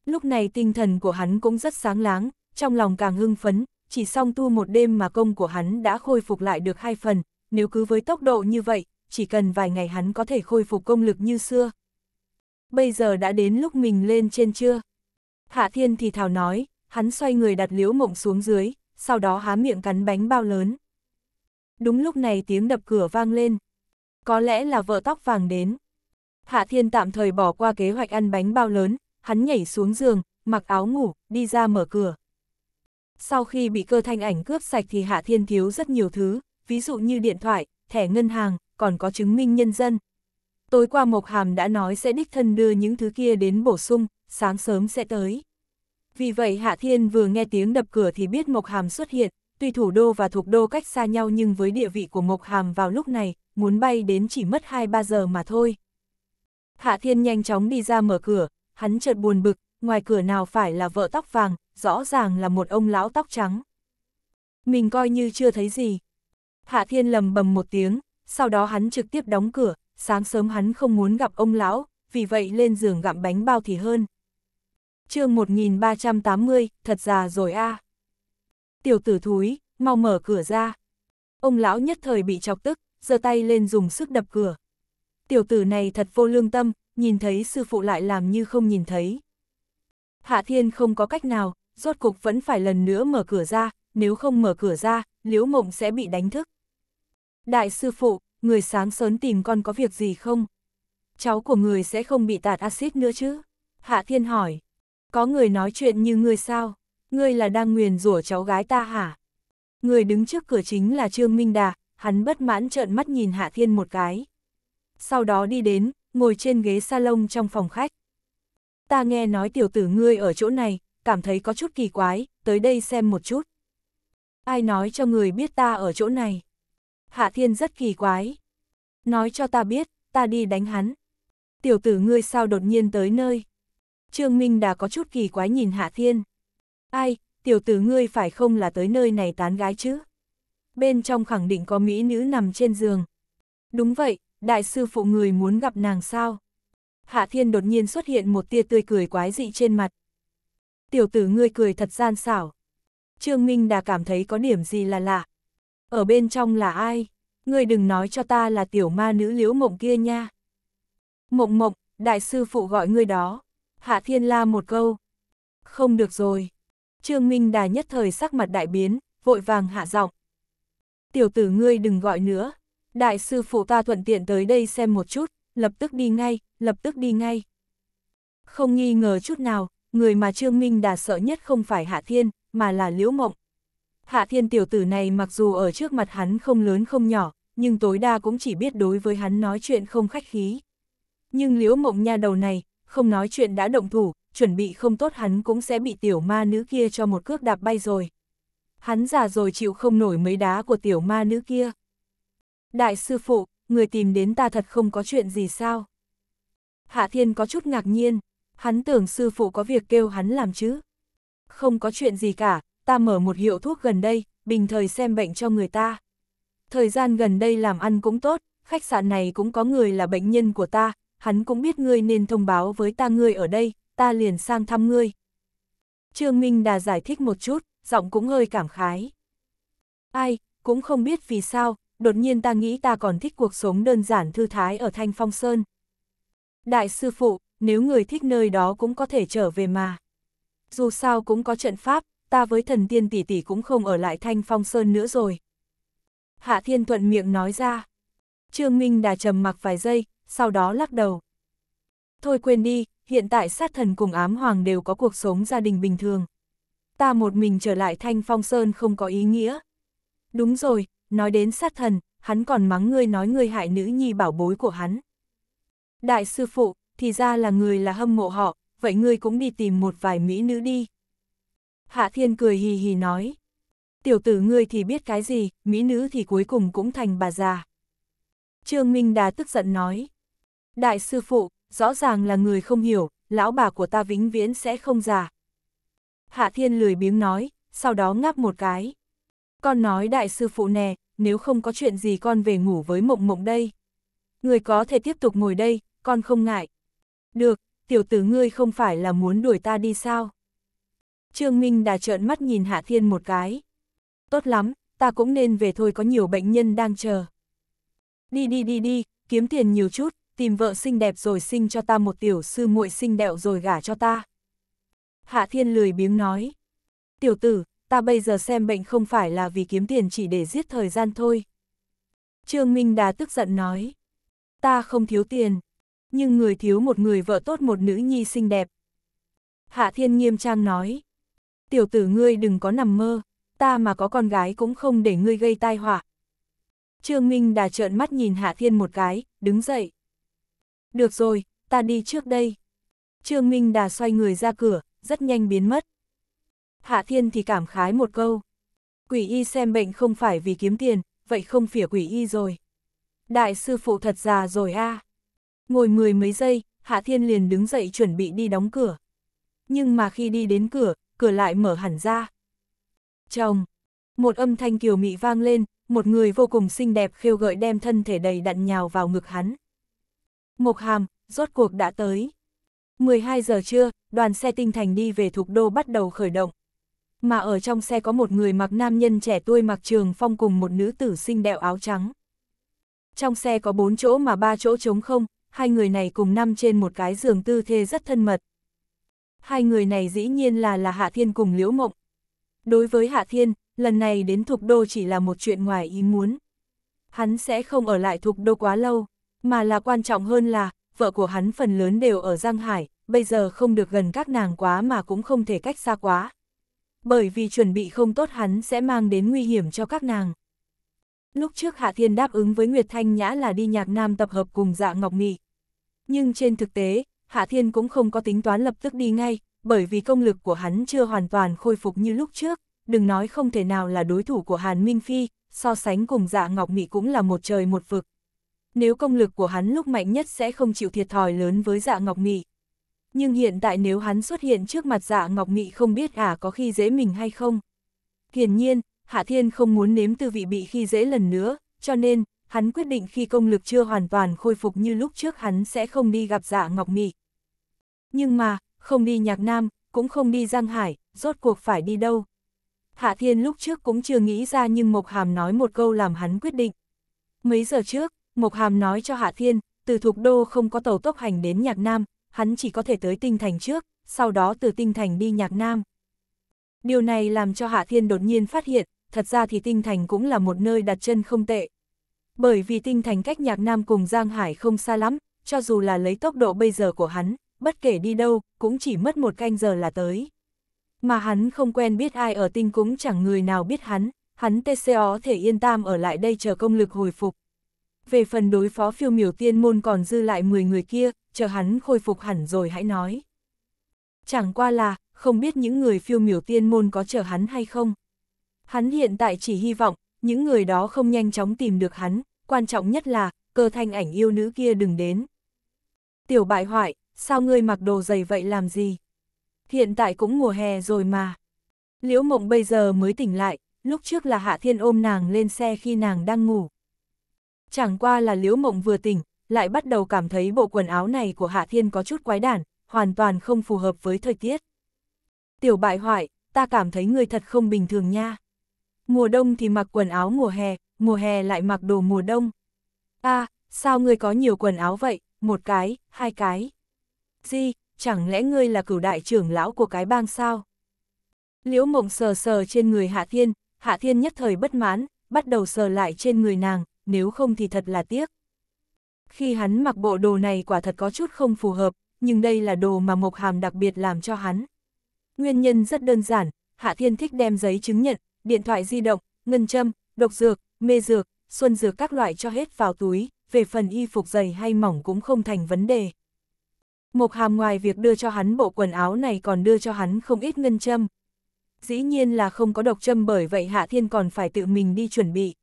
Lúc này tinh thần của hắn cũng rất sáng láng, trong lòng càng hưng phấn, chỉ song tu một đêm mà công của hắn đã khôi phục lại được hai phần, nếu cứ với tốc độ như vậy, chỉ cần vài ngày hắn có thể khôi phục công lực như xưa. Bây giờ đã đến lúc mình lên trên chưa? Hạ Thiên thì thào nói, hắn xoay người đặt liễu mộng xuống dưới, sau đó há miệng cắn bánh bao lớn. Đúng lúc này tiếng đập cửa vang lên. Có lẽ là vợ tóc vàng đến. Hạ Thiên tạm thời bỏ qua kế hoạch ăn bánh bao lớn, hắn nhảy xuống giường, mặc áo ngủ, đi ra mở cửa. Sau khi bị cơ thanh ảnh cướp sạch thì Hạ Thiên thiếu rất nhiều thứ, ví dụ như điện thoại, thẻ ngân hàng, còn có chứng minh nhân dân. Tối qua Mộc Hàm đã nói sẽ đích thân đưa những thứ kia đến bổ sung, sáng sớm sẽ tới. Vì vậy Hạ Thiên vừa nghe tiếng đập cửa thì biết Mộc Hàm xuất hiện, tuy thủ đô và thuộc đô cách xa nhau nhưng với địa vị của Mộc Hàm vào lúc này, muốn bay đến chỉ mất 2-3 giờ mà thôi. Hạ Thiên nhanh chóng đi ra mở cửa, hắn chợt buồn bực, ngoài cửa nào phải là vợ tóc vàng, rõ ràng là một ông lão tóc trắng. Mình coi như chưa thấy gì. Hạ Thiên lầm bầm một tiếng, sau đó hắn trực tiếp đóng cửa, sáng sớm hắn không muốn gặp ông lão, vì vậy lên giường gặm bánh bao thì hơn. chương 1380, thật già rồi a à. Tiểu tử thúi, mau mở cửa ra. Ông lão nhất thời bị chọc tức, giơ tay lên dùng sức đập cửa. Tiểu tử này thật vô lương tâm, nhìn thấy sư phụ lại làm như không nhìn thấy. Hạ Thiên không có cách nào, rốt cục vẫn phải lần nữa mở cửa ra, nếu không mở cửa ra, Liễu Mộng sẽ bị đánh thức. Đại sư phụ, người sáng sớm tìm con có việc gì không? Cháu của người sẽ không bị tạt axit nữa chứ? Hạ Thiên hỏi. Có người nói chuyện như ngươi sao? Ngươi là đang nguyền rủa cháu gái ta hả? Người đứng trước cửa chính là Trương Minh Đà, hắn bất mãn trợn mắt nhìn Hạ Thiên một cái. Sau đó đi đến, ngồi trên ghế salon trong phòng khách ta nghe nói tiểu tử ngươi ở chỗ này, cảm thấy có chút kỳ quái, tới đây xem một chút. Ai nói cho người biết ta ở chỗ này? Hạ thiên rất kỳ quái. Nói cho ta biết, ta đi đánh hắn. Tiểu tử ngươi sao đột nhiên tới nơi? Trương Minh đã có chút kỳ quái nhìn Hạ Thiên. Ai, tiểu tử ngươi phải không là tới nơi này tán gái chứ? Bên trong khẳng định có mỹ nữ nằm trên giường. Đúng vậy, đại sư phụ người muốn gặp nàng sao? Hạ Thiên đột nhiên xuất hiện một tia tươi cười quái dị trên mặt. Tiểu tử ngươi cười thật gian xảo. Trương Minh đã cảm thấy có điểm gì là lạ. Ở bên trong là ai? Ngươi đừng nói cho ta là tiểu ma nữ liễu mộng kia nha. Mộng mộng, đại sư phụ gọi ngươi đó. Hạ Thiên la một câu. Không được rồi. Trương Minh Đà nhất thời sắc mặt đại biến, vội vàng hạ giọng. Tiểu tử ngươi đừng gọi nữa. Đại sư phụ ta thuận tiện tới đây xem một chút, lập tức đi ngay, lập tức đi ngay. Không nghi ngờ chút nào, người mà Trương Minh đã sợ nhất không phải Hạ Thiên, mà là Liễu Mộng. Hạ Thiên tiểu tử này mặc dù ở trước mặt hắn không lớn không nhỏ, nhưng tối đa cũng chỉ biết đối với hắn nói chuyện không khách khí. Nhưng Liễu Mộng nha đầu này, không nói chuyện đã động thủ, chuẩn bị không tốt hắn cũng sẽ bị tiểu ma nữ kia cho một cước đạp bay rồi. Hắn già rồi chịu không nổi mấy đá của tiểu ma nữ kia. Đại sư phụ, người tìm đến ta thật không có chuyện gì sao? Hạ Thiên có chút ngạc nhiên, hắn tưởng sư phụ có việc kêu hắn làm chứ. Không có chuyện gì cả, ta mở một hiệu thuốc gần đây, bình thời xem bệnh cho người ta. Thời gian gần đây làm ăn cũng tốt, khách sạn này cũng có người là bệnh nhân của ta, hắn cũng biết ngươi nên thông báo với ta ngươi ở đây, ta liền sang thăm ngươi. Trương Minh Đà giải thích một chút, giọng cũng hơi cảm khái. Ai, cũng không biết vì sao, đột nhiên ta nghĩ ta còn thích cuộc sống đơn giản thư thái ở Thanh Phong Sơn. Đại sư phụ, nếu người thích nơi đó cũng có thể trở về mà. Dù sao cũng có trận pháp, ta với thần tiên tỷ tỷ cũng không ở lại Thanh Phong Sơn nữa rồi. Hạ Thiên Thuận miệng nói ra. Trương Minh đà trầm mặc vài giây, sau đó lắc đầu. Thôi quên đi, hiện tại sát thần cùng ám hoàng đều có cuộc sống gia đình bình thường. Ta một mình trở lại Thanh Phong Sơn không có ý nghĩa. Đúng rồi, nói đến sát thần, hắn còn mắng ngươi nói ngươi hại nữ nhi bảo bối của hắn. Đại sư phụ, thì ra là người là hâm mộ họ, vậy ngươi cũng đi tìm một vài mỹ nữ đi. Hạ thiên cười hì hì nói. Tiểu tử ngươi thì biết cái gì, mỹ nữ thì cuối cùng cũng thành bà già. Trương Minh Đà tức giận nói. Đại sư phụ, rõ ràng là người không hiểu, lão bà của ta vĩnh viễn sẽ không già. Hạ thiên lười biếng nói, sau đó ngáp một cái. Con nói đại sư phụ nè, nếu không có chuyện gì con về ngủ với mộng mộng đây. Người có thể tiếp tục ngồi đây, con không ngại. Được, tiểu tử ngươi không phải là muốn đuổi ta đi sao? Trương Minh đã trợn mắt nhìn Hạ Thiên một cái. Tốt lắm, ta cũng nên về thôi có nhiều bệnh nhân đang chờ. Đi đi đi đi, kiếm tiền nhiều chút, tìm vợ xinh đẹp rồi sinh cho ta một tiểu sư muội xinh đẹo rồi gả cho ta. Hạ Thiên lười biếng nói. Tiểu tử, ta bây giờ xem bệnh không phải là vì kiếm tiền chỉ để giết thời gian thôi. Trương Minh Đà tức giận nói, ta không thiếu tiền, nhưng người thiếu một người vợ tốt một nữ nhi xinh đẹp. Hạ Thiên nghiêm trang nói, tiểu tử ngươi đừng có nằm mơ, ta mà có con gái cũng không để ngươi gây tai họa. Trương Minh Đà trợn mắt nhìn Hạ Thiên một cái, đứng dậy. Được rồi, ta đi trước đây. Trương Minh Đà xoay người ra cửa, rất nhanh biến mất. Hạ Thiên thì cảm khái một câu. Quỷ y xem bệnh không phải vì kiếm tiền, vậy không phỉa quỷ y rồi. Đại sư phụ thật già rồi a. À. Ngồi mười mấy giây, Hạ Thiên liền đứng dậy chuẩn bị đi đóng cửa. Nhưng mà khi đi đến cửa, cửa lại mở hẳn ra. Chồng! Một âm thanh kiều mị vang lên, một người vô cùng xinh đẹp khêu gợi đem thân thể đầy đặn nhào vào ngực hắn. Mộc hàm, rốt cuộc đã tới. 12 giờ trưa, đoàn xe tinh thành đi về Thục đô bắt đầu khởi động mà ở trong xe có một người mặc nam nhân trẻ tuổi mặc trường phong cùng một nữ tử xinh đẹo áo trắng. Trong xe có bốn chỗ mà ba chỗ trống không, hai người này cùng nằm trên một cái giường tư thê rất thân mật. Hai người này dĩ nhiên là là Hạ Thiên cùng Liễu Mộng. Đối với Hạ Thiên, lần này đến Thục Đô chỉ là một chuyện ngoài ý muốn. Hắn sẽ không ở lại Thục Đô quá lâu, mà là quan trọng hơn là, vợ của hắn phần lớn đều ở Giang Hải, bây giờ không được gần các nàng quá mà cũng không thể cách xa quá, bởi vì chuẩn bị không tốt hắn sẽ mang đến nguy hiểm cho các nàng. Lúc trước Hạ Thiên đáp ứng với Nguyệt Thanh Nhã là đi nhạc nam tập hợp cùng dạ Ngọc Mị Nhưng trên thực tế, Hạ Thiên cũng không có tính toán lập tức đi ngay, bởi vì công lực của hắn chưa hoàn toàn khôi phục như lúc trước, đừng nói không thể nào là đối thủ của Hàn Minh Phi, so sánh cùng dạ Ngọc Mị cũng là một trời một vực. Nếu công lực của hắn lúc mạnh nhất sẽ không chịu thiệt thòi lớn với dạ Ngọc Mị nhưng hiện tại nếu hắn xuất hiện trước mặt dạ Ngọc Nghị không biết ả à có khi dễ mình hay không. Hiển nhiên, Hạ Thiên không muốn nếm tư vị bị khi dễ lần nữa, cho nên, hắn quyết định khi công lực chưa hoàn toàn khôi phục như lúc trước hắn sẽ không đi gặp dạ Ngọc Nghị. Nhưng mà, không đi Nhạc Nam, cũng không đi Giang Hải, rốt cuộc phải đi đâu. Hạ Thiên lúc trước cũng chưa nghĩ ra nhưng Mộc Hàm nói một câu làm hắn quyết định. Mấy giờ trước, Mộc Hàm nói cho Hạ Thiên, từ Thục Đô không có tàu tốc hành đến Nhạc Nam, hắn chỉ có thể tới Tinh Thành trước, sau đó từ Tinh Thành đi Nhạc Nam. Điều này làm cho Hạ Thiên đột nhiên phát hiện, thật ra thì Tinh Thành cũng là một nơi đặt chân không tệ. Bởi vì Tinh Thành cách Nhạc Nam cùng Giang Hải không xa lắm, cho dù là lấy tốc độ bây giờ của hắn, bất kể đi đâu, cũng chỉ mất một canh giờ là tới. Mà hắn không quen biết ai ở Tinh cũng chẳng người nào biết hắn, hắn TCO thể yên tam ở lại đây chờ công lực hồi phục. Về phần đối phó phiêu miểu tiên môn còn dư lại 10 người kia, chờ hắn khôi phục hẳn rồi hãy nói. Chẳng qua là, không biết những người phiêu miểu tiên môn có chờ hắn hay không. Hắn hiện tại chỉ hy vọng, những người đó không nhanh chóng tìm được hắn, quan trọng nhất là, cơ thanh ảnh yêu nữ kia đừng đến. Tiểu bại hoại, sao ngươi mặc đồ dày vậy làm gì? Hiện tại cũng mùa hè rồi mà. Liễu mộng bây giờ mới tỉnh lại, lúc trước là Hạ Thiên ôm nàng lên xe khi nàng đang ngủ. Chẳng qua là Liễu mộng vừa tỉnh, lại bắt đầu cảm thấy bộ quần áo này của Hạ Thiên có chút quái đản, hoàn toàn không phù hợp với thời tiết. Tiểu bại hoại, ta cảm thấy người thật không bình thường nha. Mùa đông thì mặc quần áo mùa hè, mùa hè lại mặc đồ mùa đông. a à, sao người có nhiều quần áo vậy, một cái, hai cái. Di, chẳng lẽ ngươi là cửu đại trưởng lão của cái bang sao? Liễu mộng sờ sờ trên người Hạ Thiên, Hạ Thiên nhất thời bất mãn, bắt đầu sờ lại trên người nàng, nếu không thì thật là tiếc khi hắn mặc bộ đồ này quả thật có chút không phù hợp, nhưng đây là đồ mà Mộc Hàm đặc biệt làm cho hắn. Nguyên nhân rất đơn giản, Hạ Thiên thích đem giấy chứng nhận, điện thoại di động, ngân châm, độc dược, mê dược, xuân dược các loại cho hết vào túi, về phần y phục dày hay mỏng cũng không thành vấn đề. Mộc Hàm ngoài việc đưa cho hắn bộ quần áo này còn đưa cho hắn không ít ngân châm. Dĩ nhiên là không có độc châm bởi vậy Hạ Thiên còn phải tự mình đi chuẩn bị.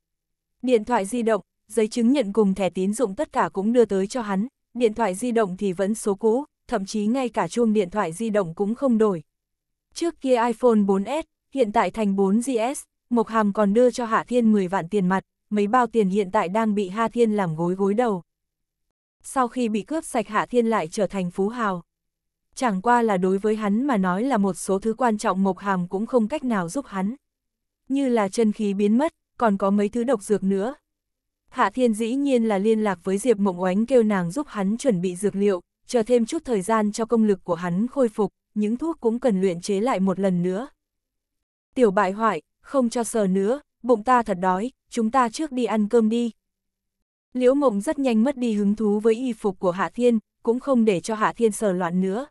Điện thoại di động, giấy chứng nhận cùng thẻ tín dụng tất cả cũng đưa tới cho hắn, điện thoại di động thì vẫn số cũ, thậm chí ngay cả chuông điện thoại di động cũng không đổi. Trước kia iPhone 4S, hiện tại thành 4GS, Mộc Hàm còn đưa cho Hạ Thiên 10 vạn tiền mặt, mấy bao tiền hiện tại đang bị Hạ Thiên làm gối gối đầu. Sau khi bị cướp sạch Hạ Thiên lại trở thành phú hào. Chẳng qua là đối với hắn mà nói là một số thứ quan trọng Mộc Hàm cũng không cách nào giúp hắn. Như là chân khí biến mất, còn có mấy thứ độc dược nữa, Hạ Thiên dĩ nhiên là liên lạc với Diệp Mộng Oánh kêu nàng giúp hắn chuẩn bị dược liệu, chờ thêm chút thời gian cho công lực của hắn khôi phục, những thuốc cũng cần luyện chế lại một lần nữa. Tiểu bại hoại, không cho sờ nữa, bụng ta thật đói, chúng ta trước đi ăn cơm đi. Liễu Mộng rất nhanh mất đi hứng thú với y phục của Hạ Thiên, cũng không để cho Hạ Thiên sờ loạn nữa.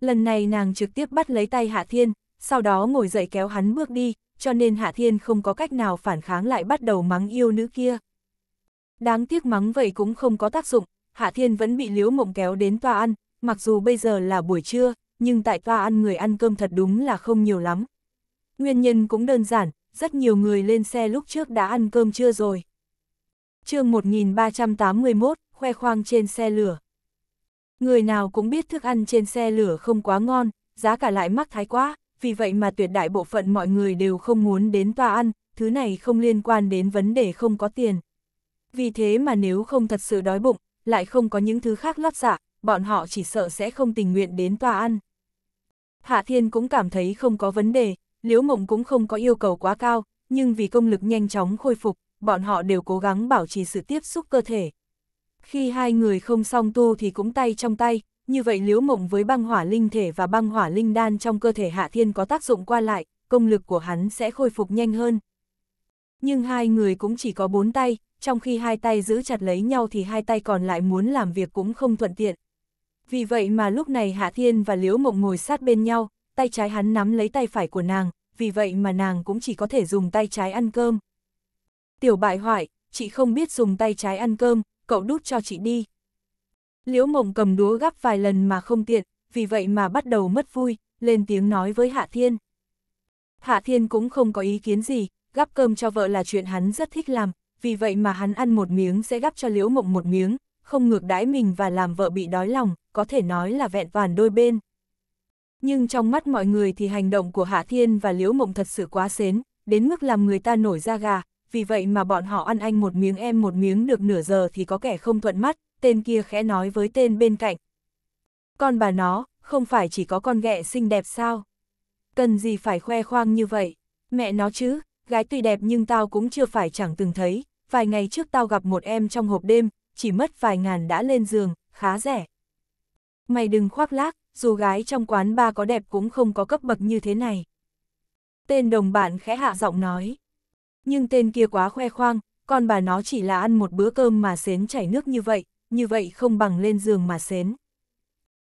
Lần này nàng trực tiếp bắt lấy tay Hạ Thiên, sau đó ngồi dậy kéo hắn bước đi, cho nên Hạ Thiên không có cách nào phản kháng lại bắt đầu mắng yêu nữ kia. Đáng tiếc mắng vậy cũng không có tác dụng, Hạ Thiên vẫn bị Liễu Mộng kéo đến toa ăn, mặc dù bây giờ là buổi trưa, nhưng tại toa ăn người ăn cơm thật đúng là không nhiều lắm. Nguyên nhân cũng đơn giản, rất nhiều người lên xe lúc trước đã ăn cơm trưa rồi. chương 1381, khoe khoang trên xe lửa. Người nào cũng biết thức ăn trên xe lửa không quá ngon, giá cả lại mắc thái quá, vì vậy mà tuyệt đại bộ phận mọi người đều không muốn đến toa ăn, thứ này không liên quan đến vấn đề không có tiền. Vì thế mà nếu không thật sự đói bụng, lại không có những thứ khác lót dạ, bọn họ chỉ sợ sẽ không tình nguyện đến tòa ăn. Hạ Thiên cũng cảm thấy không có vấn đề, Liễu Mộng cũng không có yêu cầu quá cao, nhưng vì công lực nhanh chóng khôi phục, bọn họ đều cố gắng bảo trì sự tiếp xúc cơ thể. Khi hai người không song tu thì cũng tay trong tay, như vậy Liễu Mộng với băng hỏa linh thể và băng hỏa linh đan trong cơ thể Hạ Thiên có tác dụng qua lại, công lực của hắn sẽ khôi phục nhanh hơn. Nhưng hai người cũng chỉ có bốn tay, trong khi hai tay giữ chặt lấy nhau thì hai tay còn lại muốn làm việc cũng không thuận tiện. Vì vậy mà lúc này Hạ Thiên và Liễu Mộng ngồi sát bên nhau, tay trái hắn nắm lấy tay phải của nàng, vì vậy mà nàng cũng chỉ có thể dùng tay trái ăn cơm. Tiểu bại hoại, chị không biết dùng tay trái ăn cơm, cậu đút cho chị đi. Liễu Mộng cầm đúa gắp vài lần mà không tiện, vì vậy mà bắt đầu mất vui, lên tiếng nói với Hạ Thiên. Hạ Thiên cũng không có ý kiến gì, gắp cơm cho vợ là chuyện hắn rất thích làm, vì vậy mà hắn ăn một miếng sẽ gắp cho Liễu Mộng một miếng, không ngược đãi mình và làm vợ bị đói lòng, có thể nói là vẹn toàn đôi bên. Nhưng trong mắt mọi người thì hành động của Hạ Thiên và Liễu Mộng thật sự quá xến, đến mức làm người ta nổi da gà, vì vậy mà bọn họ ăn anh một miếng em một miếng được nửa giờ thì có kẻ không thuận mắt, tên kia khẽ nói với tên bên cạnh. Con bà nó, không phải chỉ có con ghẹ xinh đẹp sao? Cần gì phải khoe khoang như vậy? Mẹ nó chứ, gái tuy đẹp nhưng tao cũng chưa phải chẳng từng thấy, vài ngày trước tao gặp một em trong hộp đêm, chỉ mất vài ngàn đã lên giường, khá rẻ. Mày đừng khoác lác, dù gái trong quán ba có đẹp cũng không có cấp bậc như thế này. Tên đồng bạn khẽ hạ giọng nói. Nhưng tên kia quá khoe khoang, còn bà nó chỉ là ăn một bữa cơm mà xến chảy nước như vậy, như vậy không bằng lên giường mà xến.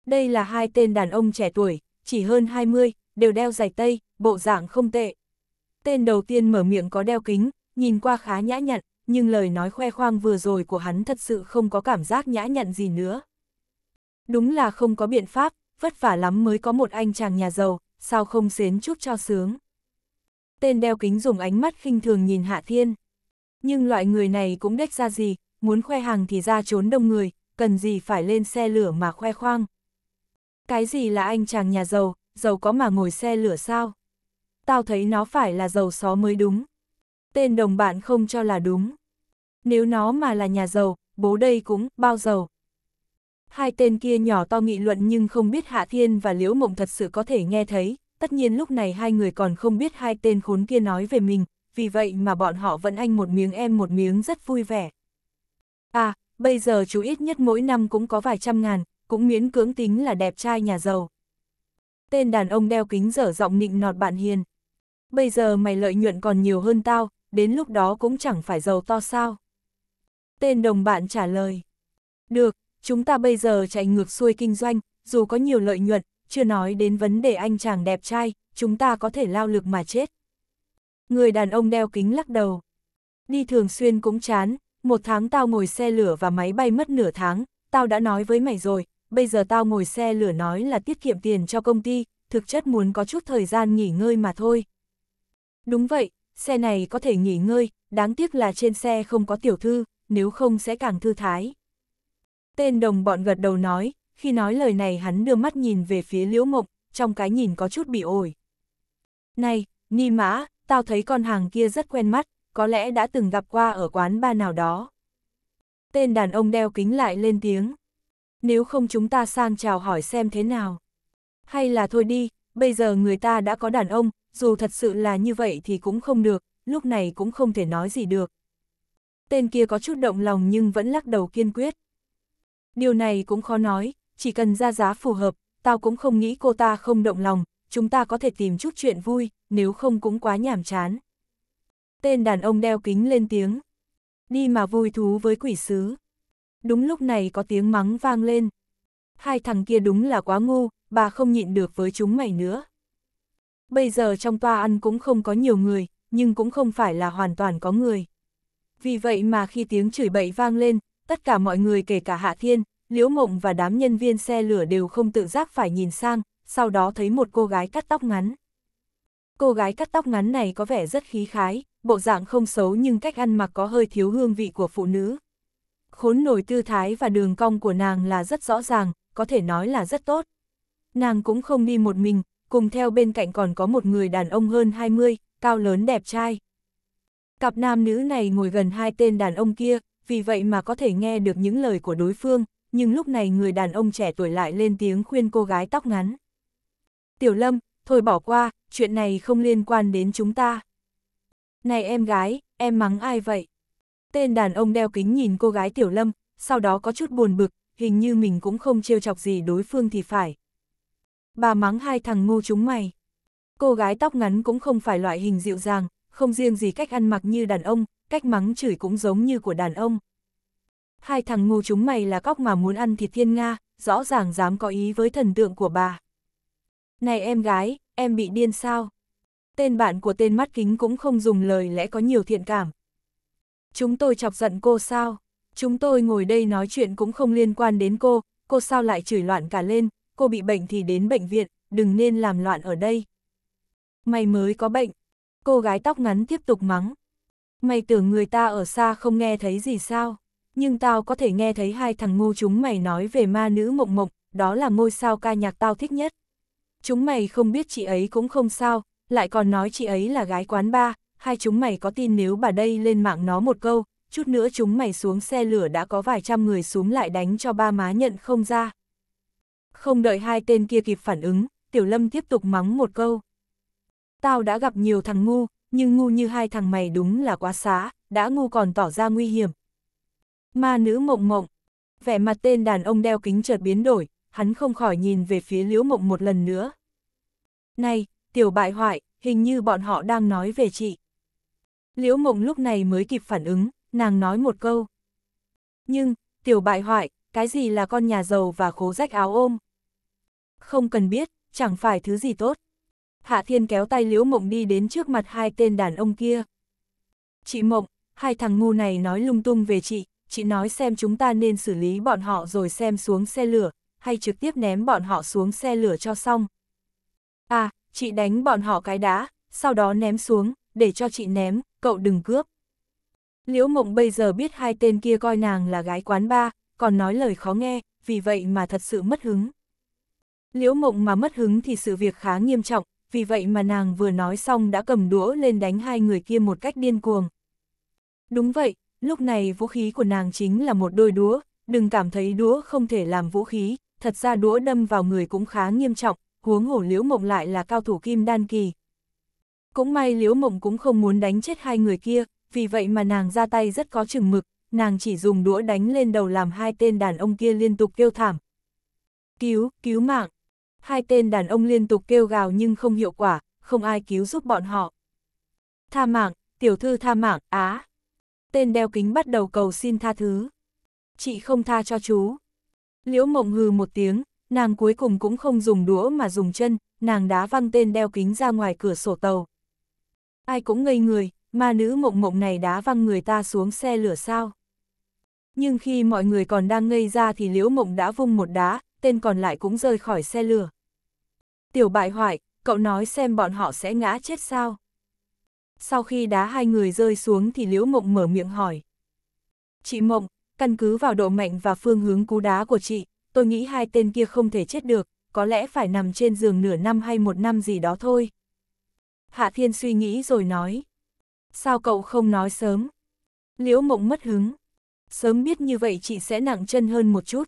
Đây là hai tên đàn ông trẻ tuổi, chỉ hơn 20, đều đeo giày tây, bộ dạng không tệ. Tên đầu tiên mở miệng có đeo kính, nhìn qua khá nhã nhặn, nhưng lời nói khoe khoang vừa rồi của hắn thật sự không có cảm giác nhã nhặn gì nữa. Đúng là không có biện pháp, vất vả lắm mới có một anh chàng nhà giàu, sao không xến chút cho sướng. Tên đeo kính dùng ánh mắt khinh thường nhìn Hạ Thiên. Nhưng loại người này cũng đếch ra gì, muốn khoe hàng thì ra trốn đông người, cần gì phải lên xe lửa mà khoe khoang. Cái gì là anh chàng nhà giàu, giàu có mà ngồi xe lửa sao? Tao thấy nó phải là giàu xó mới đúng tên đồng bạn không cho là đúng. Nếu nó mà là nhà giàu, bố đây cũng bao giàu. Hai tên kia nhỏ to nghị luận nhưng không biết Hạ Thiên và Liễu Mộng thật sự có thể nghe thấy, tất nhiên lúc này hai người còn không biết hai tên khốn kia nói về mình, vì vậy mà bọn họ vẫn anh một miếng em một miếng rất vui vẻ. À, bây giờ chú ít nhất mỗi năm cũng có vài trăm ngàn, cũng miễn cưỡng tính là đẹp trai nhà giàu. Tên đàn ông đeo kính dở giọng nịnh nọt bạn hiền. Bây giờ mày lợi nhuận còn nhiều hơn tao, đến lúc đó cũng chẳng phải giàu to sao. Tên đồng bạn trả lời. Được, chúng ta bây giờ chạy ngược xuôi kinh doanh, dù có nhiều lợi nhuận, chưa nói đến vấn đề anh chàng đẹp trai, chúng ta có thể lao lực mà chết. Người đàn ông đeo kính lắc đầu. Đi thường xuyên cũng chán, một tháng tao ngồi xe lửa và máy bay mất nửa tháng, tao đã nói với mày rồi, bây giờ tao ngồi xe lửa nói là tiết kiệm tiền cho công ty, thực chất muốn có chút thời gian nghỉ ngơi mà thôi. Đúng vậy, xe này có thể nghỉ ngơi, đáng tiếc là trên xe không có tiểu thư, nếu không sẽ càng thư thái. Tên đồng bọn gật đầu nói, khi nói lời này hắn đưa mắt nhìn về phía liễu mộng, trong cái nhìn có chút bị ổi. Này, Ni Mã, tao thấy con hàng kia rất quen mắt, có lẽ đã từng gặp qua ở quán ba nào đó. Tên đàn ông đeo kính lại lên tiếng. Nếu không chúng ta sang chào hỏi xem thế nào. Hay là thôi đi, bây giờ người ta đã có đàn ông, dù thật sự là như vậy thì cũng không được, lúc này cũng không thể nói gì được. Tên kia có chút động lòng nhưng vẫn lắc đầu kiên quyết. Điều này cũng khó nói, chỉ cần ra giá phù hợp, tao cũng không nghĩ cô ta không động lòng, chúng ta có thể tìm chút chuyện vui, nếu không cũng quá nhàm chán. Tên đàn ông đeo kính lên tiếng. Đi mà vui thú với quỷ sứ. Đúng lúc này có tiếng mắng vang lên. Hai thằng kia đúng là quá ngu, bà không nhịn được với chúng mày nữa. Bây giờ trong toa ăn cũng không có nhiều người, nhưng cũng không phải là hoàn toàn có người. Vì vậy mà khi tiếng chửi bậy vang lên, tất cả mọi người kể cả Hạ Thiên, Liễu Mộng và đám nhân viên xe lửa đều không tự giác phải nhìn sang, sau đó thấy một cô gái cắt tóc ngắn. Cô gái cắt tóc ngắn này có vẻ rất khí khái, bộ dạng không xấu nhưng cách ăn mặc có hơi thiếu hương vị của phụ nữ. Khốn nổi tư thái và đường cong của nàng là rất rõ ràng, có thể nói là rất tốt nàng cũng không đi một mình, cùng theo bên cạnh còn có một người đàn ông hơn 20, cao lớn đẹp trai. Cặp nam nữ này ngồi gần hai tên đàn ông kia, vì vậy mà có thể nghe được những lời của đối phương, nhưng lúc này người đàn ông trẻ tuổi lại lên tiếng khuyên cô gái tóc ngắn. Tiểu Lâm, thôi bỏ qua, chuyện này không liên quan đến chúng ta. Này em gái, em mắng ai vậy? Tên đàn ông đeo kính nhìn cô gái Tiểu Lâm, sau đó có chút buồn bực, hình như mình cũng không trêu chọc gì đối phương thì phải, bà mắng hai thằng ngu chúng mày. Cô gái tóc ngắn cũng không phải loại hình dịu dàng, không riêng gì cách ăn mặc như đàn ông, cách mắng chửi cũng giống như của đàn ông. Hai thằng ngu chúng mày là cóc mà muốn ăn thịt thiên Nga, rõ ràng dám có ý với thần tượng của bà. Này em gái, em bị điên sao? Tên bạn của tên mắt kính cũng không dùng lời lẽ có nhiều thiện cảm. Chúng tôi chọc giận cô sao? Chúng tôi ngồi đây nói chuyện cũng không liên quan đến cô, cô sao lại chửi loạn cả lên, cô bị bệnh thì đến bệnh viện, đừng nên làm loạn ở đây. Mày mới có bệnh. Cô gái tóc ngắn tiếp tục mắng. Mày tưởng người ta ở xa không nghe thấy gì sao? Nhưng tao có thể nghe thấy hai thằng ngu chúng mày nói về ma nữ mộng mộng, đó là ngôi sao ca nhạc tao thích nhất. Chúng mày không biết chị ấy cũng không sao, lại còn nói chị ấy là gái quán ba, hai chúng mày có tin nếu bà đây lên mạng nó một câu, chút nữa chúng mày xuống xe lửa đã có vài trăm người xuống lại đánh cho ba má nhận không ra. Không đợi hai tên kia kịp phản ứng, Tiểu Lâm tiếp tục mắng một câu. Tao đã gặp nhiều thằng ngu, nhưng ngu như hai thằng mày đúng là quá xá, đã ngu còn tỏ ra nguy hiểm. Ma nữ mộng mộng, vẻ mặt tên đàn ông đeo kính chợt biến đổi, hắn không khỏi nhìn về phía liễu mộng một lần nữa. Này, tiểu bại hoại, hình như bọn họ đang nói về chị. Liễu mộng lúc này mới kịp phản ứng, nàng nói một câu. Nhưng, tiểu bại hoại, cái gì là con nhà giàu và khố rách áo ôm? Không cần biết, chẳng phải thứ gì tốt. Hạ Thiên kéo tay Liễu Mộng đi đến trước mặt hai tên đàn ông kia. Chị Mộng, hai thằng ngu này nói lung tung về chị, chị nói xem chúng ta nên xử lý bọn họ rồi xem xuống xe lửa, hay trực tiếp ném bọn họ xuống xe lửa cho xong. À, chị đánh bọn họ cái đá, sau đó ném xuống, để cho chị ném, cậu đừng cướp. Liễu Mộng bây giờ biết hai tên kia coi nàng là gái quán ba, còn nói lời khó nghe, vì vậy mà thật sự mất hứng. Liễu mộng mà mất hứng thì sự việc khá nghiêm trọng, vì vậy mà nàng vừa nói xong đã cầm đũa lên đánh hai người kia một cách điên cuồng. Đúng vậy, lúc này vũ khí của nàng chính là một đôi đũa, đừng cảm thấy đũa không thể làm vũ khí, thật ra đũa đâm vào người cũng khá nghiêm trọng, huống hổ Liễu Mộng lại là cao thủ kim đan kỳ. Cũng may Liễu Mộng cũng không muốn đánh chết hai người kia, vì vậy mà nàng ra tay rất có chừng mực, nàng chỉ dùng đũa đánh lên đầu làm hai tên đàn ông kia liên tục kêu thảm. Cứu, cứu mạng, hai tên đàn ông liên tục kêu gào nhưng không hiệu quả, không ai cứu giúp bọn họ. Tha mạng, tiểu thư tha mạng, á. Tên đeo kính bắt đầu cầu xin tha thứ. Chị không tha cho chú. Liễu mộng hừ một tiếng, nàng cuối cùng cũng không dùng đũa mà dùng chân, nàng đá văng tên đeo kính ra ngoài cửa sổ tàu. Ai cũng ngây người, ma nữ mộng mộng này đá văng người ta xuống xe lửa sao. Nhưng khi mọi người còn đang ngây ra thì liễu mộng đã vung một đá, tên còn lại cũng rơi khỏi xe lửa. Tiểu bại hoại, cậu nói xem bọn họ sẽ ngã chết sao. Sau khi đá hai người rơi xuống thì Liễu Mộng mở miệng hỏi. Chị Mộng, căn cứ vào độ mạnh và phương hướng cú đá của chị, tôi nghĩ hai tên kia không thể chết được, có lẽ phải nằm trên giường nửa năm hay một năm gì đó thôi. Hạ Thiên suy nghĩ rồi nói. Sao cậu không nói sớm? Liễu Mộng mất hứng. Sớm biết như vậy chị sẽ nặng chân hơn một chút.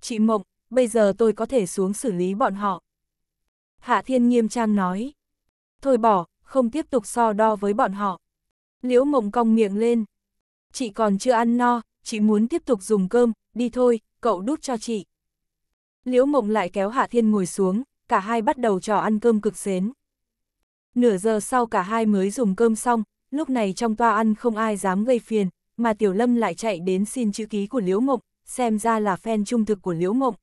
Chị Mộng, bây giờ tôi có thể xuống xử lý bọn họ, Hạ Thiên nghiêm trang nói. Thôi bỏ, không tiếp tục so đo với bọn họ. Liễu mộng cong miệng lên. Chị còn chưa ăn no, chị muốn tiếp tục dùng cơm, đi thôi, cậu đút cho chị. Liễu mộng lại kéo Hạ Thiên ngồi xuống, cả hai bắt đầu trò ăn cơm cực xến. Nửa giờ sau cả hai mới dùng cơm xong, lúc này trong toa ăn không ai dám gây phiền, mà Tiểu Lâm lại chạy đến xin chữ ký của Liễu Mộng, xem ra là fan trung thực của Liễu Mộng.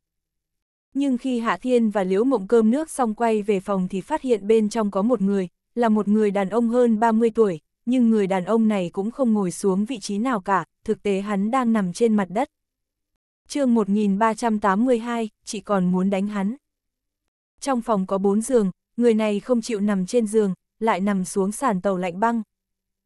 Nhưng khi Hạ Thiên và Liễu Mộng cơm nước xong quay về phòng thì phát hiện bên trong có một người, là một người đàn ông hơn 30 tuổi, nhưng người đàn ông này cũng không ngồi xuống vị trí nào cả, thực tế hắn đang nằm trên mặt đất. chương 1382, chị còn muốn đánh hắn. Trong phòng có bốn giường, người này không chịu nằm trên giường, lại nằm xuống sàn tàu lạnh băng.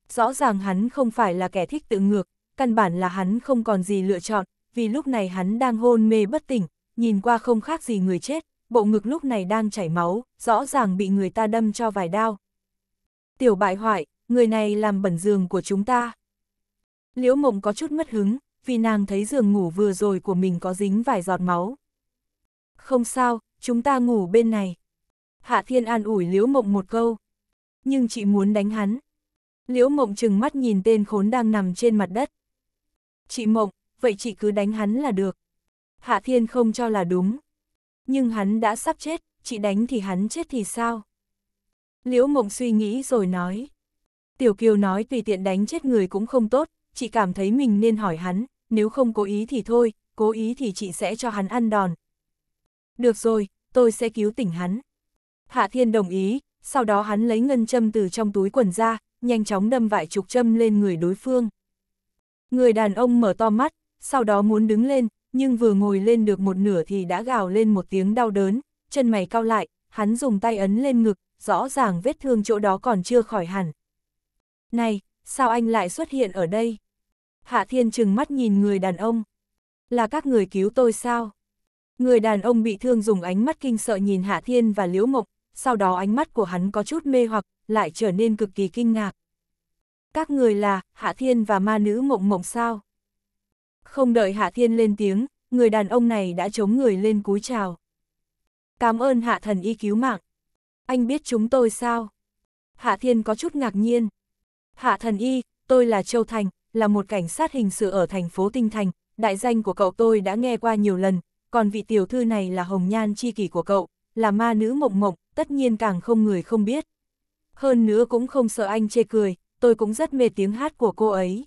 Rõ ràng hắn không phải là kẻ thích tự ngược, căn bản là hắn không còn gì lựa chọn, vì lúc này hắn đang hôn mê bất tỉnh, nhìn qua không khác gì người chết, bộ ngực lúc này đang chảy máu, rõ ràng bị người ta đâm cho vài đao. Tiểu bại hoại, người này làm bẩn giường của chúng ta. Liễu mộng có chút mất hứng, vì nàng thấy giường ngủ vừa rồi của mình có dính vài giọt máu. Không sao, chúng ta ngủ bên này. Hạ Thiên an ủi Liễu mộng một câu. Nhưng chị muốn đánh hắn. Liễu mộng chừng mắt nhìn tên khốn đang nằm trên mặt đất. Chị mộng, vậy chị cứ đánh hắn là được. Hạ Thiên không cho là đúng. Nhưng hắn đã sắp chết, chị đánh thì hắn chết thì sao? Liễu Mộng suy nghĩ rồi nói. Tiểu Kiều nói tùy tiện đánh chết người cũng không tốt, chị cảm thấy mình nên hỏi hắn, nếu không cố ý thì thôi, cố ý thì chị sẽ cho hắn ăn đòn. Được rồi, tôi sẽ cứu tỉnh hắn. Hạ Thiên đồng ý, sau đó hắn lấy ngân châm từ trong túi quần ra, nhanh chóng đâm vải chục châm lên người đối phương. Người đàn ông mở to mắt, sau đó muốn đứng lên, nhưng vừa ngồi lên được một nửa thì đã gào lên một tiếng đau đớn, chân mày cao lại, hắn dùng tay ấn lên ngực, rõ ràng vết thương chỗ đó còn chưa khỏi hẳn. Này, sao anh lại xuất hiện ở đây? Hạ Thiên trừng mắt nhìn người đàn ông. Là các người cứu tôi sao? Người đàn ông bị thương dùng ánh mắt kinh sợ nhìn Hạ Thiên và Liễu Mộc, sau đó ánh mắt của hắn có chút mê hoặc, lại trở nên cực kỳ kinh ngạc. Các người là, Hạ Thiên và ma nữ mộng mộng sao? Không đợi Hạ Thiên lên tiếng, người đàn ông này đã chống người lên cúi chào. Cảm ơn Hạ Thần y cứu mạng. Anh biết chúng tôi sao? Hạ Thiên có chút ngạc nhiên. Hạ Thần y, tôi là Châu Thành, là một cảnh sát hình sự ở thành phố Tinh Thành, đại danh của cậu tôi đã nghe qua nhiều lần, còn vị tiểu thư này là hồng nhan chi kỷ của cậu, là ma nữ mộng mộng, tất nhiên càng không người không biết. Hơn nữa cũng không sợ anh chê cười, tôi cũng rất mê tiếng hát của cô ấy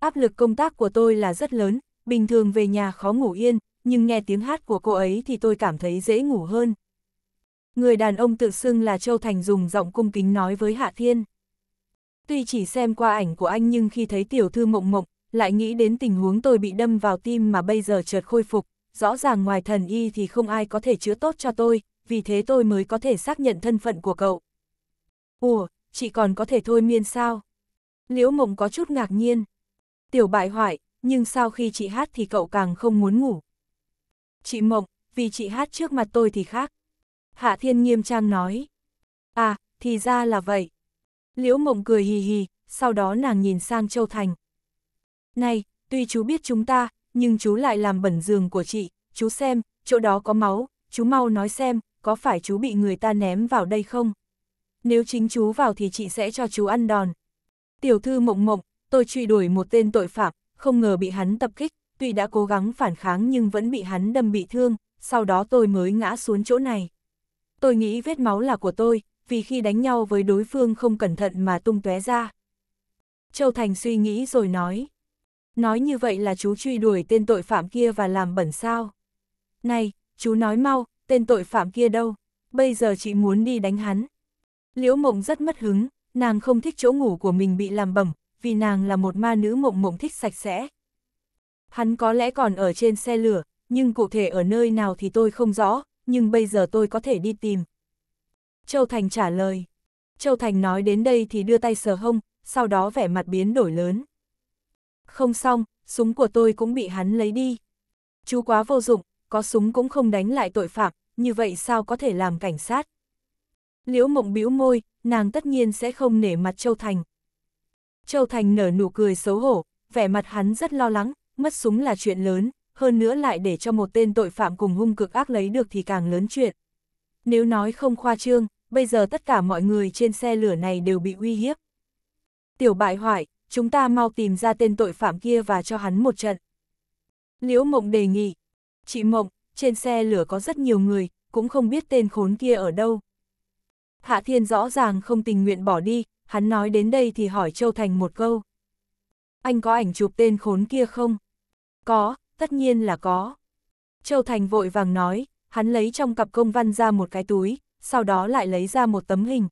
áp lực công tác của tôi là rất lớn, bình thường về nhà khó ngủ yên, nhưng nghe tiếng hát của cô ấy thì tôi cảm thấy dễ ngủ hơn. Người đàn ông tự xưng là Châu Thành dùng giọng cung kính nói với Hạ Thiên. Tuy chỉ xem qua ảnh của anh nhưng khi thấy tiểu thư mộng mộng, lại nghĩ đến tình huống tôi bị đâm vào tim mà bây giờ chợt khôi phục, rõ ràng ngoài thần y thì không ai có thể chữa tốt cho tôi, vì thế tôi mới có thể xác nhận thân phận của cậu. Ủa, chị còn có thể thôi miên sao? Liễu mộng có chút ngạc nhiên. Tiểu bại hoại, nhưng sau khi chị hát thì cậu càng không muốn ngủ. Chị Mộng, vì chị hát trước mặt tôi thì khác. Hạ Thiên nghiêm trang nói. À, thì ra là vậy. Liễu Mộng cười hì hì, sau đó nàng nhìn sang Châu Thành. Này, tuy chú biết chúng ta, nhưng chú lại làm bẩn giường của chị, chú xem, chỗ đó có máu, chú mau nói xem, có phải chú bị người ta ném vào đây không? Nếu chính chú vào thì chị sẽ cho chú ăn đòn. Tiểu thư mộng mộng, tôi truy đuổi một tên tội phạm, không ngờ bị hắn tập kích, tuy đã cố gắng phản kháng nhưng vẫn bị hắn đâm bị thương, sau đó tôi mới ngã xuống chỗ này. Tôi nghĩ vết máu là của tôi, vì khi đánh nhau với đối phương không cẩn thận mà tung tóe ra. Châu Thành suy nghĩ rồi nói. Nói như vậy là chú truy đuổi tên tội phạm kia và làm bẩn sao. Này, chú nói mau, tên tội phạm kia đâu, bây giờ chị muốn đi đánh hắn. Liễu Mộng rất mất hứng, nàng không thích chỗ ngủ của mình bị làm bẩm, vì nàng là một ma nữ mộng mộng thích sạch sẽ. Hắn có lẽ còn ở trên xe lửa, nhưng cụ thể ở nơi nào thì tôi không rõ, nhưng bây giờ tôi có thể đi tìm. Châu Thành trả lời. Châu Thành nói đến đây thì đưa tay sờ hông, sau đó vẻ mặt biến đổi lớn. Không xong, súng của tôi cũng bị hắn lấy đi. Chú quá vô dụng, có súng cũng không đánh lại tội phạm, như vậy sao có thể làm cảnh sát? Liễu mộng bĩu môi, nàng tất nhiên sẽ không nể mặt Châu Thành. Châu Thành nở nụ cười xấu hổ, vẻ mặt hắn rất lo lắng, mất súng là chuyện lớn, hơn nữa lại để cho một tên tội phạm cùng hung cực ác lấy được thì càng lớn chuyện. Nếu nói không khoa trương, bây giờ tất cả mọi người trên xe lửa này đều bị uy hiếp. Tiểu bại hoại, chúng ta mau tìm ra tên tội phạm kia và cho hắn một trận. Liễu Mộng đề nghị, chị Mộng, trên xe lửa có rất nhiều người, cũng không biết tên khốn kia ở đâu. Hạ Thiên rõ ràng không tình nguyện bỏ đi, hắn nói đến đây thì hỏi Châu Thành một câu. Anh có ảnh chụp tên khốn kia không? Có, tất nhiên là có. Châu Thành vội vàng nói, hắn lấy trong cặp công văn ra một cái túi, sau đó lại lấy ra một tấm hình.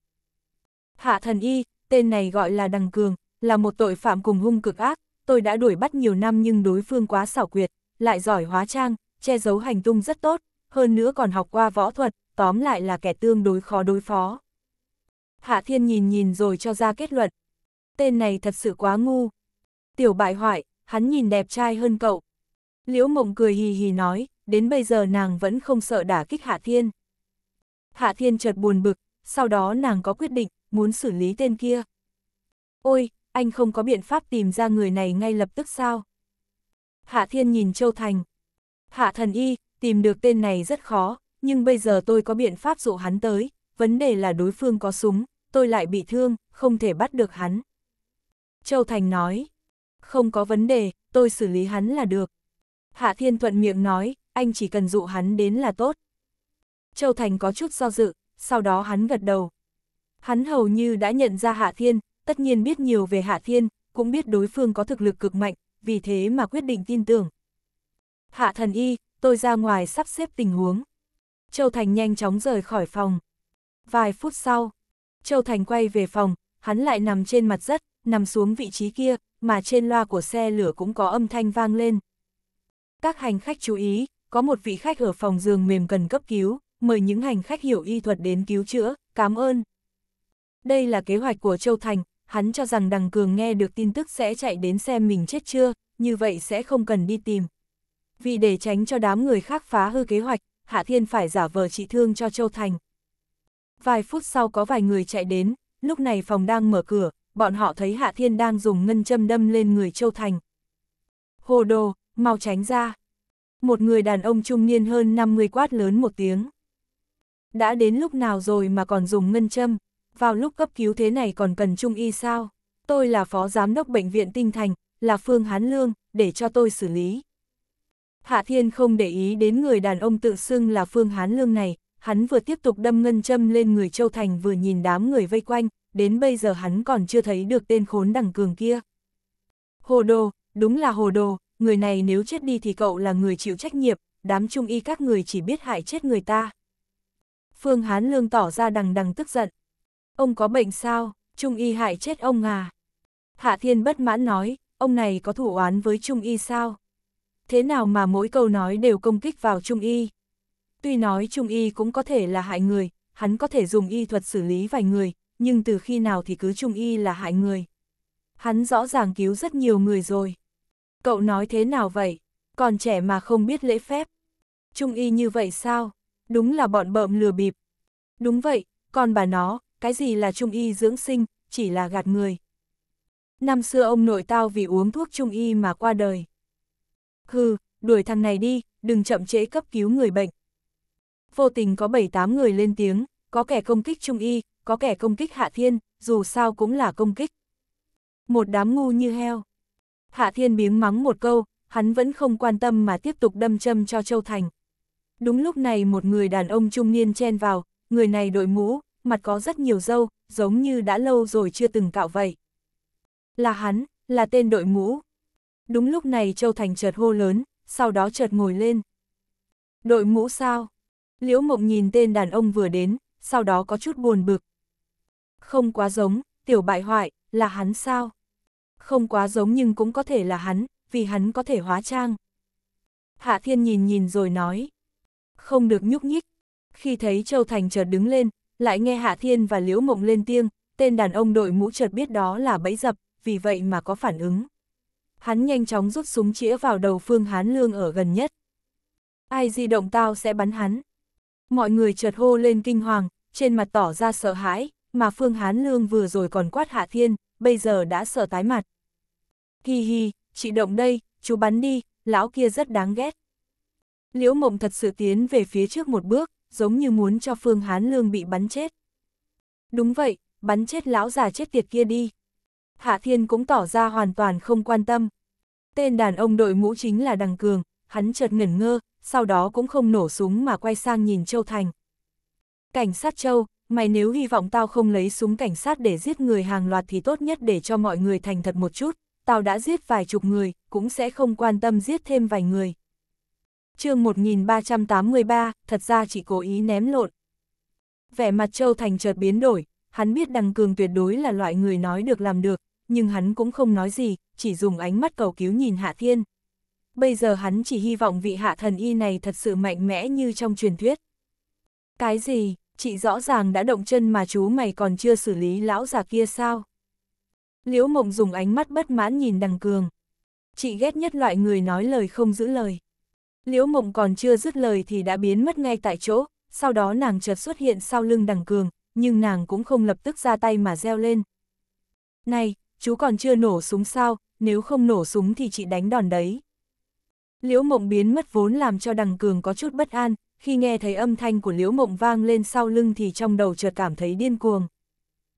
Hạ thần y, tên này gọi là Đằng Cường, là một tội phạm cùng hung cực ác, tôi đã đuổi bắt nhiều năm nhưng đối phương quá xảo quyệt, lại giỏi hóa trang, che giấu hành tung rất tốt, hơn nữa còn học qua võ thuật, tóm lại là kẻ tương đối khó đối phó. Hạ Thiên nhìn nhìn rồi cho ra kết luận. Tên này thật sự quá ngu. Tiểu bại hoại, hắn nhìn đẹp trai hơn cậu. Liễu mộng cười hì hì nói, đến bây giờ nàng vẫn không sợ đả kích Hạ Thiên. Hạ Thiên chợt buồn bực, sau đó nàng có quyết định, muốn xử lý tên kia. Ôi, anh không có biện pháp tìm ra người này ngay lập tức sao? Hạ Thiên nhìn Châu Thành. Hạ Thần Y, tìm được tên này rất khó, nhưng bây giờ tôi có biện pháp dụ hắn tới, vấn đề là đối phương có súng, tôi lại bị thương, không thể bắt được hắn. Châu Thành nói, không có vấn đề, tôi xử lý hắn là được. Hạ Thiên Thuận miệng nói, anh chỉ cần dụ hắn đến là tốt. Châu Thành có chút do dự, sau đó hắn gật đầu. Hắn hầu như đã nhận ra Hạ Thiên, tất nhiên biết nhiều về Hạ Thiên, cũng biết đối phương có thực lực cực mạnh, vì thế mà quyết định tin tưởng. Hạ thần y, tôi ra ngoài sắp xếp tình huống. Châu Thành nhanh chóng rời khỏi phòng. Vài phút sau, Châu Thành quay về phòng, hắn lại nằm trên mặt đất, nằm xuống vị trí kia, mà trên loa của xe lửa cũng có âm thanh vang lên. Các hành khách chú ý, có một vị khách ở phòng giường mềm cần cấp cứu, mời những hành khách hiểu y thuật đến cứu chữa, cảm ơn. Đây là kế hoạch của Châu Thành, hắn cho rằng Đằng Cường nghe được tin tức sẽ chạy đến xem mình chết chưa, như vậy sẽ không cần đi tìm. Vì để tránh cho đám người khác phá hư kế hoạch, Hạ Thiên phải giả vờ trị thương cho Châu Thành. Vài phút sau có vài người chạy đến, lúc này phòng đang mở cửa, bọn họ thấy Hạ Thiên đang dùng ngân châm đâm lên người Châu Thành. Hồ đồ, mau tránh ra. Một người đàn ông trung niên hơn 50 quát lớn một tiếng. Đã đến lúc nào rồi mà còn dùng ngân châm, vào lúc cấp cứu thế này còn cần trung y sao? Tôi là phó giám đốc bệnh viện Tinh Thành, là Phương Hán Lương, để cho tôi xử lý. Hạ Thiên không để ý đến người đàn ông tự xưng là Phương Hán Lương này, hắn vừa tiếp tục đâm ngân châm lên người Châu Thành vừa nhìn đám người vây quanh, đến bây giờ hắn còn chưa thấy được tên khốn đằng cường kia. Hồ đồ, đúng là hồ đồ, người này nếu chết đi thì cậu là người chịu trách nhiệm, đám trung y các người chỉ biết hại chết người ta. Phương Hán Lương tỏ ra đằng đằng tức giận. Ông có bệnh sao, trung y hại chết ông à? Hạ Thiên bất mãn nói, ông này có thủ oán với trung y sao? Thế nào mà mỗi câu nói đều công kích vào trung y? Tuy nói trung y cũng có thể là hại người, hắn có thể dùng y thuật xử lý vài người, nhưng từ khi nào thì cứ trung y là hại người. Hắn rõ ràng cứu rất nhiều người rồi. Cậu nói thế nào vậy? Còn trẻ mà không biết lễ phép. Trung y như vậy sao? Đúng là bọn bợm lừa bịp. Đúng vậy, còn bà nó, cái gì là trung y dưỡng sinh, chỉ là gạt người. Năm xưa ông nội tao vì uống thuốc trung y mà qua đời. Hừ, đuổi thằng này đi, đừng chậm trễ cấp cứu người bệnh vô tình có 7-8 người lên tiếng, có kẻ công kích Trung Y, có kẻ công kích Hạ Thiên, dù sao cũng là công kích. Một đám ngu như heo. Hạ Thiên biếng mắng một câu, hắn vẫn không quan tâm mà tiếp tục đâm châm cho Châu Thành. Đúng lúc này một người đàn ông trung niên chen vào, người này đội mũ, mặt có rất nhiều râu, giống như đã lâu rồi chưa từng cạo vậy. Là hắn, là tên đội mũ. Đúng lúc này Châu Thành chợt hô lớn, sau đó chợt ngồi lên. Đội mũ sao? Liễu Mộng nhìn tên đàn ông vừa đến, sau đó có chút buồn bực. Không quá giống, tiểu bại hoại, là hắn sao? Không quá giống nhưng cũng có thể là hắn, vì hắn có thể hóa trang. Hạ Thiên nhìn nhìn rồi nói. Không được nhúc nhích. Khi thấy Châu Thành chợt đứng lên, lại nghe Hạ Thiên và Liễu Mộng lên tiếng, tên đàn ông đội mũ chợt biết đó là bẫy dập, vì vậy mà có phản ứng. Hắn nhanh chóng rút súng chĩa vào đầu Phương Hán Lương ở gần nhất. Ai di động tao sẽ bắn hắn. Mọi người chợt hô lên kinh hoàng, trên mặt tỏ ra sợ hãi, mà Phương Hán Lương vừa rồi còn quát Hạ Thiên, bây giờ đã sợ tái mặt. Hi hi, chị động đây, chú bắn đi, lão kia rất đáng ghét. Liễu Mộng thật sự tiến về phía trước một bước, giống như muốn cho Phương Hán Lương bị bắn chết. Đúng vậy, bắn chết lão già chết tiệt kia đi. Hạ Thiên cũng tỏ ra hoàn toàn không quan tâm. Tên đàn ông đội mũ chính là Đằng Cường, hắn chợt ngẩn ngơ, sau đó cũng không nổ súng mà quay sang nhìn Châu Thành. Cảnh sát Châu, mày nếu hy vọng tao không lấy súng cảnh sát để giết người hàng loạt thì tốt nhất để cho mọi người thành thật một chút, tao đã giết vài chục người, cũng sẽ không quan tâm giết thêm vài người. chương 1383, thật ra chỉ cố ý ném lộn. Vẻ mặt Châu Thành chợt biến đổi, hắn biết Đằng Cường tuyệt đối là loại người nói được làm được, nhưng hắn cũng không nói gì, chỉ dùng ánh mắt cầu cứu nhìn Hạ Thiên, bây giờ hắn chỉ hy vọng vị hạ thần y này thật sự mạnh mẽ như trong truyền thuyết. Cái gì, chị rõ ràng đã động chân mà chú mày còn chưa xử lý lão già kia sao? Liễu mộng dùng ánh mắt bất mãn nhìn đằng cường. Chị ghét nhất loại người nói lời không giữ lời. Liễu mộng còn chưa dứt lời thì đã biến mất ngay tại chỗ, sau đó nàng chợt xuất hiện sau lưng đằng cường, nhưng nàng cũng không lập tức ra tay mà reo lên. Này, chú còn chưa nổ súng sao, nếu không nổ súng thì chị đánh đòn đấy. Liễu Mộng biến mất vốn làm cho Đằng Cường có chút bất an, khi nghe thấy âm thanh của Liễu Mộng vang lên sau lưng thì trong đầu chợt cảm thấy điên cuồng.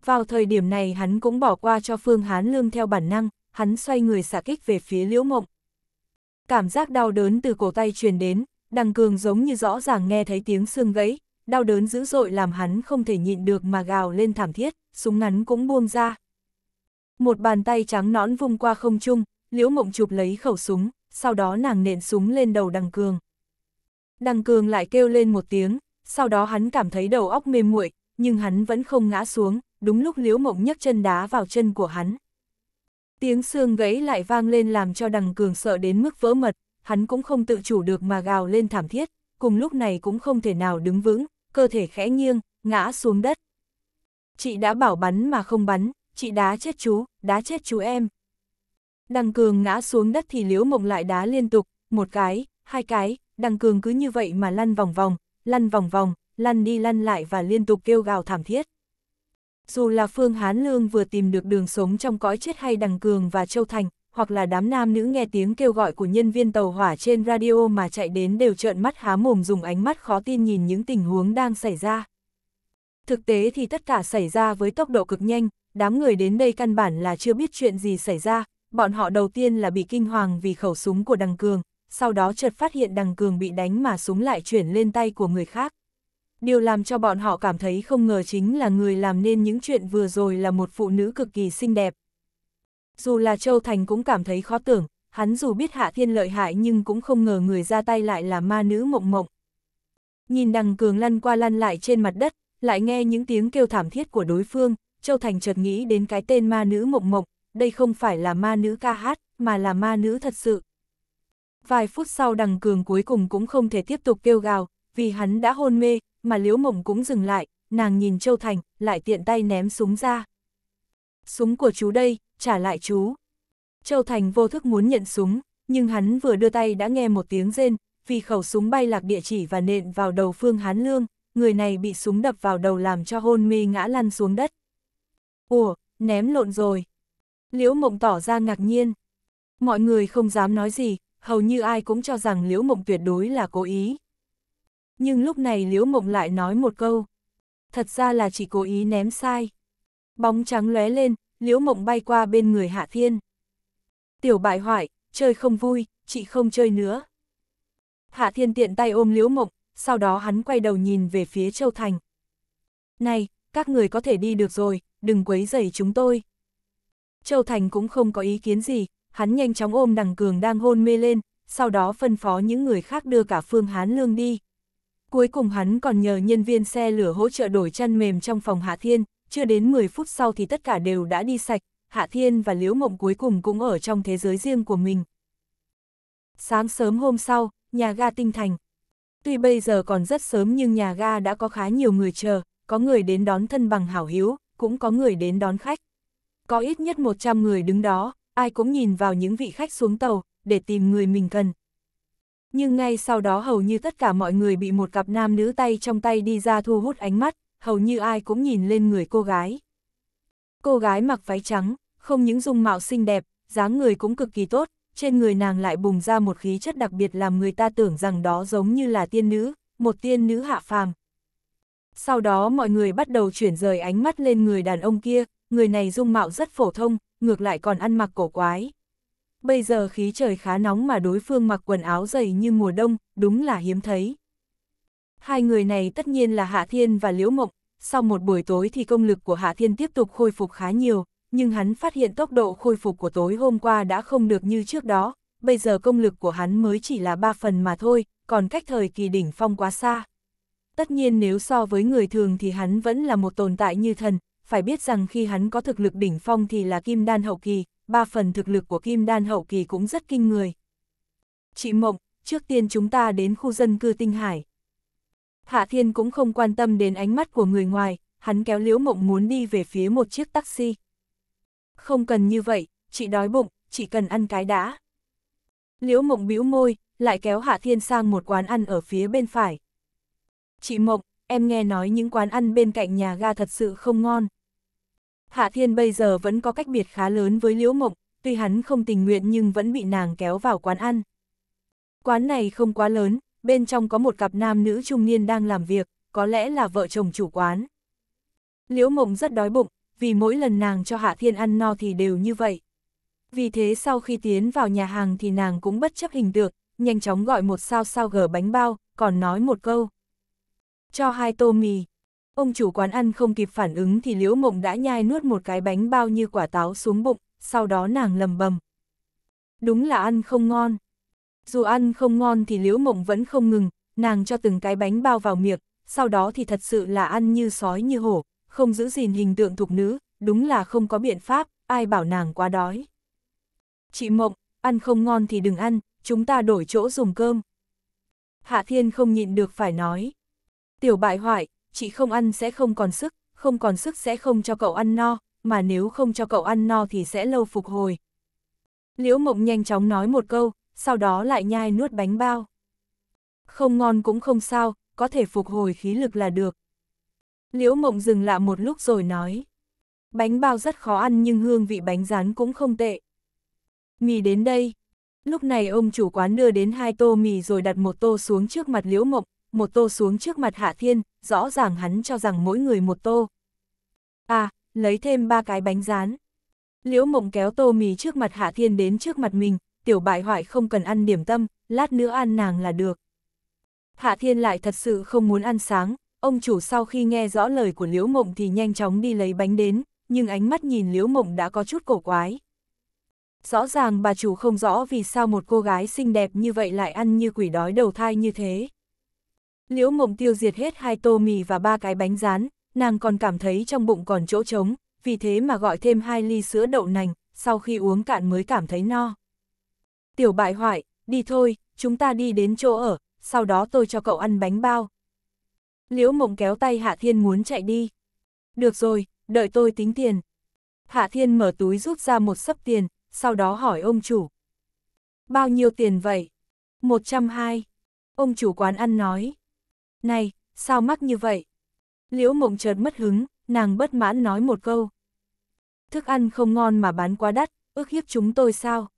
Vào thời điểm này hắn cũng bỏ qua cho Phương Hán Lương theo bản năng, hắn xoay người xạ kích về phía Liễu Mộng. Cảm giác đau đớn từ cổ tay truyền đến, Đằng Cường giống như rõ ràng nghe thấy tiếng xương gãy, đau đớn dữ dội làm hắn không thể nhịn được mà gào lên thảm thiết, súng ngắn cũng buông ra. Một bàn tay trắng nõn vung qua không trung, Liễu Mộng chụp lấy khẩu súng, sau đó nàng nện súng lên đầu đằng cường. Đằng cường lại kêu lên một tiếng, sau đó hắn cảm thấy đầu óc mềm muội, nhưng hắn vẫn không ngã xuống, đúng lúc liễu mộng nhấc chân đá vào chân của hắn. Tiếng xương gãy lại vang lên làm cho đằng cường sợ đến mức vỡ mật, hắn cũng không tự chủ được mà gào lên thảm thiết, cùng lúc này cũng không thể nào đứng vững, cơ thể khẽ nghiêng, ngã xuống đất. Chị đã bảo bắn mà không bắn, chị đá chết chú, đá chết chú em. Đằng cường ngã xuống đất thì liễu mộng lại đá liên tục, một cái, hai cái, đằng cường cứ như vậy mà lăn vòng vòng, lăn vòng vòng, lăn đi lăn lại và liên tục kêu gào thảm thiết. Dù là Phương Hán Lương vừa tìm được đường sống trong cõi chết hay đằng cường và Châu Thành, hoặc là đám nam nữ nghe tiếng kêu gọi của nhân viên tàu hỏa trên radio mà chạy đến đều trợn mắt há mồm dùng ánh mắt khó tin nhìn những tình huống đang xảy ra. Thực tế thì tất cả xảy ra với tốc độ cực nhanh, đám người đến đây căn bản là chưa biết chuyện gì xảy ra, bọn họ đầu tiên là bị kinh hoàng vì khẩu súng của đằng cường, sau đó chợt phát hiện đằng cường bị đánh mà súng lại chuyển lên tay của người khác. Điều làm cho bọn họ cảm thấy không ngờ chính là người làm nên những chuyện vừa rồi là một phụ nữ cực kỳ xinh đẹp. Dù là Châu Thành cũng cảm thấy khó tưởng, hắn dù biết Hạ Thiên lợi hại nhưng cũng không ngờ người ra tay lại là ma nữ mộng mộng. Nhìn đằng cường lăn qua lăn lại trên mặt đất, lại nghe những tiếng kêu thảm thiết của đối phương, Châu Thành chợt nghĩ đến cái tên ma nữ mộng mộng, đây không phải là ma nữ ca hát, mà là ma nữ thật sự. Vài phút sau đằng cường cuối cùng cũng không thể tiếp tục kêu gào, vì hắn đã hôn mê, mà liễu mộng cũng dừng lại, nàng nhìn Châu Thành, lại tiện tay ném súng ra. Súng của chú đây, trả lại chú. Châu Thành vô thức muốn nhận súng, nhưng hắn vừa đưa tay đã nghe một tiếng rên, vì khẩu súng bay lạc địa chỉ và nện vào đầu Phương Hán Lương, người này bị súng đập vào đầu làm cho hôn mê ngã lăn xuống đất. Ủa, ném lộn rồi. Liễu Mộng tỏ ra ngạc nhiên. Mọi người không dám nói gì, hầu như ai cũng cho rằng Liễu Mộng tuyệt đối là cố ý. Nhưng lúc này Liễu Mộng lại nói một câu. Thật ra là chỉ cố ý ném sai. Bóng trắng lóe lên, Liễu Mộng bay qua bên người Hạ Thiên. Tiểu bại hoại, chơi không vui, chị không chơi nữa. Hạ Thiên tiện tay ôm Liễu Mộng, sau đó hắn quay đầu nhìn về phía Châu Thành. Này, các người có thể đi được rồi, đừng quấy rầy chúng tôi. Châu Thành cũng không có ý kiến gì, hắn nhanh chóng ôm đằng cường đang hôn mê lên, sau đó phân phó những người khác đưa cả Phương Hán Lương đi. Cuối cùng hắn còn nhờ nhân viên xe lửa hỗ trợ đổi chăn mềm trong phòng Hạ Thiên, chưa đến 10 phút sau thì tất cả đều đã đi sạch, Hạ Thiên và Liễu Mộng cuối cùng cũng ở trong thế giới riêng của mình. Sáng sớm hôm sau, nhà ga tinh thành. Tuy bây giờ còn rất sớm nhưng nhà ga đã có khá nhiều người chờ, có người đến đón thân bằng hảo hiếu, cũng có người đến đón khách có ít nhất 100 người đứng đó, ai cũng nhìn vào những vị khách xuống tàu, để tìm người mình cần. Nhưng ngay sau đó hầu như tất cả mọi người bị một cặp nam nữ tay trong tay đi ra thu hút ánh mắt, hầu như ai cũng nhìn lên người cô gái. Cô gái mặc váy trắng, không những dung mạo xinh đẹp, dáng người cũng cực kỳ tốt, trên người nàng lại bùng ra một khí chất đặc biệt làm người ta tưởng rằng đó giống như là tiên nữ, một tiên nữ hạ phàm. Sau đó mọi người bắt đầu chuyển rời ánh mắt lên người đàn ông kia, người này dung mạo rất phổ thông, ngược lại còn ăn mặc cổ quái. Bây giờ khí trời khá nóng mà đối phương mặc quần áo dày như mùa đông, đúng là hiếm thấy. Hai người này tất nhiên là Hạ Thiên và Liễu Mộng, sau một buổi tối thì công lực của Hạ Thiên tiếp tục khôi phục khá nhiều, nhưng hắn phát hiện tốc độ khôi phục của tối hôm qua đã không được như trước đó, bây giờ công lực của hắn mới chỉ là ba phần mà thôi, còn cách thời kỳ đỉnh phong quá xa. Tất nhiên nếu so với người thường thì hắn vẫn là một tồn tại như thần, phải biết rằng khi hắn có thực lực đỉnh phong thì là kim đan hậu kỳ, ba phần thực lực của kim đan hậu kỳ cũng rất kinh người. Chị Mộng, trước tiên chúng ta đến khu dân cư Tinh Hải. Hạ Thiên cũng không quan tâm đến ánh mắt của người ngoài, hắn kéo Liễu Mộng muốn đi về phía một chiếc taxi. Không cần như vậy, chị đói bụng, chỉ cần ăn cái đã. Liễu Mộng bĩu môi, lại kéo Hạ Thiên sang một quán ăn ở phía bên phải. Chị Mộng, em nghe nói những quán ăn bên cạnh nhà ga thật sự không ngon. Hạ Thiên bây giờ vẫn có cách biệt khá lớn với Liễu Mộng, tuy hắn không tình nguyện nhưng vẫn bị nàng kéo vào quán ăn. Quán này không quá lớn, bên trong có một cặp nam nữ trung niên đang làm việc, có lẽ là vợ chồng chủ quán. Liễu Mộng rất đói bụng, vì mỗi lần nàng cho Hạ Thiên ăn no thì đều như vậy. Vì thế sau khi tiến vào nhà hàng thì nàng cũng bất chấp hình được, nhanh chóng gọi một sao sao gở bánh bao, còn nói một câu. Cho hai tô mì, Ông chủ quán ăn không kịp phản ứng thì Liễu Mộng đã nhai nuốt một cái bánh bao như quả táo xuống bụng, sau đó nàng lầm bầm. Đúng là ăn không ngon. Dù ăn không ngon thì Liễu Mộng vẫn không ngừng, nàng cho từng cái bánh bao vào miệng, sau đó thì thật sự là ăn như sói như hổ, không giữ gìn hình tượng thục nữ, đúng là không có biện pháp, ai bảo nàng quá đói. Chị Mộng, ăn không ngon thì đừng ăn, chúng ta đổi chỗ dùng cơm. Hạ Thiên không nhịn được phải nói. Tiểu bại hoại, chị không ăn sẽ không còn sức, không còn sức sẽ không cho cậu ăn no, mà nếu không cho cậu ăn no thì sẽ lâu phục hồi. Liễu Mộng nhanh chóng nói một câu, sau đó lại nhai nuốt bánh bao. Không ngon cũng không sao, có thể phục hồi khí lực là được. Liễu Mộng dừng lại một lúc rồi nói. Bánh bao rất khó ăn nhưng hương vị bánh rán cũng không tệ. Mì đến đây. Lúc này ông chủ quán đưa đến hai tô mì rồi đặt một tô xuống trước mặt Liễu Mộng, một tô xuống trước mặt Hạ Thiên, rõ ràng hắn cho rằng mỗi người một tô. À, lấy thêm ba cái bánh rán. Liễu mộng kéo tô mì trước mặt Hạ Thiên đến trước mặt mình, tiểu bại hoại không cần ăn điểm tâm, lát nữa ăn nàng là được. Hạ Thiên lại thật sự không muốn ăn sáng, ông chủ sau khi nghe rõ lời của Liễu mộng thì nhanh chóng đi lấy bánh đến, nhưng ánh mắt nhìn Liễu mộng đã có chút cổ quái. Rõ ràng bà chủ không rõ vì sao một cô gái xinh đẹp như vậy lại ăn như quỷ đói đầu thai như thế. Liễu mộng tiêu diệt hết hai tô mì và ba cái bánh rán, nàng còn cảm thấy trong bụng còn chỗ trống, vì thế mà gọi thêm hai ly sữa đậu nành, sau khi uống cạn mới cảm thấy no. Tiểu bại hoại, đi thôi, chúng ta đi đến chỗ ở, sau đó tôi cho cậu ăn bánh bao. Liễu mộng kéo tay Hạ Thiên muốn chạy đi. Được rồi, đợi tôi tính tiền. Hạ Thiên mở túi rút ra một sấp tiền, sau đó hỏi ông chủ. Bao nhiêu tiền vậy? 120. Ông chủ quán ăn nói. Này, sao mắc như vậy? Liễu mộng chợt mất hứng, nàng bất mãn nói một câu. Thức ăn không ngon mà bán quá đắt, ước hiếp chúng tôi sao?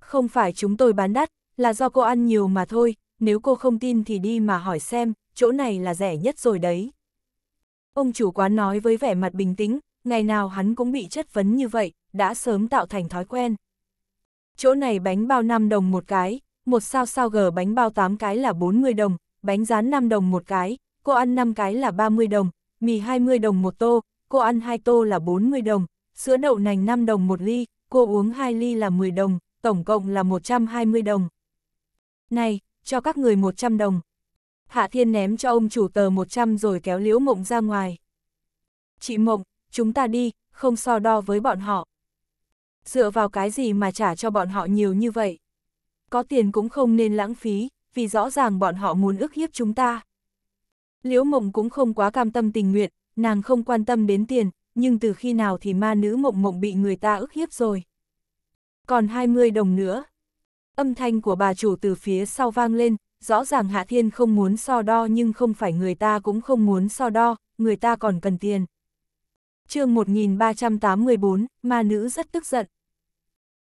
Không phải chúng tôi bán đắt, là do cô ăn nhiều mà thôi, nếu cô không tin thì đi mà hỏi xem, chỗ này là rẻ nhất rồi đấy. Ông chủ quán nói với vẻ mặt bình tĩnh, ngày nào hắn cũng bị chất vấn như vậy, đã sớm tạo thành thói quen. Chỗ này bánh bao 5 đồng một cái, một sao sao gờ bánh bao 8 cái là 40 đồng, bánh rán 5 đồng một cái, cô ăn 5 cái là 30 đồng, mì 20 đồng một tô, cô ăn 2 tô là 40 đồng, sữa đậu nành 5 đồng một ly, cô uống 2 ly là 10 đồng, tổng cộng là 120 đồng. Này, cho các người 100 đồng. Hạ Thiên ném cho ông chủ tờ 100 rồi kéo Liễu Mộng ra ngoài. Chị Mộng, chúng ta đi, không so đo với bọn họ. Dựa vào cái gì mà trả cho bọn họ nhiều như vậy? Có tiền cũng không nên lãng phí vì rõ ràng bọn họ muốn ức hiếp chúng ta. Liễu mộng cũng không quá cam tâm tình nguyện, nàng không quan tâm đến tiền, nhưng từ khi nào thì ma nữ mộng mộng bị người ta ức hiếp rồi. Còn 20 đồng nữa. Âm thanh của bà chủ từ phía sau vang lên, rõ ràng Hạ Thiên không muốn so đo nhưng không phải người ta cũng không muốn so đo, người ta còn cần tiền. chương 1384, ma nữ rất tức giận.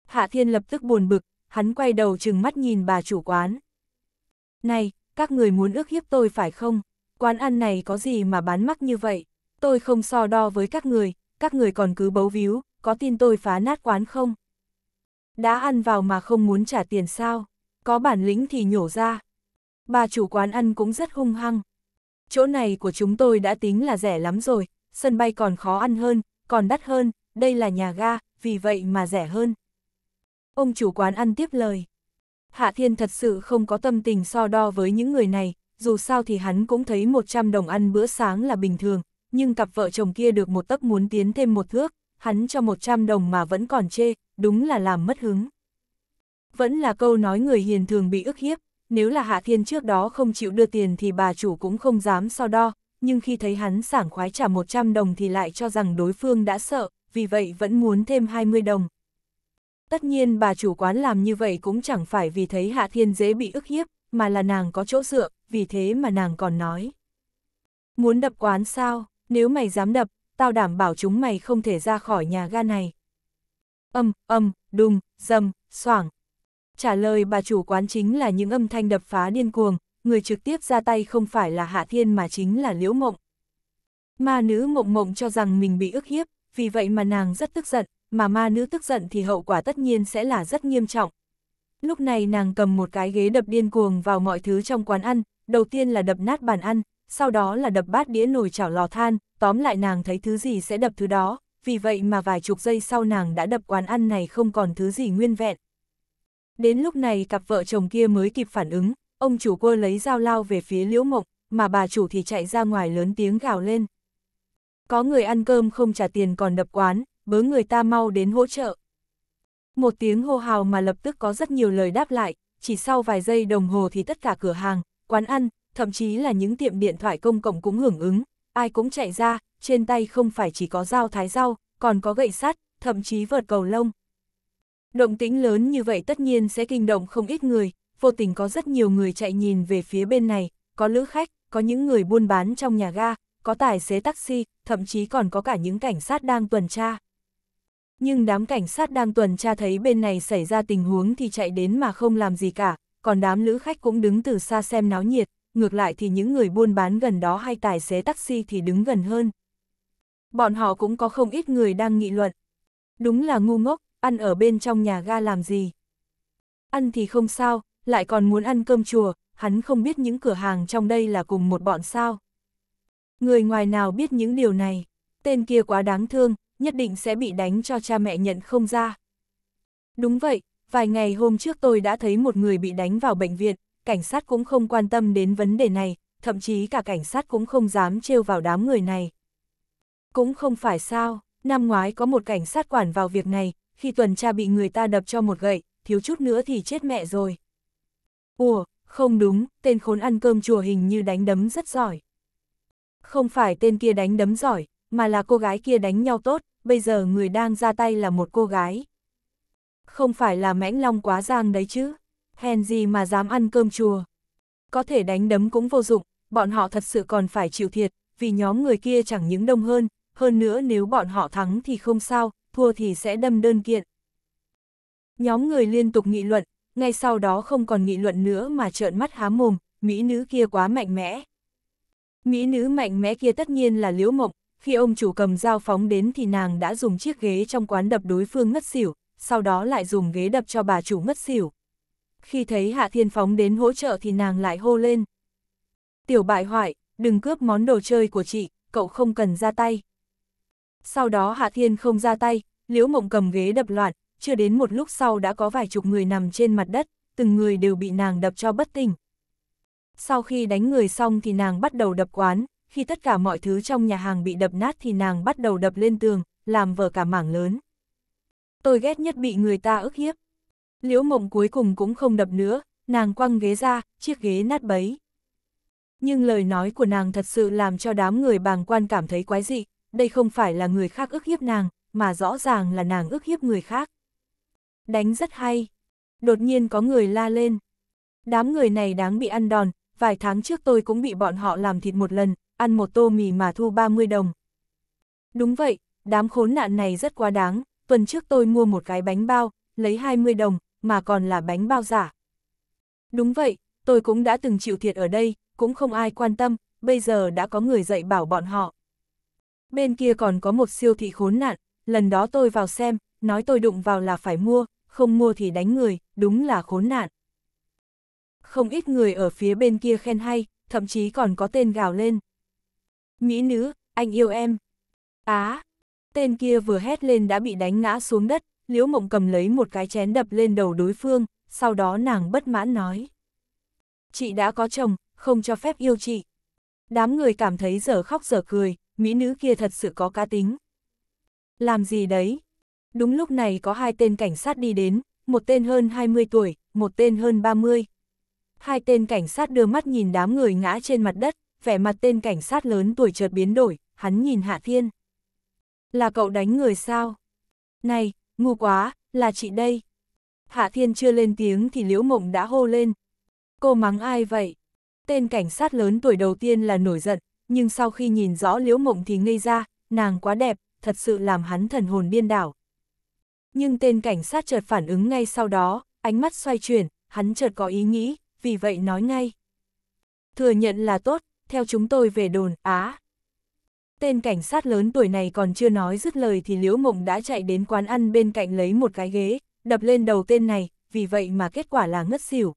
Hạ Thiên lập tức buồn bực, hắn quay đầu chừng mắt nhìn bà chủ quán. Này, các người muốn ước hiếp tôi phải không? Quán ăn này có gì mà bán mắc như vậy? Tôi không so đo với các người, các người còn cứ bấu víu, có tin tôi phá nát quán không? Đã ăn vào mà không muốn trả tiền sao? Có bản lĩnh thì nhổ ra. Bà chủ quán ăn cũng rất hung hăng. Chỗ này của chúng tôi đã tính là rẻ lắm rồi, sân bay còn khó ăn hơn, còn đắt hơn, đây là nhà ga, vì vậy mà rẻ hơn. Ông chủ quán ăn tiếp lời. Hạ Thiên thật sự không có tâm tình so đo với những người này, dù sao thì hắn cũng thấy 100 đồng ăn bữa sáng là bình thường, nhưng cặp vợ chồng kia được một tấc muốn tiến thêm một thước, hắn cho 100 đồng mà vẫn còn chê, đúng là làm mất hứng. Vẫn là câu nói người hiền thường bị ức hiếp, nếu là Hạ Thiên trước đó không chịu đưa tiền thì bà chủ cũng không dám so đo, nhưng khi thấy hắn sảng khoái trả 100 đồng thì lại cho rằng đối phương đã sợ, vì vậy vẫn muốn thêm 20 đồng. Tất nhiên bà chủ quán làm như vậy cũng chẳng phải vì thấy Hạ Thiên dễ bị ức hiếp, mà là nàng có chỗ dựa, vì thế mà nàng còn nói. Muốn đập quán sao, nếu mày dám đập, tao đảm bảo chúng mày không thể ra khỏi nhà ga này. Âm, âm, đùng, dầm, soảng. Trả lời bà chủ quán chính là những âm thanh đập phá điên cuồng, người trực tiếp ra tay không phải là Hạ Thiên mà chính là Liễu Mộng. Ma nữ Mộng Mộng cho rằng mình bị ức hiếp, vì vậy mà nàng rất tức giận, mà ma nữ tức giận thì hậu quả tất nhiên sẽ là rất nghiêm trọng. Lúc này nàng cầm một cái ghế đập điên cuồng vào mọi thứ trong quán ăn, đầu tiên là đập nát bàn ăn, sau đó là đập bát đĩa nồi chảo lò than, tóm lại nàng thấy thứ gì sẽ đập thứ đó, vì vậy mà vài chục giây sau nàng đã đập quán ăn này không còn thứ gì nguyên vẹn. Đến lúc này cặp vợ chồng kia mới kịp phản ứng, ông chủ quơ lấy dao lao về phía liễu mộng, mà bà chủ thì chạy ra ngoài lớn tiếng gào lên. Có người ăn cơm không trả tiền còn đập quán, bớ người ta mau đến hỗ trợ. Một tiếng hô hào mà lập tức có rất nhiều lời đáp lại, chỉ sau vài giây đồng hồ thì tất cả cửa hàng, quán ăn, thậm chí là những tiệm điện thoại công cộng cũng hưởng ứng, ai cũng chạy ra, trên tay không phải chỉ có dao thái rau, còn có gậy sắt, thậm chí vợt cầu lông. Động tĩnh lớn như vậy tất nhiên sẽ kinh động không ít người, vô tình có rất nhiều người chạy nhìn về phía bên này, có lữ khách, có những người buôn bán trong nhà ga, có tài xế taxi, thậm chí còn có cả những cảnh sát đang tuần tra nhưng đám cảnh sát đang tuần tra thấy bên này xảy ra tình huống thì chạy đến mà không làm gì cả, còn đám lữ khách cũng đứng từ xa xem náo nhiệt, ngược lại thì những người buôn bán gần đó hay tài xế taxi thì đứng gần hơn. Bọn họ cũng có không ít người đang nghị luận. Đúng là ngu ngốc, ăn ở bên trong nhà ga làm gì? Ăn thì không sao, lại còn muốn ăn cơm chùa, hắn không biết những cửa hàng trong đây là cùng một bọn sao. Người ngoài nào biết những điều này, tên kia quá đáng thương, nhất định sẽ bị đánh cho cha mẹ nhận không ra. Đúng vậy, vài ngày hôm trước tôi đã thấy một người bị đánh vào bệnh viện, cảnh sát cũng không quan tâm đến vấn đề này, thậm chí cả cảnh sát cũng không dám trêu vào đám người này. Cũng không phải sao, năm ngoái có một cảnh sát quản vào việc này, khi tuần tra bị người ta đập cho một gậy, thiếu chút nữa thì chết mẹ rồi. Ủa, không đúng, tên khốn ăn cơm chùa hình như đánh đấm rất giỏi. Không phải tên kia đánh đấm giỏi, mà là cô gái kia đánh nhau tốt, bây giờ người đang ra tay là một cô gái. Không phải là mãnh long quá giang đấy chứ, hèn gì mà dám ăn cơm chùa. Có thể đánh đấm cũng vô dụng, bọn họ thật sự còn phải chịu thiệt, vì nhóm người kia chẳng những đông hơn, hơn nữa nếu bọn họ thắng thì không sao, thua thì sẽ đâm đơn kiện. Nhóm người liên tục nghị luận, ngay sau đó không còn nghị luận nữa mà trợn mắt há mồm, mỹ nữ kia quá mạnh mẽ. Mỹ nữ mạnh mẽ kia tất nhiên là Liễu Mộng, khi ông chủ cầm dao phóng đến thì nàng đã dùng chiếc ghế trong quán đập đối phương ngất xỉu, sau đó lại dùng ghế đập cho bà chủ ngất xỉu. Khi thấy Hạ Thiên phóng đến hỗ trợ thì nàng lại hô lên. Tiểu bại hoại, đừng cướp món đồ chơi của chị, cậu không cần ra tay. Sau đó Hạ Thiên không ra tay, Liễu Mộng cầm ghế đập loạn, chưa đến một lúc sau đã có vài chục người nằm trên mặt đất, từng người đều bị nàng đập cho bất tỉnh. Sau khi đánh người xong thì nàng bắt đầu đập quán, khi tất cả mọi thứ trong nhà hàng bị đập nát thì nàng bắt đầu đập lên tường, làm vỡ cả mảng lớn. Tôi ghét nhất bị người ta ức hiếp. Liễu mộng cuối cùng cũng không đập nữa, nàng quăng ghế ra, chiếc ghế nát bấy. Nhưng lời nói của nàng thật sự làm cho đám người bàng quan cảm thấy quái dị, đây không phải là người khác ức hiếp nàng, mà rõ ràng là nàng ức hiếp người khác. Đánh rất hay. Đột nhiên có người la lên. Đám người này đáng bị ăn đòn, vài tháng trước tôi cũng bị bọn họ làm thịt một lần, ăn một tô mì mà thu 30 đồng. Đúng vậy, đám khốn nạn này rất quá đáng, tuần trước tôi mua một cái bánh bao, lấy 20 đồng, mà còn là bánh bao giả. Đúng vậy, tôi cũng đã từng chịu thiệt ở đây, cũng không ai quan tâm, bây giờ đã có người dạy bảo bọn họ. Bên kia còn có một siêu thị khốn nạn, lần đó tôi vào xem, nói tôi đụng vào là phải mua, không mua thì đánh người, đúng là khốn nạn. Không ít người ở phía bên kia khen hay, thậm chí còn có tên gào lên. Mỹ nữ, anh yêu em. Á! tên kia vừa hét lên đã bị đánh ngã xuống đất, Liễu Mộng cầm lấy một cái chén đập lên đầu đối phương, sau đó nàng bất mãn nói. Chị đã có chồng, không cho phép yêu chị. Đám người cảm thấy giờ khóc giờ cười, mỹ nữ kia thật sự có cá tính. Làm gì đấy? Đúng lúc này có hai tên cảnh sát đi đến, một tên hơn 20 tuổi, một tên hơn 30. Hai tên cảnh sát đưa mắt nhìn đám người ngã trên mặt đất, vẻ mặt tên cảnh sát lớn tuổi chợt biến đổi, hắn nhìn Hạ Thiên. Là cậu đánh người sao? Này, ngu quá, là chị đây. Hạ Thiên chưa lên tiếng thì Liễu Mộng đã hô lên. Cô mắng ai vậy? Tên cảnh sát lớn tuổi đầu tiên là nổi giận, nhưng sau khi nhìn rõ Liễu Mộng thì ngây ra, nàng quá đẹp, thật sự làm hắn thần hồn điên đảo. Nhưng tên cảnh sát chợt phản ứng ngay sau đó, ánh mắt xoay chuyển, hắn chợt có ý nghĩ, vì vậy nói ngay. Thừa nhận là tốt, theo chúng tôi về đồn, á. Tên cảnh sát lớn tuổi này còn chưa nói dứt lời thì Liễu Mộng đã chạy đến quán ăn bên cạnh lấy một cái ghế, đập lên đầu tên này, vì vậy mà kết quả là ngất xỉu.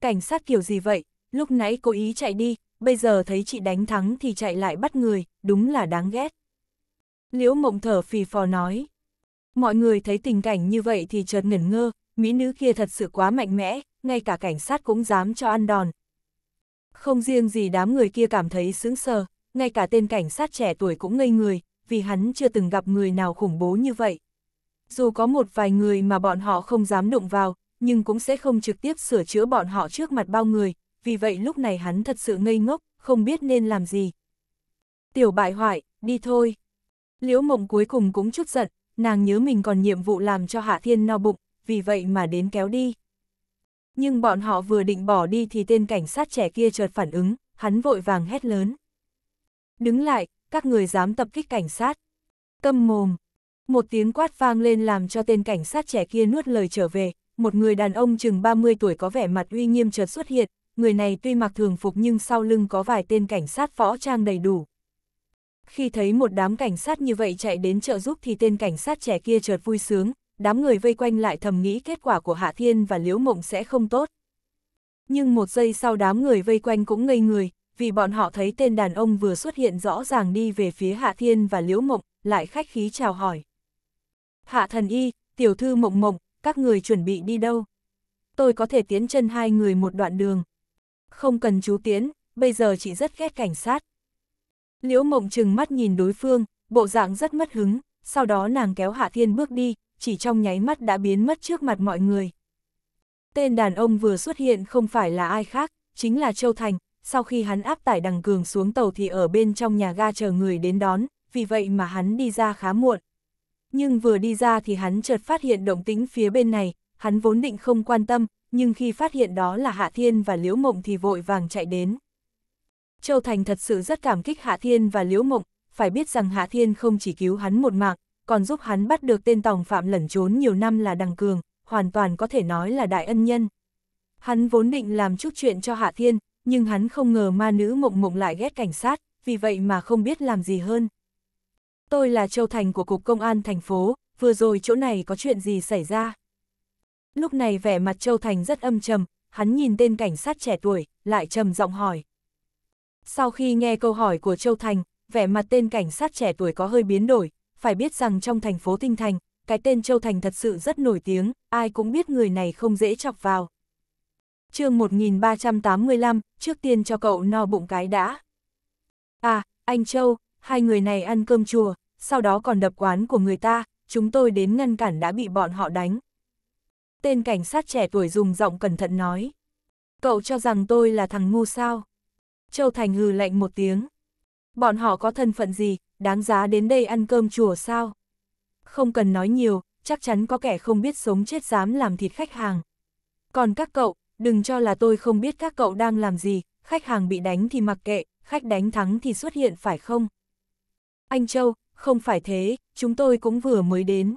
Cảnh sát kiểu gì vậy, lúc nãy cố ý chạy đi, bây giờ thấy chị đánh thắng thì chạy lại bắt người, đúng là đáng ghét. Liễu Mộng thở phì phò nói. Mọi người thấy tình cảnh như vậy thì chợt ngẩn ngơ, mỹ nữ kia thật sự quá mạnh mẽ, ngay cả cảnh sát cũng dám cho ăn đòn, không riêng gì đám người kia cảm thấy sững sờ, ngay cả tên cảnh sát trẻ tuổi cũng ngây người, vì hắn chưa từng gặp người nào khủng bố như vậy. Dù có một vài người mà bọn họ không dám đụng vào, nhưng cũng sẽ không trực tiếp sửa chữa bọn họ trước mặt bao người, vì vậy lúc này hắn thật sự ngây ngốc, không biết nên làm gì. Tiểu bại hoại, đi thôi. Liễu mộng cuối cùng cũng chút giận, nàng nhớ mình còn nhiệm vụ làm cho Hạ Thiên no bụng, vì vậy mà đến kéo đi nhưng bọn họ vừa định bỏ đi thì tên cảnh sát trẻ kia chợt phản ứng, hắn vội vàng hét lớn. Đứng lại, các người dám tập kích cảnh sát. Câm mồm. Một tiếng quát vang lên làm cho tên cảnh sát trẻ kia nuốt lời trở về, một người đàn ông chừng 30 tuổi có vẻ mặt uy nghiêm chợt xuất hiện, người này tuy mặc thường phục nhưng sau lưng có vài tên cảnh sát võ trang đầy đủ. Khi thấy một đám cảnh sát như vậy chạy đến trợ giúp thì tên cảnh sát trẻ kia chợt vui sướng, đám người vây quanh lại thầm nghĩ kết quả của Hạ Thiên và Liễu Mộng sẽ không tốt. Nhưng một giây sau đám người vây quanh cũng ngây người, vì bọn họ thấy tên đàn ông vừa xuất hiện rõ ràng đi về phía Hạ Thiên và Liễu Mộng, lại khách khí chào hỏi. Hạ thần y, tiểu thư mộng mộng, các người chuẩn bị đi đâu? Tôi có thể tiến chân hai người một đoạn đường. Không cần chú tiến, bây giờ chị rất ghét cảnh sát. Liễu mộng chừng mắt nhìn đối phương, bộ dạng rất mất hứng, sau đó nàng kéo Hạ Thiên bước đi, chỉ trong nháy mắt đã biến mất trước mặt mọi người. Tên đàn ông vừa xuất hiện không phải là ai khác, chính là Châu Thành, sau khi hắn áp tải đằng cường xuống tàu thì ở bên trong nhà ga chờ người đến đón, vì vậy mà hắn đi ra khá muộn. Nhưng vừa đi ra thì hắn chợt phát hiện động tĩnh phía bên này, hắn vốn định không quan tâm, nhưng khi phát hiện đó là Hạ Thiên và Liễu Mộng thì vội vàng chạy đến. Châu Thành thật sự rất cảm kích Hạ Thiên và Liễu Mộng, phải biết rằng Hạ Thiên không chỉ cứu hắn một mạng, còn giúp hắn bắt được tên tòng phạm lẩn trốn nhiều năm là Đằng Cường, hoàn toàn có thể nói là đại ân nhân. Hắn vốn định làm chút chuyện cho Hạ Thiên, nhưng hắn không ngờ ma nữ mộng mộng lại ghét cảnh sát, vì vậy mà không biết làm gì hơn. Tôi là Châu Thành của Cục Công an thành phố, vừa rồi chỗ này có chuyện gì xảy ra? Lúc này vẻ mặt Châu Thành rất âm trầm, hắn nhìn tên cảnh sát trẻ tuổi, lại trầm giọng hỏi. Sau khi nghe câu hỏi của Châu Thành, vẻ mặt tên cảnh sát trẻ tuổi có hơi biến đổi, phải biết rằng trong thành phố Tinh Thành, cái tên Châu Thành thật sự rất nổi tiếng, ai cũng biết người này không dễ chọc vào. chương 1385, trước tiên cho cậu no bụng cái đã. À, anh Châu, hai người này ăn cơm chùa, sau đó còn đập quán của người ta, chúng tôi đến ngăn cản đã bị bọn họ đánh. Tên cảnh sát trẻ tuổi dùng giọng cẩn thận nói. Cậu cho rằng tôi là thằng ngu sao? Châu Thành hừ lạnh một tiếng bọn họ có thân phận gì, đáng giá đến đây ăn cơm chùa sao? Không cần nói nhiều, chắc chắn có kẻ không biết sống chết dám làm thịt khách hàng. Còn các cậu, đừng cho là tôi không biết các cậu đang làm gì, khách hàng bị đánh thì mặc kệ, khách đánh thắng thì xuất hiện phải không? Anh Châu, không phải thế, chúng tôi cũng vừa mới đến.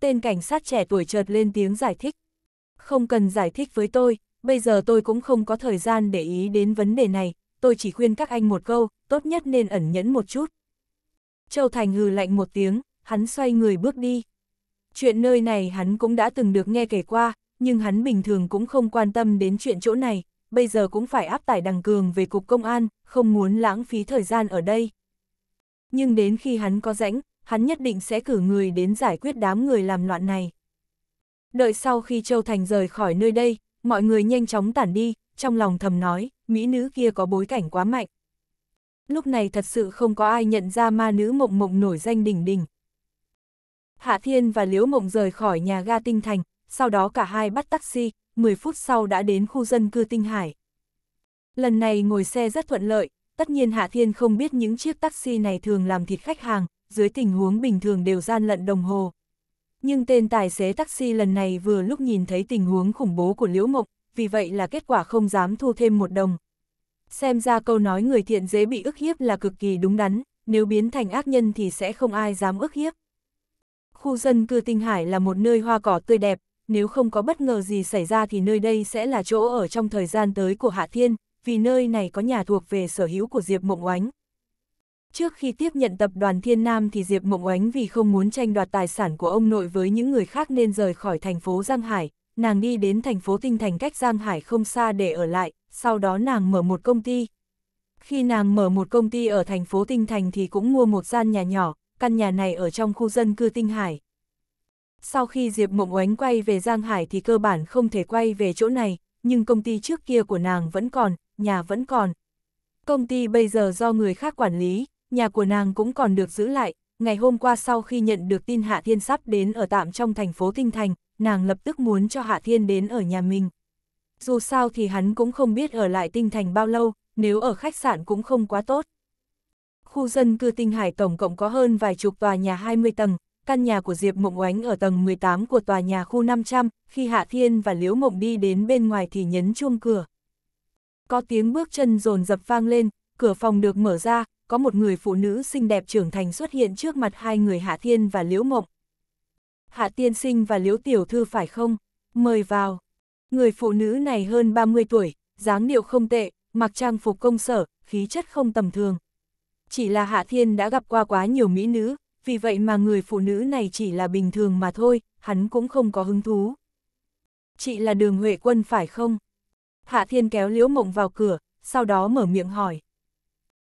Tên cảnh sát trẻ tuổi chợt lên tiếng giải thích. Không cần giải thích với tôi, bây giờ tôi cũng không có thời gian để ý đến vấn đề này, tôi chỉ khuyên các anh một câu, tốt nhất nên ẩn nhẫn một chút. Châu Thành hừ lạnh một tiếng, hắn xoay người bước đi. Chuyện nơi này hắn cũng đã từng được nghe kể qua, nhưng hắn bình thường cũng không quan tâm đến chuyện chỗ này, bây giờ cũng phải áp tải đằng cường về cục công an, không muốn lãng phí thời gian ở đây. Nhưng đến khi hắn có rãnh, hắn nhất định sẽ cử người đến giải quyết đám người làm loạn này. Đợi sau khi Châu Thành rời khỏi nơi đây, mọi người nhanh chóng tản đi, trong lòng thầm nói, mỹ nữ kia có bối cảnh quá mạnh. Lúc này thật sự không có ai nhận ra ma nữ mộng mộng nổi danh đỉnh đỉnh. Hạ Thiên và Liễu Mộng rời khỏi nhà ga Tinh Thành, sau đó cả hai bắt taxi, 10 phút sau đã đến khu dân cư Tinh Hải. Lần này ngồi xe rất thuận lợi, tất nhiên Hạ Thiên không biết những chiếc taxi này thường làm thịt khách hàng, dưới tình huống bình thường đều gian lận đồng hồ. Nhưng tên tài xế taxi lần này vừa lúc nhìn thấy tình huống khủng bố của Liễu Mộng, vì vậy là kết quả không dám thu thêm một đồng. Xem ra câu nói người thiện dễ bị ức hiếp là cực kỳ đúng đắn, nếu biến thành ác nhân thì sẽ không ai dám ức hiếp. Khu dân cư Tinh Hải là một nơi hoa cỏ tươi đẹp, nếu không có bất ngờ gì xảy ra thì nơi đây sẽ là chỗ ở trong thời gian tới của Hạ Thiên, vì nơi này có nhà thuộc về sở hữu của Diệp Mộng Oánh. Trước khi tiếp nhận tập đoàn Thiên Nam thì Diệp Mộng Oánh vì không muốn tranh đoạt tài sản của ông nội với những người khác nên rời khỏi thành phố Giang Hải, nàng đi đến thành phố Tinh Thành cách Giang Hải không xa để ở lại, sau đó nàng mở một công ty. Khi nàng mở một công ty ở thành phố Tinh Thành thì cũng mua một gian nhà nhỏ, căn nhà này ở trong khu dân cư Tinh Hải. Sau khi Diệp Mộng Oánh quay về Giang Hải thì cơ bản không thể quay về chỗ này, nhưng công ty trước kia của nàng vẫn còn, nhà vẫn còn. Công ty bây giờ do người khác quản lý, nhà của nàng cũng còn được giữ lại. Ngày hôm qua sau khi nhận được tin Hạ Thiên sắp đến ở tạm trong thành phố Tinh Thành, nàng lập tức muốn cho Hạ Thiên đến ở nhà mình. Dù sao thì hắn cũng không biết ở lại tinh thành bao lâu, nếu ở khách sạn cũng không quá tốt. Khu dân cư tinh hải tổng cộng có hơn vài chục tòa nhà 20 tầng, căn nhà của Diệp Mộng Oánh ở tầng 18 của tòa nhà khu 500, khi Hạ Thiên và Liễu Mộng đi đến bên ngoài thì nhấn chuông cửa. Có tiếng bước chân rồn dập vang lên, cửa phòng được mở ra, có một người phụ nữ xinh đẹp trưởng thành xuất hiện trước mặt hai người Hạ Thiên và Liễu Mộng. Hạ tiên sinh và liễu tiểu thư phải không? Mời vào. Người phụ nữ này hơn 30 tuổi, dáng điệu không tệ, mặc trang phục công sở, khí chất không tầm thường. Chỉ là Hạ Thiên đã gặp qua quá nhiều mỹ nữ, vì vậy mà người phụ nữ này chỉ là bình thường mà thôi, hắn cũng không có hứng thú. Chị là đường Huệ Quân phải không? Hạ Thiên kéo Liễu Mộng vào cửa, sau đó mở miệng hỏi.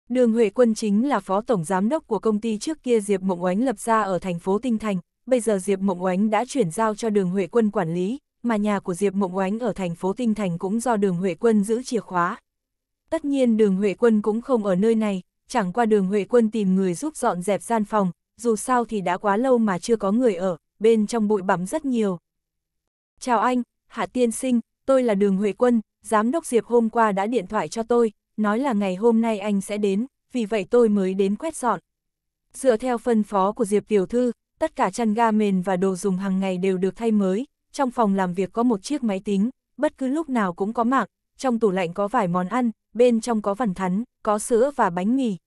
Đường Huệ Quân chính là phó tổng giám đốc của công ty trước kia Diệp Mộng Oánh lập ra ở thành phố Tinh Thành, bây giờ Diệp Mộng Oánh đã chuyển giao cho đường Huệ Quân quản lý, mà nhà của Diệp Mộng Oánh ở thành phố Tinh Thành cũng do đường Huệ Quân giữ chìa khóa. Tất nhiên đường Huệ Quân cũng không ở nơi này, chẳng qua đường Huệ Quân tìm người giúp dọn dẹp gian phòng, dù sao thì đã quá lâu mà chưa có người ở, bên trong bụi bặm rất nhiều. Chào anh, Hạ Tiên Sinh, tôi là đường Huệ Quân, giám đốc Diệp hôm qua đã điện thoại cho tôi, nói là ngày hôm nay anh sẽ đến, vì vậy tôi mới đến quét dọn. Dựa theo phân phó của Diệp Tiểu Thư, tất cả chăn ga mền và đồ dùng hàng ngày đều được thay mới, trong phòng làm việc có một chiếc máy tính, bất cứ lúc nào cũng có mạng, trong tủ lạnh có vài món ăn, bên trong có vằn thắn, có sữa và bánh mì.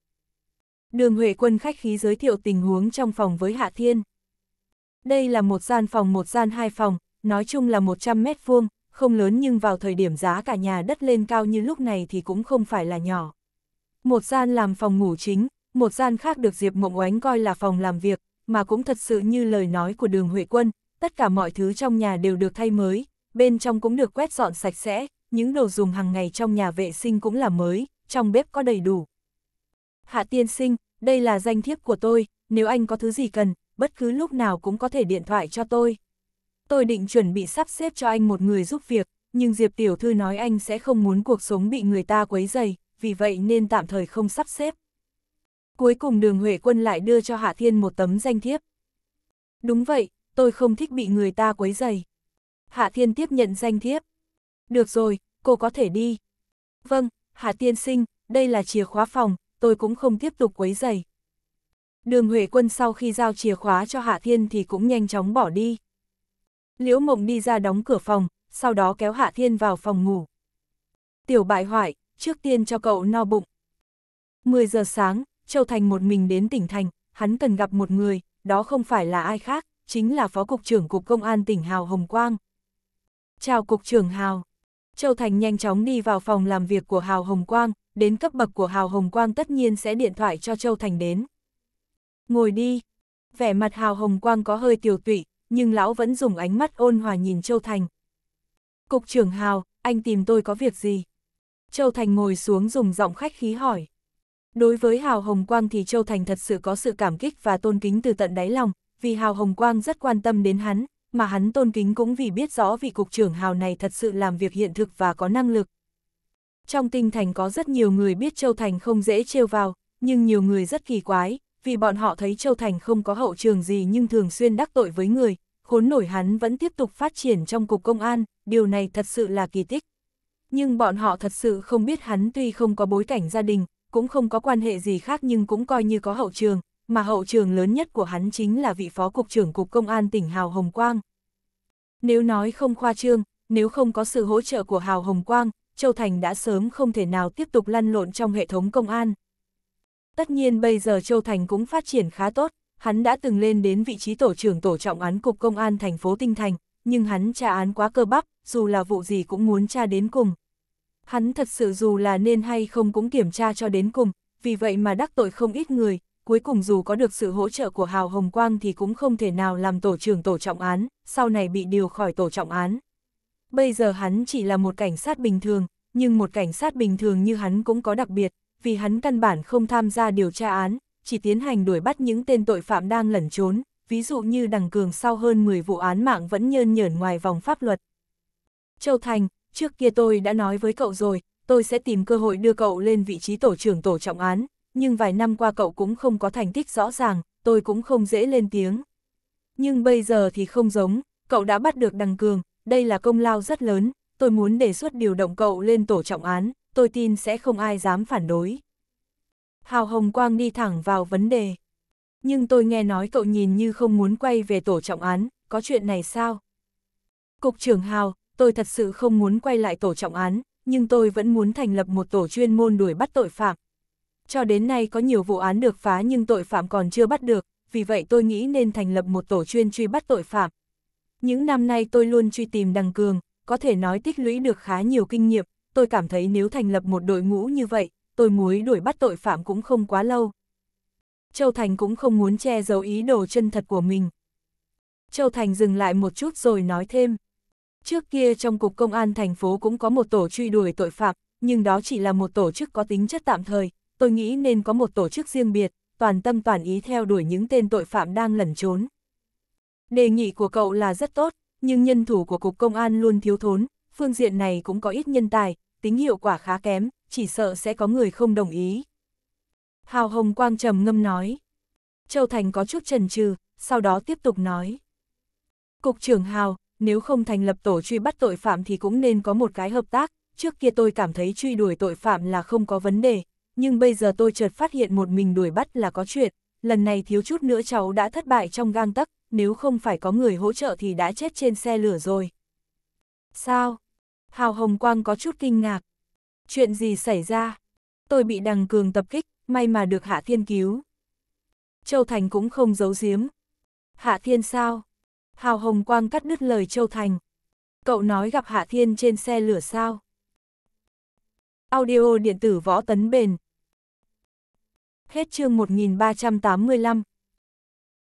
Đường Huệ Quân khách khí giới thiệu tình huống trong phòng với Hạ Thiên. Đây là một gian phòng một gian hai phòng, nói chung là 100 mét vuông, không lớn nhưng vào thời điểm giá cả nhà đất lên cao như lúc này thì cũng không phải là nhỏ. Một gian làm phòng ngủ chính, một gian khác được Diệp Mộng Oánh coi là phòng làm việc, mà cũng thật sự như lời nói của đường Huệ Quân, tất cả mọi thứ trong nhà đều được thay mới, bên trong cũng được quét dọn sạch sẽ, những đồ dùng hàng ngày trong nhà vệ sinh cũng là mới, trong bếp có đầy đủ. Hạ tiên sinh, đây là danh thiếp của tôi, nếu anh có thứ gì cần, bất cứ lúc nào cũng có thể điện thoại cho tôi. Tôi định chuẩn bị sắp xếp cho anh một người giúp việc, nhưng Diệp Tiểu Thư nói anh sẽ không muốn cuộc sống bị người ta quấy dày, vì vậy nên tạm thời không sắp xếp cuối cùng đường Huệ Quân lại đưa cho Hạ Thiên một tấm danh thiếp. Đúng vậy, tôi không thích bị người ta quấy dày. Hạ Thiên tiếp nhận danh thiếp. Được rồi, cô có thể đi. Vâng, Hạ thiên sinh, đây là chìa khóa phòng, tôi cũng không tiếp tục quấy dày. Đường Huệ Quân sau khi giao chìa khóa cho Hạ Thiên thì cũng nhanh chóng bỏ đi. Liễu Mộng đi ra đóng cửa phòng, sau đó kéo Hạ Thiên vào phòng ngủ. Tiểu bại hoại, trước tiên cho cậu no bụng. 10 giờ sáng, Châu Thành một mình đến tỉnh Thành, hắn cần gặp một người, đó không phải là ai khác, chính là Phó Cục trưởng Cục Công an tỉnh Hào Hồng Quang. Chào Cục trưởng Hào. Châu Thành nhanh chóng đi vào phòng làm việc của Hào Hồng Quang, đến cấp bậc của Hào Hồng Quang tất nhiên sẽ điện thoại cho Châu Thành đến. Ngồi đi. Vẻ mặt Hào Hồng Quang có hơi tiểu tụy, nhưng lão vẫn dùng ánh mắt ôn hòa nhìn Châu Thành. Cục trưởng Hào, anh tìm tôi có việc gì? Châu Thành ngồi xuống dùng giọng khách khí hỏi. Đối với Hào Hồng Quang thì Châu Thành thật sự có sự cảm kích và tôn kính từ tận đáy lòng, vì Hào Hồng Quang rất quan tâm đến hắn, mà hắn tôn kính cũng vì biết rõ vị cục trưởng Hào này thật sự làm việc hiện thực và có năng lực. Trong tinh thành có rất nhiều người biết Châu Thành không dễ trêu vào, nhưng nhiều người rất kỳ quái, vì bọn họ thấy Châu Thành không có hậu trường gì nhưng thường xuyên đắc tội với người, khốn nổi hắn vẫn tiếp tục phát triển trong cục công an, điều này thật sự là kỳ tích. Nhưng bọn họ thật sự không biết hắn tuy không có bối cảnh gia đình, cũng không có quan hệ gì khác nhưng cũng coi như có hậu trường, mà hậu trường lớn nhất của hắn chính là vị phó cục trưởng Cục Công an tỉnh Hào Hồng Quang. Nếu nói không khoa trương, nếu không có sự hỗ trợ của Hào Hồng Quang, Châu Thành đã sớm không thể nào tiếp tục lăn lộn trong hệ thống công an. Tất nhiên bây giờ Châu Thành cũng phát triển khá tốt, hắn đã từng lên đến vị trí tổ trưởng tổ trọng án Cục Công an thành phố Tinh Thành, nhưng hắn tra án quá cơ bắp, dù là vụ gì cũng muốn tra đến cùng. Hắn thật sự dù là nên hay không cũng kiểm tra cho đến cùng, vì vậy mà đắc tội không ít người, cuối cùng dù có được sự hỗ trợ của Hào Hồng Quang thì cũng không thể nào làm tổ trưởng tổ trọng án, sau này bị điều khỏi tổ trọng án. Bây giờ hắn chỉ là một cảnh sát bình thường, nhưng một cảnh sát bình thường như hắn cũng có đặc biệt, vì hắn căn bản không tham gia điều tra án, chỉ tiến hành đuổi bắt những tên tội phạm đang lẩn trốn, ví dụ như đằng cường sau hơn 10 vụ án mạng vẫn nhơn nhởn ngoài vòng pháp luật. Châu Thành, trước kia tôi đã nói với cậu rồi, tôi sẽ tìm cơ hội đưa cậu lên vị trí tổ trưởng tổ trọng án, nhưng vài năm qua cậu cũng không có thành tích rõ ràng, tôi cũng không dễ lên tiếng. Nhưng bây giờ thì không giống, cậu đã bắt được đằng cường, đây là công lao rất lớn, tôi muốn đề xuất điều động cậu lên tổ trọng án, tôi tin sẽ không ai dám phản đối. Hào Hồng Quang đi thẳng vào vấn đề. Nhưng tôi nghe nói cậu nhìn như không muốn quay về tổ trọng án, có chuyện này sao? Cục trưởng Hào, tôi thật sự không muốn quay lại tổ trọng án, nhưng tôi vẫn muốn thành lập một tổ chuyên môn đuổi bắt tội phạm. Cho đến nay có nhiều vụ án được phá nhưng tội phạm còn chưa bắt được, vì vậy tôi nghĩ nên thành lập một tổ chuyên truy bắt tội phạm. Những năm nay tôi luôn truy tìm đằng cường, có thể nói tích lũy được khá nhiều kinh nghiệm, tôi cảm thấy nếu thành lập một đội ngũ như vậy, tôi muốn đuổi bắt tội phạm cũng không quá lâu. Châu Thành cũng không muốn che giấu ý đồ chân thật của mình. Châu Thành dừng lại một chút rồi nói thêm. Trước kia trong Cục Công an thành phố cũng có một tổ truy đuổi tội phạm, nhưng đó chỉ là một tổ chức có tính chất tạm thời, tôi nghĩ nên có một tổ chức riêng biệt, toàn tâm toàn ý theo đuổi những tên tội phạm đang lẩn trốn. Đề nghị của cậu là rất tốt, nhưng nhân thủ của Cục Công an luôn thiếu thốn, phương diện này cũng có ít nhân tài, tính hiệu quả khá kém, chỉ sợ sẽ có người không đồng ý. Hào Hồng Quang trầm ngâm nói. Châu Thành có chút chần chừ, sau đó tiếp tục nói. Cục trưởng Hào, nếu không thành lập tổ truy bắt tội phạm thì cũng nên có một cái hợp tác, trước kia tôi cảm thấy truy đuổi tội phạm là không có vấn đề, nhưng bây giờ tôi chợt phát hiện một mình đuổi bắt là có chuyện, lần này thiếu chút nữa cháu đã thất bại trong gang tắc, nếu không phải có người hỗ trợ thì đã chết trên xe lửa rồi. Sao? Hào Hồng Quang có chút kinh ngạc. Chuyện gì xảy ra? Tôi bị đằng cường tập kích, may mà được Hạ Thiên cứu. Châu Thành cũng không giấu giếm. Hạ Thiên sao? Hào Hồng Quang cắt đứt lời Châu Thành. Cậu nói gặp Hạ Thiên trên xe lửa sao? Audio điện tử võ tấn bền. Hết chương 1385